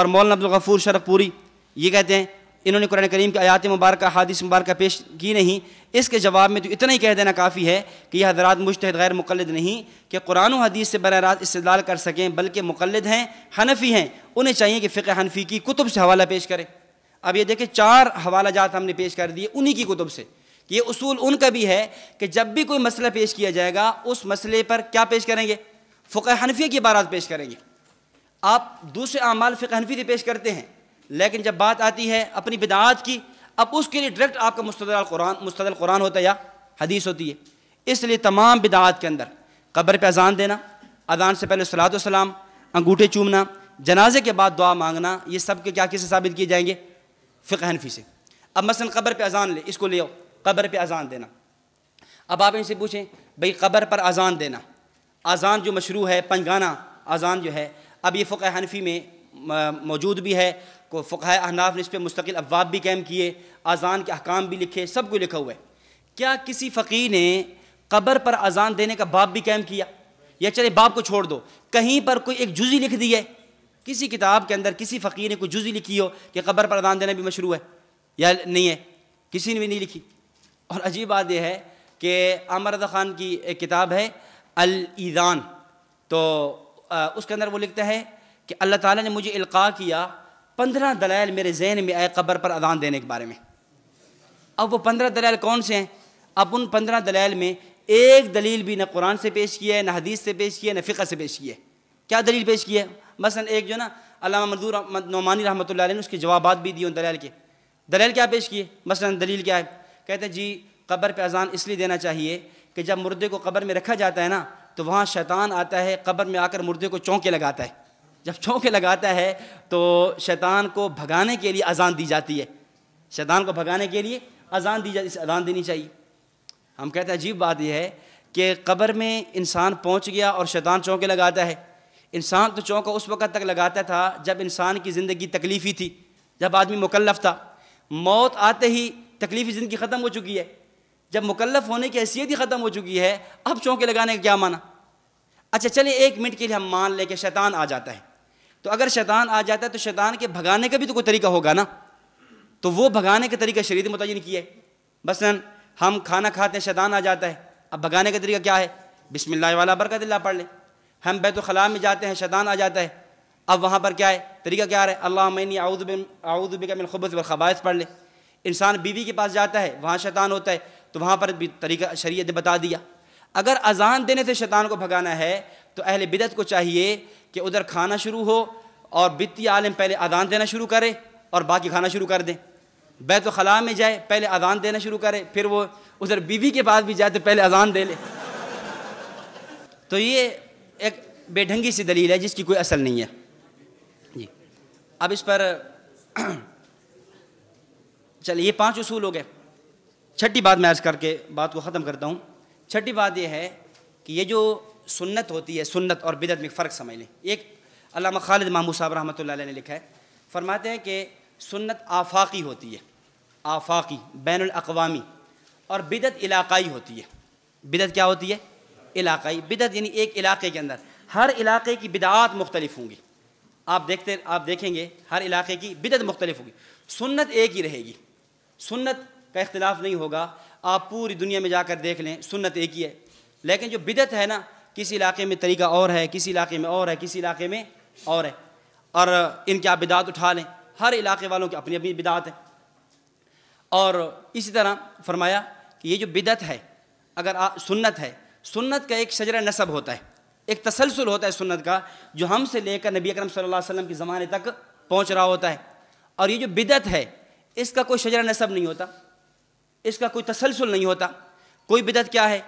और मौलान अब्दुलगफूर पूरी ये कहते हैं इन्होंने कुरान करीम की आयात मुबारक हादिस मुबारक पेश की नहीं इसके जवाब में तो इतना ही कह देना काफ़ी है कि यह हजरात मुश्तद गैर मुकलद नहीं कि कुरान हदीस से बर रात इस्तेदाल कर सकें बल्कि मुकलद हैं हनफी हैं उन्हें चाहिए कि फ़िक हनफी की कुतुब से हवाला पेश करें अब ये देखें चार हवाला जात हमने पेश कर दिए उन्हीं की कुतुब से ये उसूल उनका भी है कि जब भी कोई मसला पेश किया जाएगा उस मसले पर क्या पेश करेंगे फ़िक हनफिया की बारात पेश करेंगे आप दूसरे अमाल फ़िक हनफी से पेश करते हैं लेकिन जब बात आती है अपनी बिदात की अब उसके लिए डायरेक्ट आपका मुस्तदल कुरान मुस्तदल कुरान होता है या हदीस होती है इसलिए तमाम बिदात के अंदर कब्र पर अजान देना अजान से पहले सलात सलाम अंगूठे चूमना जनाजे के बाद दुआ मांगना ये सब के क्या किसे साबित किए जाएंगे फ़िक हनफी से अब मसलन कब्र पर अजान ले इसको ले कब्र पर अजान देना अब आप इनसे पूछें भाई कब्र पर अजान देना अजान जो मशरू है पंगाना अजान जो है अब ये फ़ुक़ हनफी में मौजूद भी है को फ़ुक़ अहनाफ ने इस पर मुस्तकिल अफवाब भी कैम किए अजान के अहकाम भी लिखे सब कुछ लिखा हुआ है क्या किसी फ़कीर ने कब्र पर अजान देने का बाप भी कैम किया या चले बाप को छोड़ दो कहीं पर कोई एक जुजी लिख दी है किसी किताब के अंदर किसी फ़कीर ने कोई जुजी लिखी हो कि कब्र पर अदान देना भी मशरू है या नहीं है किसी ने भी नहीं लिखी और अजीब बात यह है कि आमर रजा ख़ान की एक किताब है अलईदान तो आ, उसके अंदर वो लिखता है कि अल्लाह ताला ने मुझे इल्का किया पंद्रह दलाल मेरे जहन में आए कब्र पर अदान देने के बारे में अब वो पंद्रह दलाल कौन से हैं अब उन पंद्रह दलाल में एक दलील भी न कुरान से पेश किया है न हदीस से पेश किया है न फ़िका से पेश किया है क्या दलील पेश की है मसलन एक जो ना अलामा मंजूर अहमद नौमानी रहमत ला ने उसके जवाब भी दिए उन दलाल के दलाल क्या पेश किए मसलन दलील क्या है कहते हैं जी कब्र पर अजान इसलिए देना चाहिए कि जब मुर्दे को कब्र में रखा जाता है ना तो वहाँ शैतान आता है कब्र में आकर मुर्दे को चौंके लगाता है जब चौंके लगाता है तो शैतान को भगाने के लिए अजान दी जाती है शैतान को भगाने के लिए अजान दी जाती अजान देनी चाहिए हम कहते हैं अजीब बात यह है कि कब्र में इंसान पहुँच गया और शैतान चौंके लगाता है इंसान तो चौंका उस वक़्त तक लगाता था जब इंसान की ज़िंदगी तकलीफ़ी थी जब आदमी मुकलफ़ था मौत आते ही तकलीफ़ी ज़िंदगी ख़त्म हो चुकी है जब मुकलफ़ होने की हैसियत ही ख़त्म हो चुकी है अब चौंके लगाने का क्या माना अच्छा चलिए एक मिनट के लिए हम मान लें कि शैतान आ जाता है तो अगर शैतान आ जाता है तो शैतान के भगाने का भी तो कोई तरीका होगा ना तो वो भगाने का तरीका शरीर मुतन किया है बस हम खाना खाते हैं शैतान आ जाता है अब भगाने का तरीका क्या है बिसमिल्ला वाला बरकत पढ़ लें हम बैतुलखला में जाते हैं शैतान आ जाता है अब वहाँ पर क्या है तरीका क्या है अल्लाह मैनी आउदब आउदब का मिलखबस पढ़ ले इंसान बीवी के पास जाता है वहाँ शैतान होता है तो वहाँ पर भी तरीका शरीय बता दिया अगर अजान देने से शैतान को भगाना है तो अहल बिदत को चाहिए कि उधर खाना शुरू हो और बित्ती आलम पहले अजान देना शुरू करे और बाकी खाना शुरू कर दें बैत में जाए पहले अजान देना शुरू करे फिर वो उधर बीवी के पास भी जाए तो पहले अजान दे ले तो ये बेढंगी सी दलील है जिसकी कोई असल नहीं है जी अब इस पर चलिए ये पांच उसूल हो गए छठी बात मैं आज करके बात को ख़त्म करता हूँ छठी बात यह है कि ये जो सुन्नत होती है सुन्नत और बिदत में फ़र्क समझ लें एक अलामा खालिद मामू साहब रहमत ने लिखा है फरमाते हैं कि सुन्नत आफाकी होती है आफाकी बैन अवी और बिदत इलाकाई होती है बिदत क्या होती है इलाकाई बिदत यानी एक इलाके के अंदर हर इलाके की बिदात मुख्तलिफ होंगी आप देखते आप देखेंगे हर इलाके की बिदत मुख्तलिफ होगी सुन्नत एक ही रहेगी सुन्नत का इख्तलाफ नहीं होगा आप पूरी दुनिया में जाकर देख लें सुन्नत एक ही है लेकिन जो बिदत है ना किसी इलाके में तरीका और है किसी इलाके में और है किसी इलाके में और है और इनके आप बिदात उठा लें हर इलाके वालों की अपनी अपनी बिदात है और इसी तरह फरमाया कि ये जो बिदत है अगर आ, सुन्नत है सुन्नत का एक शजर नसब होता है एक तसलसल होता है सुन्नत का जो हमसे लेकर नबी अकरम सल्लल्लाहु अलैहि वसल्लम के ज़माने तक पहुंच रहा होता है और ये जो बिदत है इसका कोई शजरा नसब नहीं होता इसका कोई तसलसल नहीं होता कोई बिदत क्या है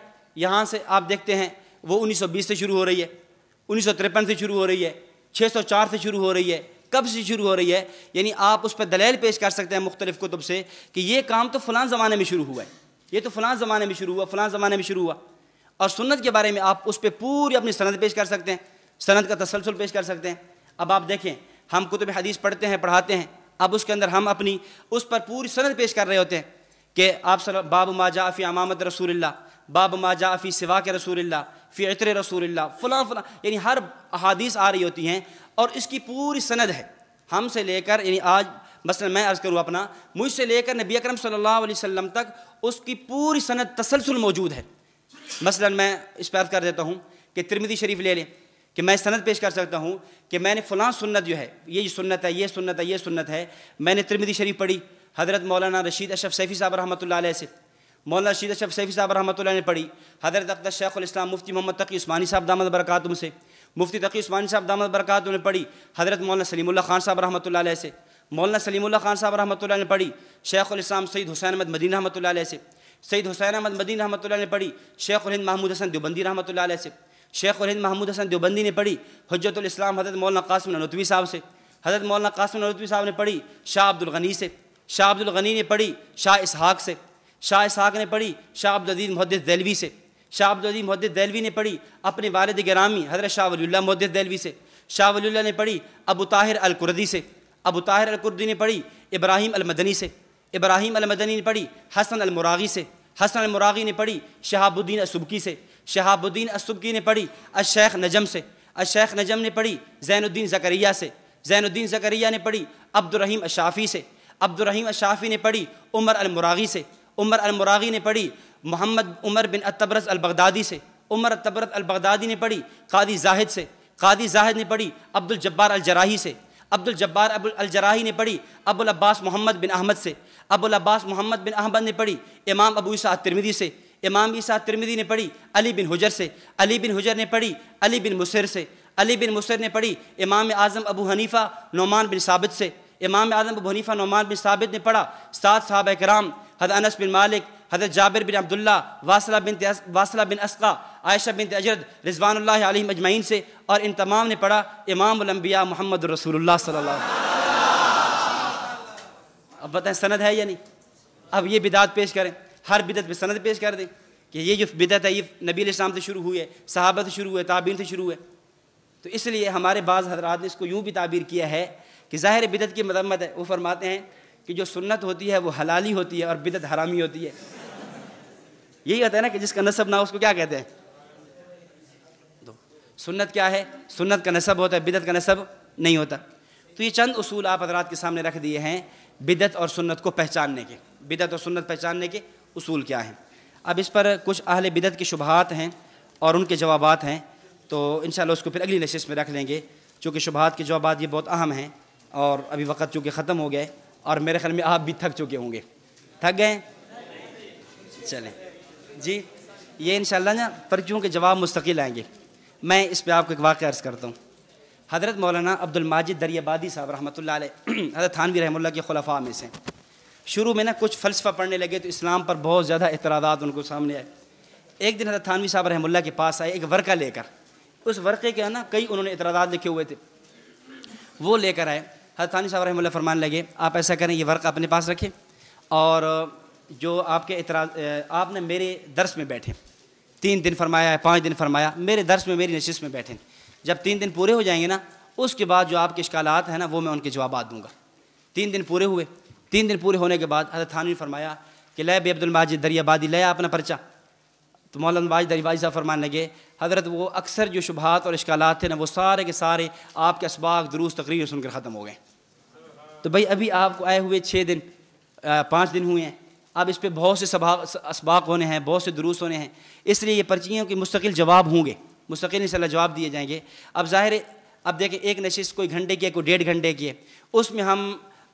यहाँ से आप देखते हैं वो बीस से शुरू हो रही है उन्नीस से शुरू हो रही है चार से शुरू हो रही है कब से शुरू हो रही है यानी आप उस पर दलील पेश कर सकते हैं मुख्तलिफ कुतुब से कि ये काम तो फ़लां ज़माने में शुरू हुआ है ये तो फलां ज़माने में शुरू हुआ फलां ज़माने में शुरू हुआ और सुन्नत के बारे में आप उस पर पूरी अपनी सनत पेश कर सकते हैं सनत का तसलसल पेश कर सकते हैं अब आप देखें हम कुतुब हदीस पढ़ते हैं पढ़ाते हैं अब उसके अंदर हम अपनी उस पर पूरी सनत पेश कर रहे होते हैं कि आप सल बाब माजा फ़ी अमामत रसूल्ला बाब माजा फ़ी सिवा के रसूल फ़ी अतर रसूल्ला फ़लाँ फ़लाँ यानी हर अहादीस आ रही होती हैं और इसकी पूरी सनद है हमसे लेकर यानी आज मसल मैं अर्ज़ करूँ अपना मुझसे लेकर नबी अक्रम सल्ला अलैहि तक उसकी पूरी सनद तसलसल मौजूद है मसला मैं इस पर कर देता हूँ कि त्रिमिदी शरीफ ले लें कि मैं सनत पेश कर सकता हूँ कि मैंने फ़लाँ सुन्नत जो है ये सुन्नत है ये सुन्नत है ये सुन्नत है मैंने त्रिमिदी शरीफ पढ़ी हज़रत मौलाना रशीद अशफ सैफ़ी साहब रहमत से मौलाना रशीद अशफ सैफ़ी साहब रहमत ने पढ़ी हज़रत शेख़ उस्लाम मुफ्ती मोहम्मद तकी उस्मानी साहब दामद बरक़ातम से मुफ्ती तकी उस्मानी साहब दामद बरक़ातम ने पढ़ी हज़रत मौलाना सलीमुल्ला खान साहब रहमत से मौलाना सलीमुल्ला खान साहब रहमत ने पढ़ी शेख़ुलस्लाम सईद हुसैन अहमद मदीन रहमत से सैद हुसैन अहमद मदीन रहमत ने पढ़ी शेख हिंद महमूद हसन देवबंदी रहमत से शेख हिंद महमूद हसन देवबंदी ने पढ़ी हजरतलाम हज़रत मौलाना कासम नतवी साहब से हज़रत मौलाना कासम नतवी साहब ने पढ़ी शाह अब्दुल गनी से शाह अब्दुल गनी ने पढ़ी शाह इसहाक से शाह इसहाक ने पढ़ी शाह अब्दुलदीन मुहदस दैलवी से शाह अब्दुलदीन मुहदस दैलवी ने पढ़ी अपने वालद ग्रामी हज़रत शाह वल्ला मुहदस दैलवी से शाह वल्ला ने पढ़ी अबू ताहिर अलकुरदी से अबू ताहिर अलकुरदी ने पढ़ी इब्राहिम अलमदनी से इब्राहिम अलमदनी ने पढ़ी हसन अलमरागी से हसन अलमरागी ने पढ़ी शहाबुद्दीन असुबकी से शहाबुद्दीन असुबकी ने पढ़ी अशेख नजम से अशेख नजम ने पढ़ी जैनुद्दीन जकरिया से जैनुद्दीन जकरिया ने पढ़ी अब्दुलरहीम अशाफ़ी से अब्दुलरहीम अशाफ़ी ने पढ़ी उमर अलमरागी से उमर अलमरागी ने पढ़ी मोहम्मद उमर बिन अतबरस अलबगदादी से उमर तबरत अलबगदादी ने पढ़ी कादी जाहिद से कादी जाहिद ने पढ़ी अब्दुल जब्बार अलजराही से अब्दुल जब्बार अबुल अलजराही ने पढ़ी अबुल अब्बास मोहम्मद बिन अहमद से अबुल अब्बास मोहम्मद बिन अहमद ने पढ़ी इमाम अबू ईसा तिरमिदी से इमाम ईसा तिरमिदी ने पढ़ी अली बिन हुजर से अली बिन हुजर ने पढ़ी अली बिन मुसर से अली बिन मुसर ने पढ़ी इमाम आज़म अबू हनीफ़ा नौमान बिन साबित से इमाम आज़म अबू हनीफ़ा नौमान बिन साबित ने पढ़ा सात साहब कराम हद अनस बिन मालिक हज़रत जाबिर बिन अब्दुल्ला वासला बिन वासला बिन असका आयशा बिन अजरत रिजवान आलिम अजमाइन से और इन तमाम ने पढ़ा इमामबिया मोहम्मद रसूलुल्लाह सल्लल्लाहु अब बताएं सनद है या नहीं अब ये बिदात पेश करें हर बिदत पे सनद पेश कर दें कि ये जो बिदत है ये नबी इस्लाम से शुरू हुई है सहाबा से शुरू हुए ताबीन से शुरू हुए तो इसलिए हमारे बाज़ हजरात ने इसको यूँ भी ताबीर किया है कि ज़ाहिर बिदत की मदम्मत है वो फरमाते हैं कि जो सुन्नत होती है वो हलाली होती है और बिदत हरामी होती है यही होता है ना कि जिसका नसब ना उसको क्या कहते हैं दो सुन्नत क्या है सुन्नत का नसब होता है बिदत का नसब नहीं होता तो ये चंद उसूल आप हजरात के सामने रख दिए हैं बिदत और सुन्नत को पहचानने के बिदत और सुन्नत पहचानने के उसूल क्या हैं अब इस पर कुछ अहल बिदत के शुबहत हैं और उनके जवाब हैं तो इन उसको फिर अगली नशिश में रख लेंगे चूँकि शुबहत के जवाब ये बहुत अहम हैं और अभी वक्त चूँकि ख़त्म हो गए और मेरे ख्याल में आप भी थक चुके होंगे थक गए चलें जी ये इन ना पर्चियों के जवाब मुस्तकिल आएंगे मैं इस पर आपको एक वाक़ अर्ज़ करता हूँ हज़रत मौलाना अब्दुलमाजिद दरियाबादी साहब रहमत ला हज़रत थानवी रहमल्ला के खलफा में से शुरू में ना कुछ फ़लसफ़ा पढ़ने लगे तो इस्लाम पर बहुत ज़्यादा एतराज़ात उनको सामने आए एक दिन हज़रत थानवी साहब रहमल्ला के पास आए एक वर्का लेकर उस वर्क़े के ना कई उन्होंने एतराज़ात लिखे हुए थे वो लेकर आए हज़रत थानवी साहब रहमल्ला फरमान लगे आप ऐसा करें ये वर्क अपने पास रखें और जो आपके इतराज आपने मेरे दर्श में बैठे तीन दिन फरमाया है पाँच दिन फरमाया मेरे दर्श में मेरी नशिस में बैठे जब तीन दिन पूरे हो जाएंगे ना उसके बाद जो आपके इश्कालात हैं ना वो मैं उनके जवाब दूंगा तीन दिन पूरे हुए तीन दिन पूरे होने के बाद हजरत थानवी फरमाया कि लय बे अब्दुल दरियाबादी लया अपना पर्चा तो मौलाना बाज दरियाबाजी साहब फरमाने लगे हजरत वो अक्सर जो शुभात और इश्काल थे ना वो सारे के सारे आपके इसबाक दुरुस्त तकरीर सुनकर ख़त्म हो गए तो भाई अभी आपको आए हुए छः दिन पाँच दिन हुए हैं अब इस पर बहुत से इसबाक होने हैं बहुत से दुरुस्त होने हैं इसलिए ये पर्चियों के मुस्तकिल जवाब होंगे मुस्तकिल इन जवाब दिए जाएंगे अब ज़ाहिर अब देखें एक नशिश कोई घंटे की है कोई डेढ़ घंटे की है उसमें हम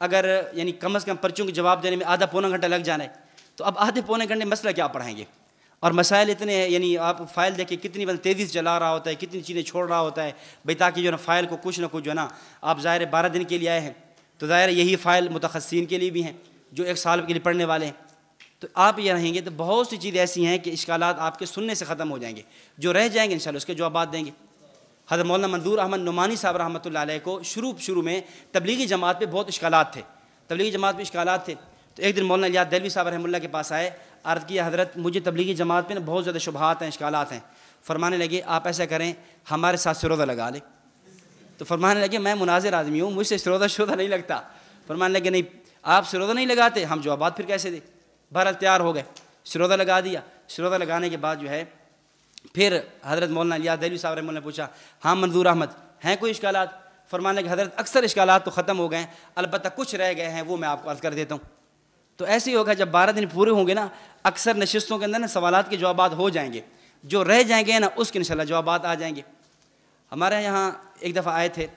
अगर यानी कम अज़ कम पर्चियों के जवाब देने में आधा पौना घंटा लग जाना है तो अब आधे पौने घंटे मसला क्या पढ़ाएंगे और मसाइल इतने हैं यानी आप फाइल देखें कितनी बंद मतलब तेज़ी से चला रहा होता है कितनी चीज़ें छोड़ रहा होता है भाई ताकि जो ना फाइल को कुछ ना कुछ जो ना आप ज़ाहिर बारह दिन के लिए आए हैं तो ज़ाहिर यही फ़ाइल मुतखसिन के लिए भी हैं जो एक साल के लिए पढ़ने वाले हैं तो आप ये रहेंगे तो बहुत सी चीज़ ऐसी हैं कि इश्काल आपके सुनने से ख़त्म हो जाएंगे जो रह जाएंगे इन उसके जवाब देंगे हजर मौलाना मंजूर अहमद नुमानी साहब रहमत को शुरू शुरू में तबलीगी जमात पर बहुत इश्काल थे तबलीगी जमात पर इश्काल थे तो एक दिन मौलाना याद दलवी साहब रहमल्ला के पास आए अर्द की हजरत मुझे तबलीगी जमात पर ना बहुत ज़्यादा शुभात हैं इश्काल हैं फरमाने लगे आप ऐसा करें हमारे साथ सरोदा लगा लें तो फरमाने लगे मैं मुनाजिर आदमी हूँ मुझसे सरोदा शरोदा नहीं लगता फरमाने लगे नहीं आप शरोदा नहीं लगाते हम जवाब फिर कैसे दें बहरहाल तैयार हो गए सिरोदा लगा दिया सिरोदा लगाने के बाद जो है फिर हज़रत मौलाना लिया दलवी साहब रहमल ने पूछा हाँ मंजूर अहमद हैं कोई इश्काल फरमाने के हजरत अक्सर इश्काल तो ख़त्म हो गए हैं अलबत्त कुछ रह गए हैं वो मैं आपको अर्ज़ कर देता हूँ तो ऐसे ही होगा जब बारह दिन पूरे होंगे ना अक्सर नशस्तों के अंदर ना सवाल के जवाब हो जाएंगे जो रह जाएंगे ना उसके इनशाला जवाब आ जाएंगे हमारे यहाँ एक दफ़ा आए थे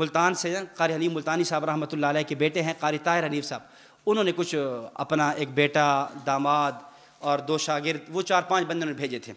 मुल्तान से कारी हलीम मुल्तानी साहब रहमत के बेटे हैं कारी ताहिर हनीफ साहब उन्होंने कुछ अपना एक बेटा दामाद और दो शागिर्द वो चार पांच बंदे उन्होंने भेजे थे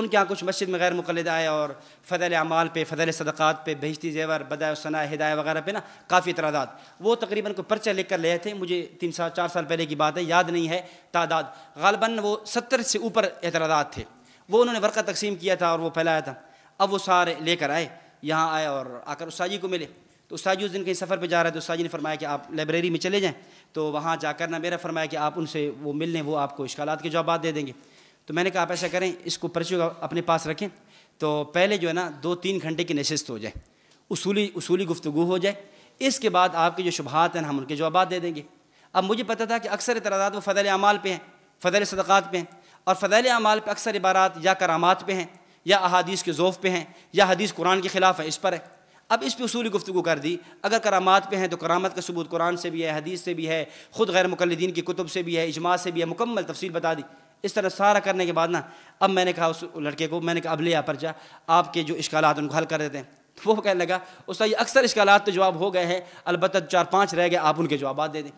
उनके यहाँ कुछ मस्जिद में गैर मुकलद आए और फ़दल अमाल पे फ़दल सदक़ात पे भेजती जेवर बदाय सना हिदाय वगैरह पे ना काफ़ी इतरादात वो तकरीबन को पर्चा लेकर ले थे मुझे तीन साल चार साल पहले की बात है याद नहीं है तादाद गालबन वो सत्तर से ऊपर एतरादात थे वो उन्होंने वर्का तकसीम किया था और वो फैलाया था अब वो सारे लेकर आए यहाँ आए और आकर उस को मिले तो उस्ताद उस दिन कहीं सफ़र पे जा रहा है तो उस्ताद जी ने फरमाया कि आप लाइब्रेरी में चले जाएं तो वहाँ जाकर ना मेरा फरमाया कि आप उनसे वो मिल लें वो आपको इश्काल के जवाब दे देंगे तो मैंने कहा आप ऐसा करें इसको पर्चियों का अपने पास रखें तो पहले जो है ना दो तीन घंटे की नशस्त हो जाए उसूली उसूली गुफ्तु हो जाए इसके बाद आपके जो शुभात हैं हम उनके जवाब दे देंगे अब मुझे पता था कि अक्सर इतराज़ात वो फ़ैल अमाल पे हैं फ़ैल सदक़ात पे हैं और फ़ैल अमाल पे अक्सर इबारात या करामात पे हैं या अहादीस के जोफ़ पे हैं या हदीस कुरान के ख़िलाफ़ है इस पर है अब इस पर उसूली गुफ्तु कर दी अगर करामात पे हैं तो करामत का सबूत कुरान से भी है हदीस से भी है ख़ुद गैर मुकलदीन की कुतुब से भी है इजमा से भी है मुकम्मल तफसील बता दी इस तरह सारा करने के बाद ना अब मैंने कहा उस लड़के को मैंने कहा अब ले पर जा आपके जो इश्काल उनको हल कर देते हैं वो कहने लगा उसका ये अक्सर इश्काल तो जवाब हो गए हैं अलबत् चार पाँच रह गए आप उनके जवाब दे दें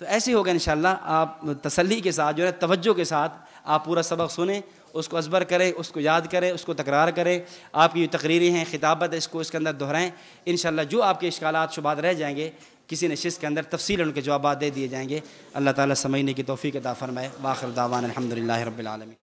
तो ऐसे ही हो गया इन आप तसली के साथ जो है तोज्जो के साथ आप पूरा सबक सुने उसको असबर करें उसको याद करें उसको तकरार करें आपकी जो तकरीरें हैं खिताबत है इसको इसके अंदर दोहराएँ इन जो आपके इश्काल शुबात रह जाएंगे किसी नशस्त के अंदर तफसील उनके जवाब दे दिए जाएंगे अल्लाह ताली समझने की तोफ़ी के दाफ़र में बाखर दावान अलहमदिल्ला रबालमी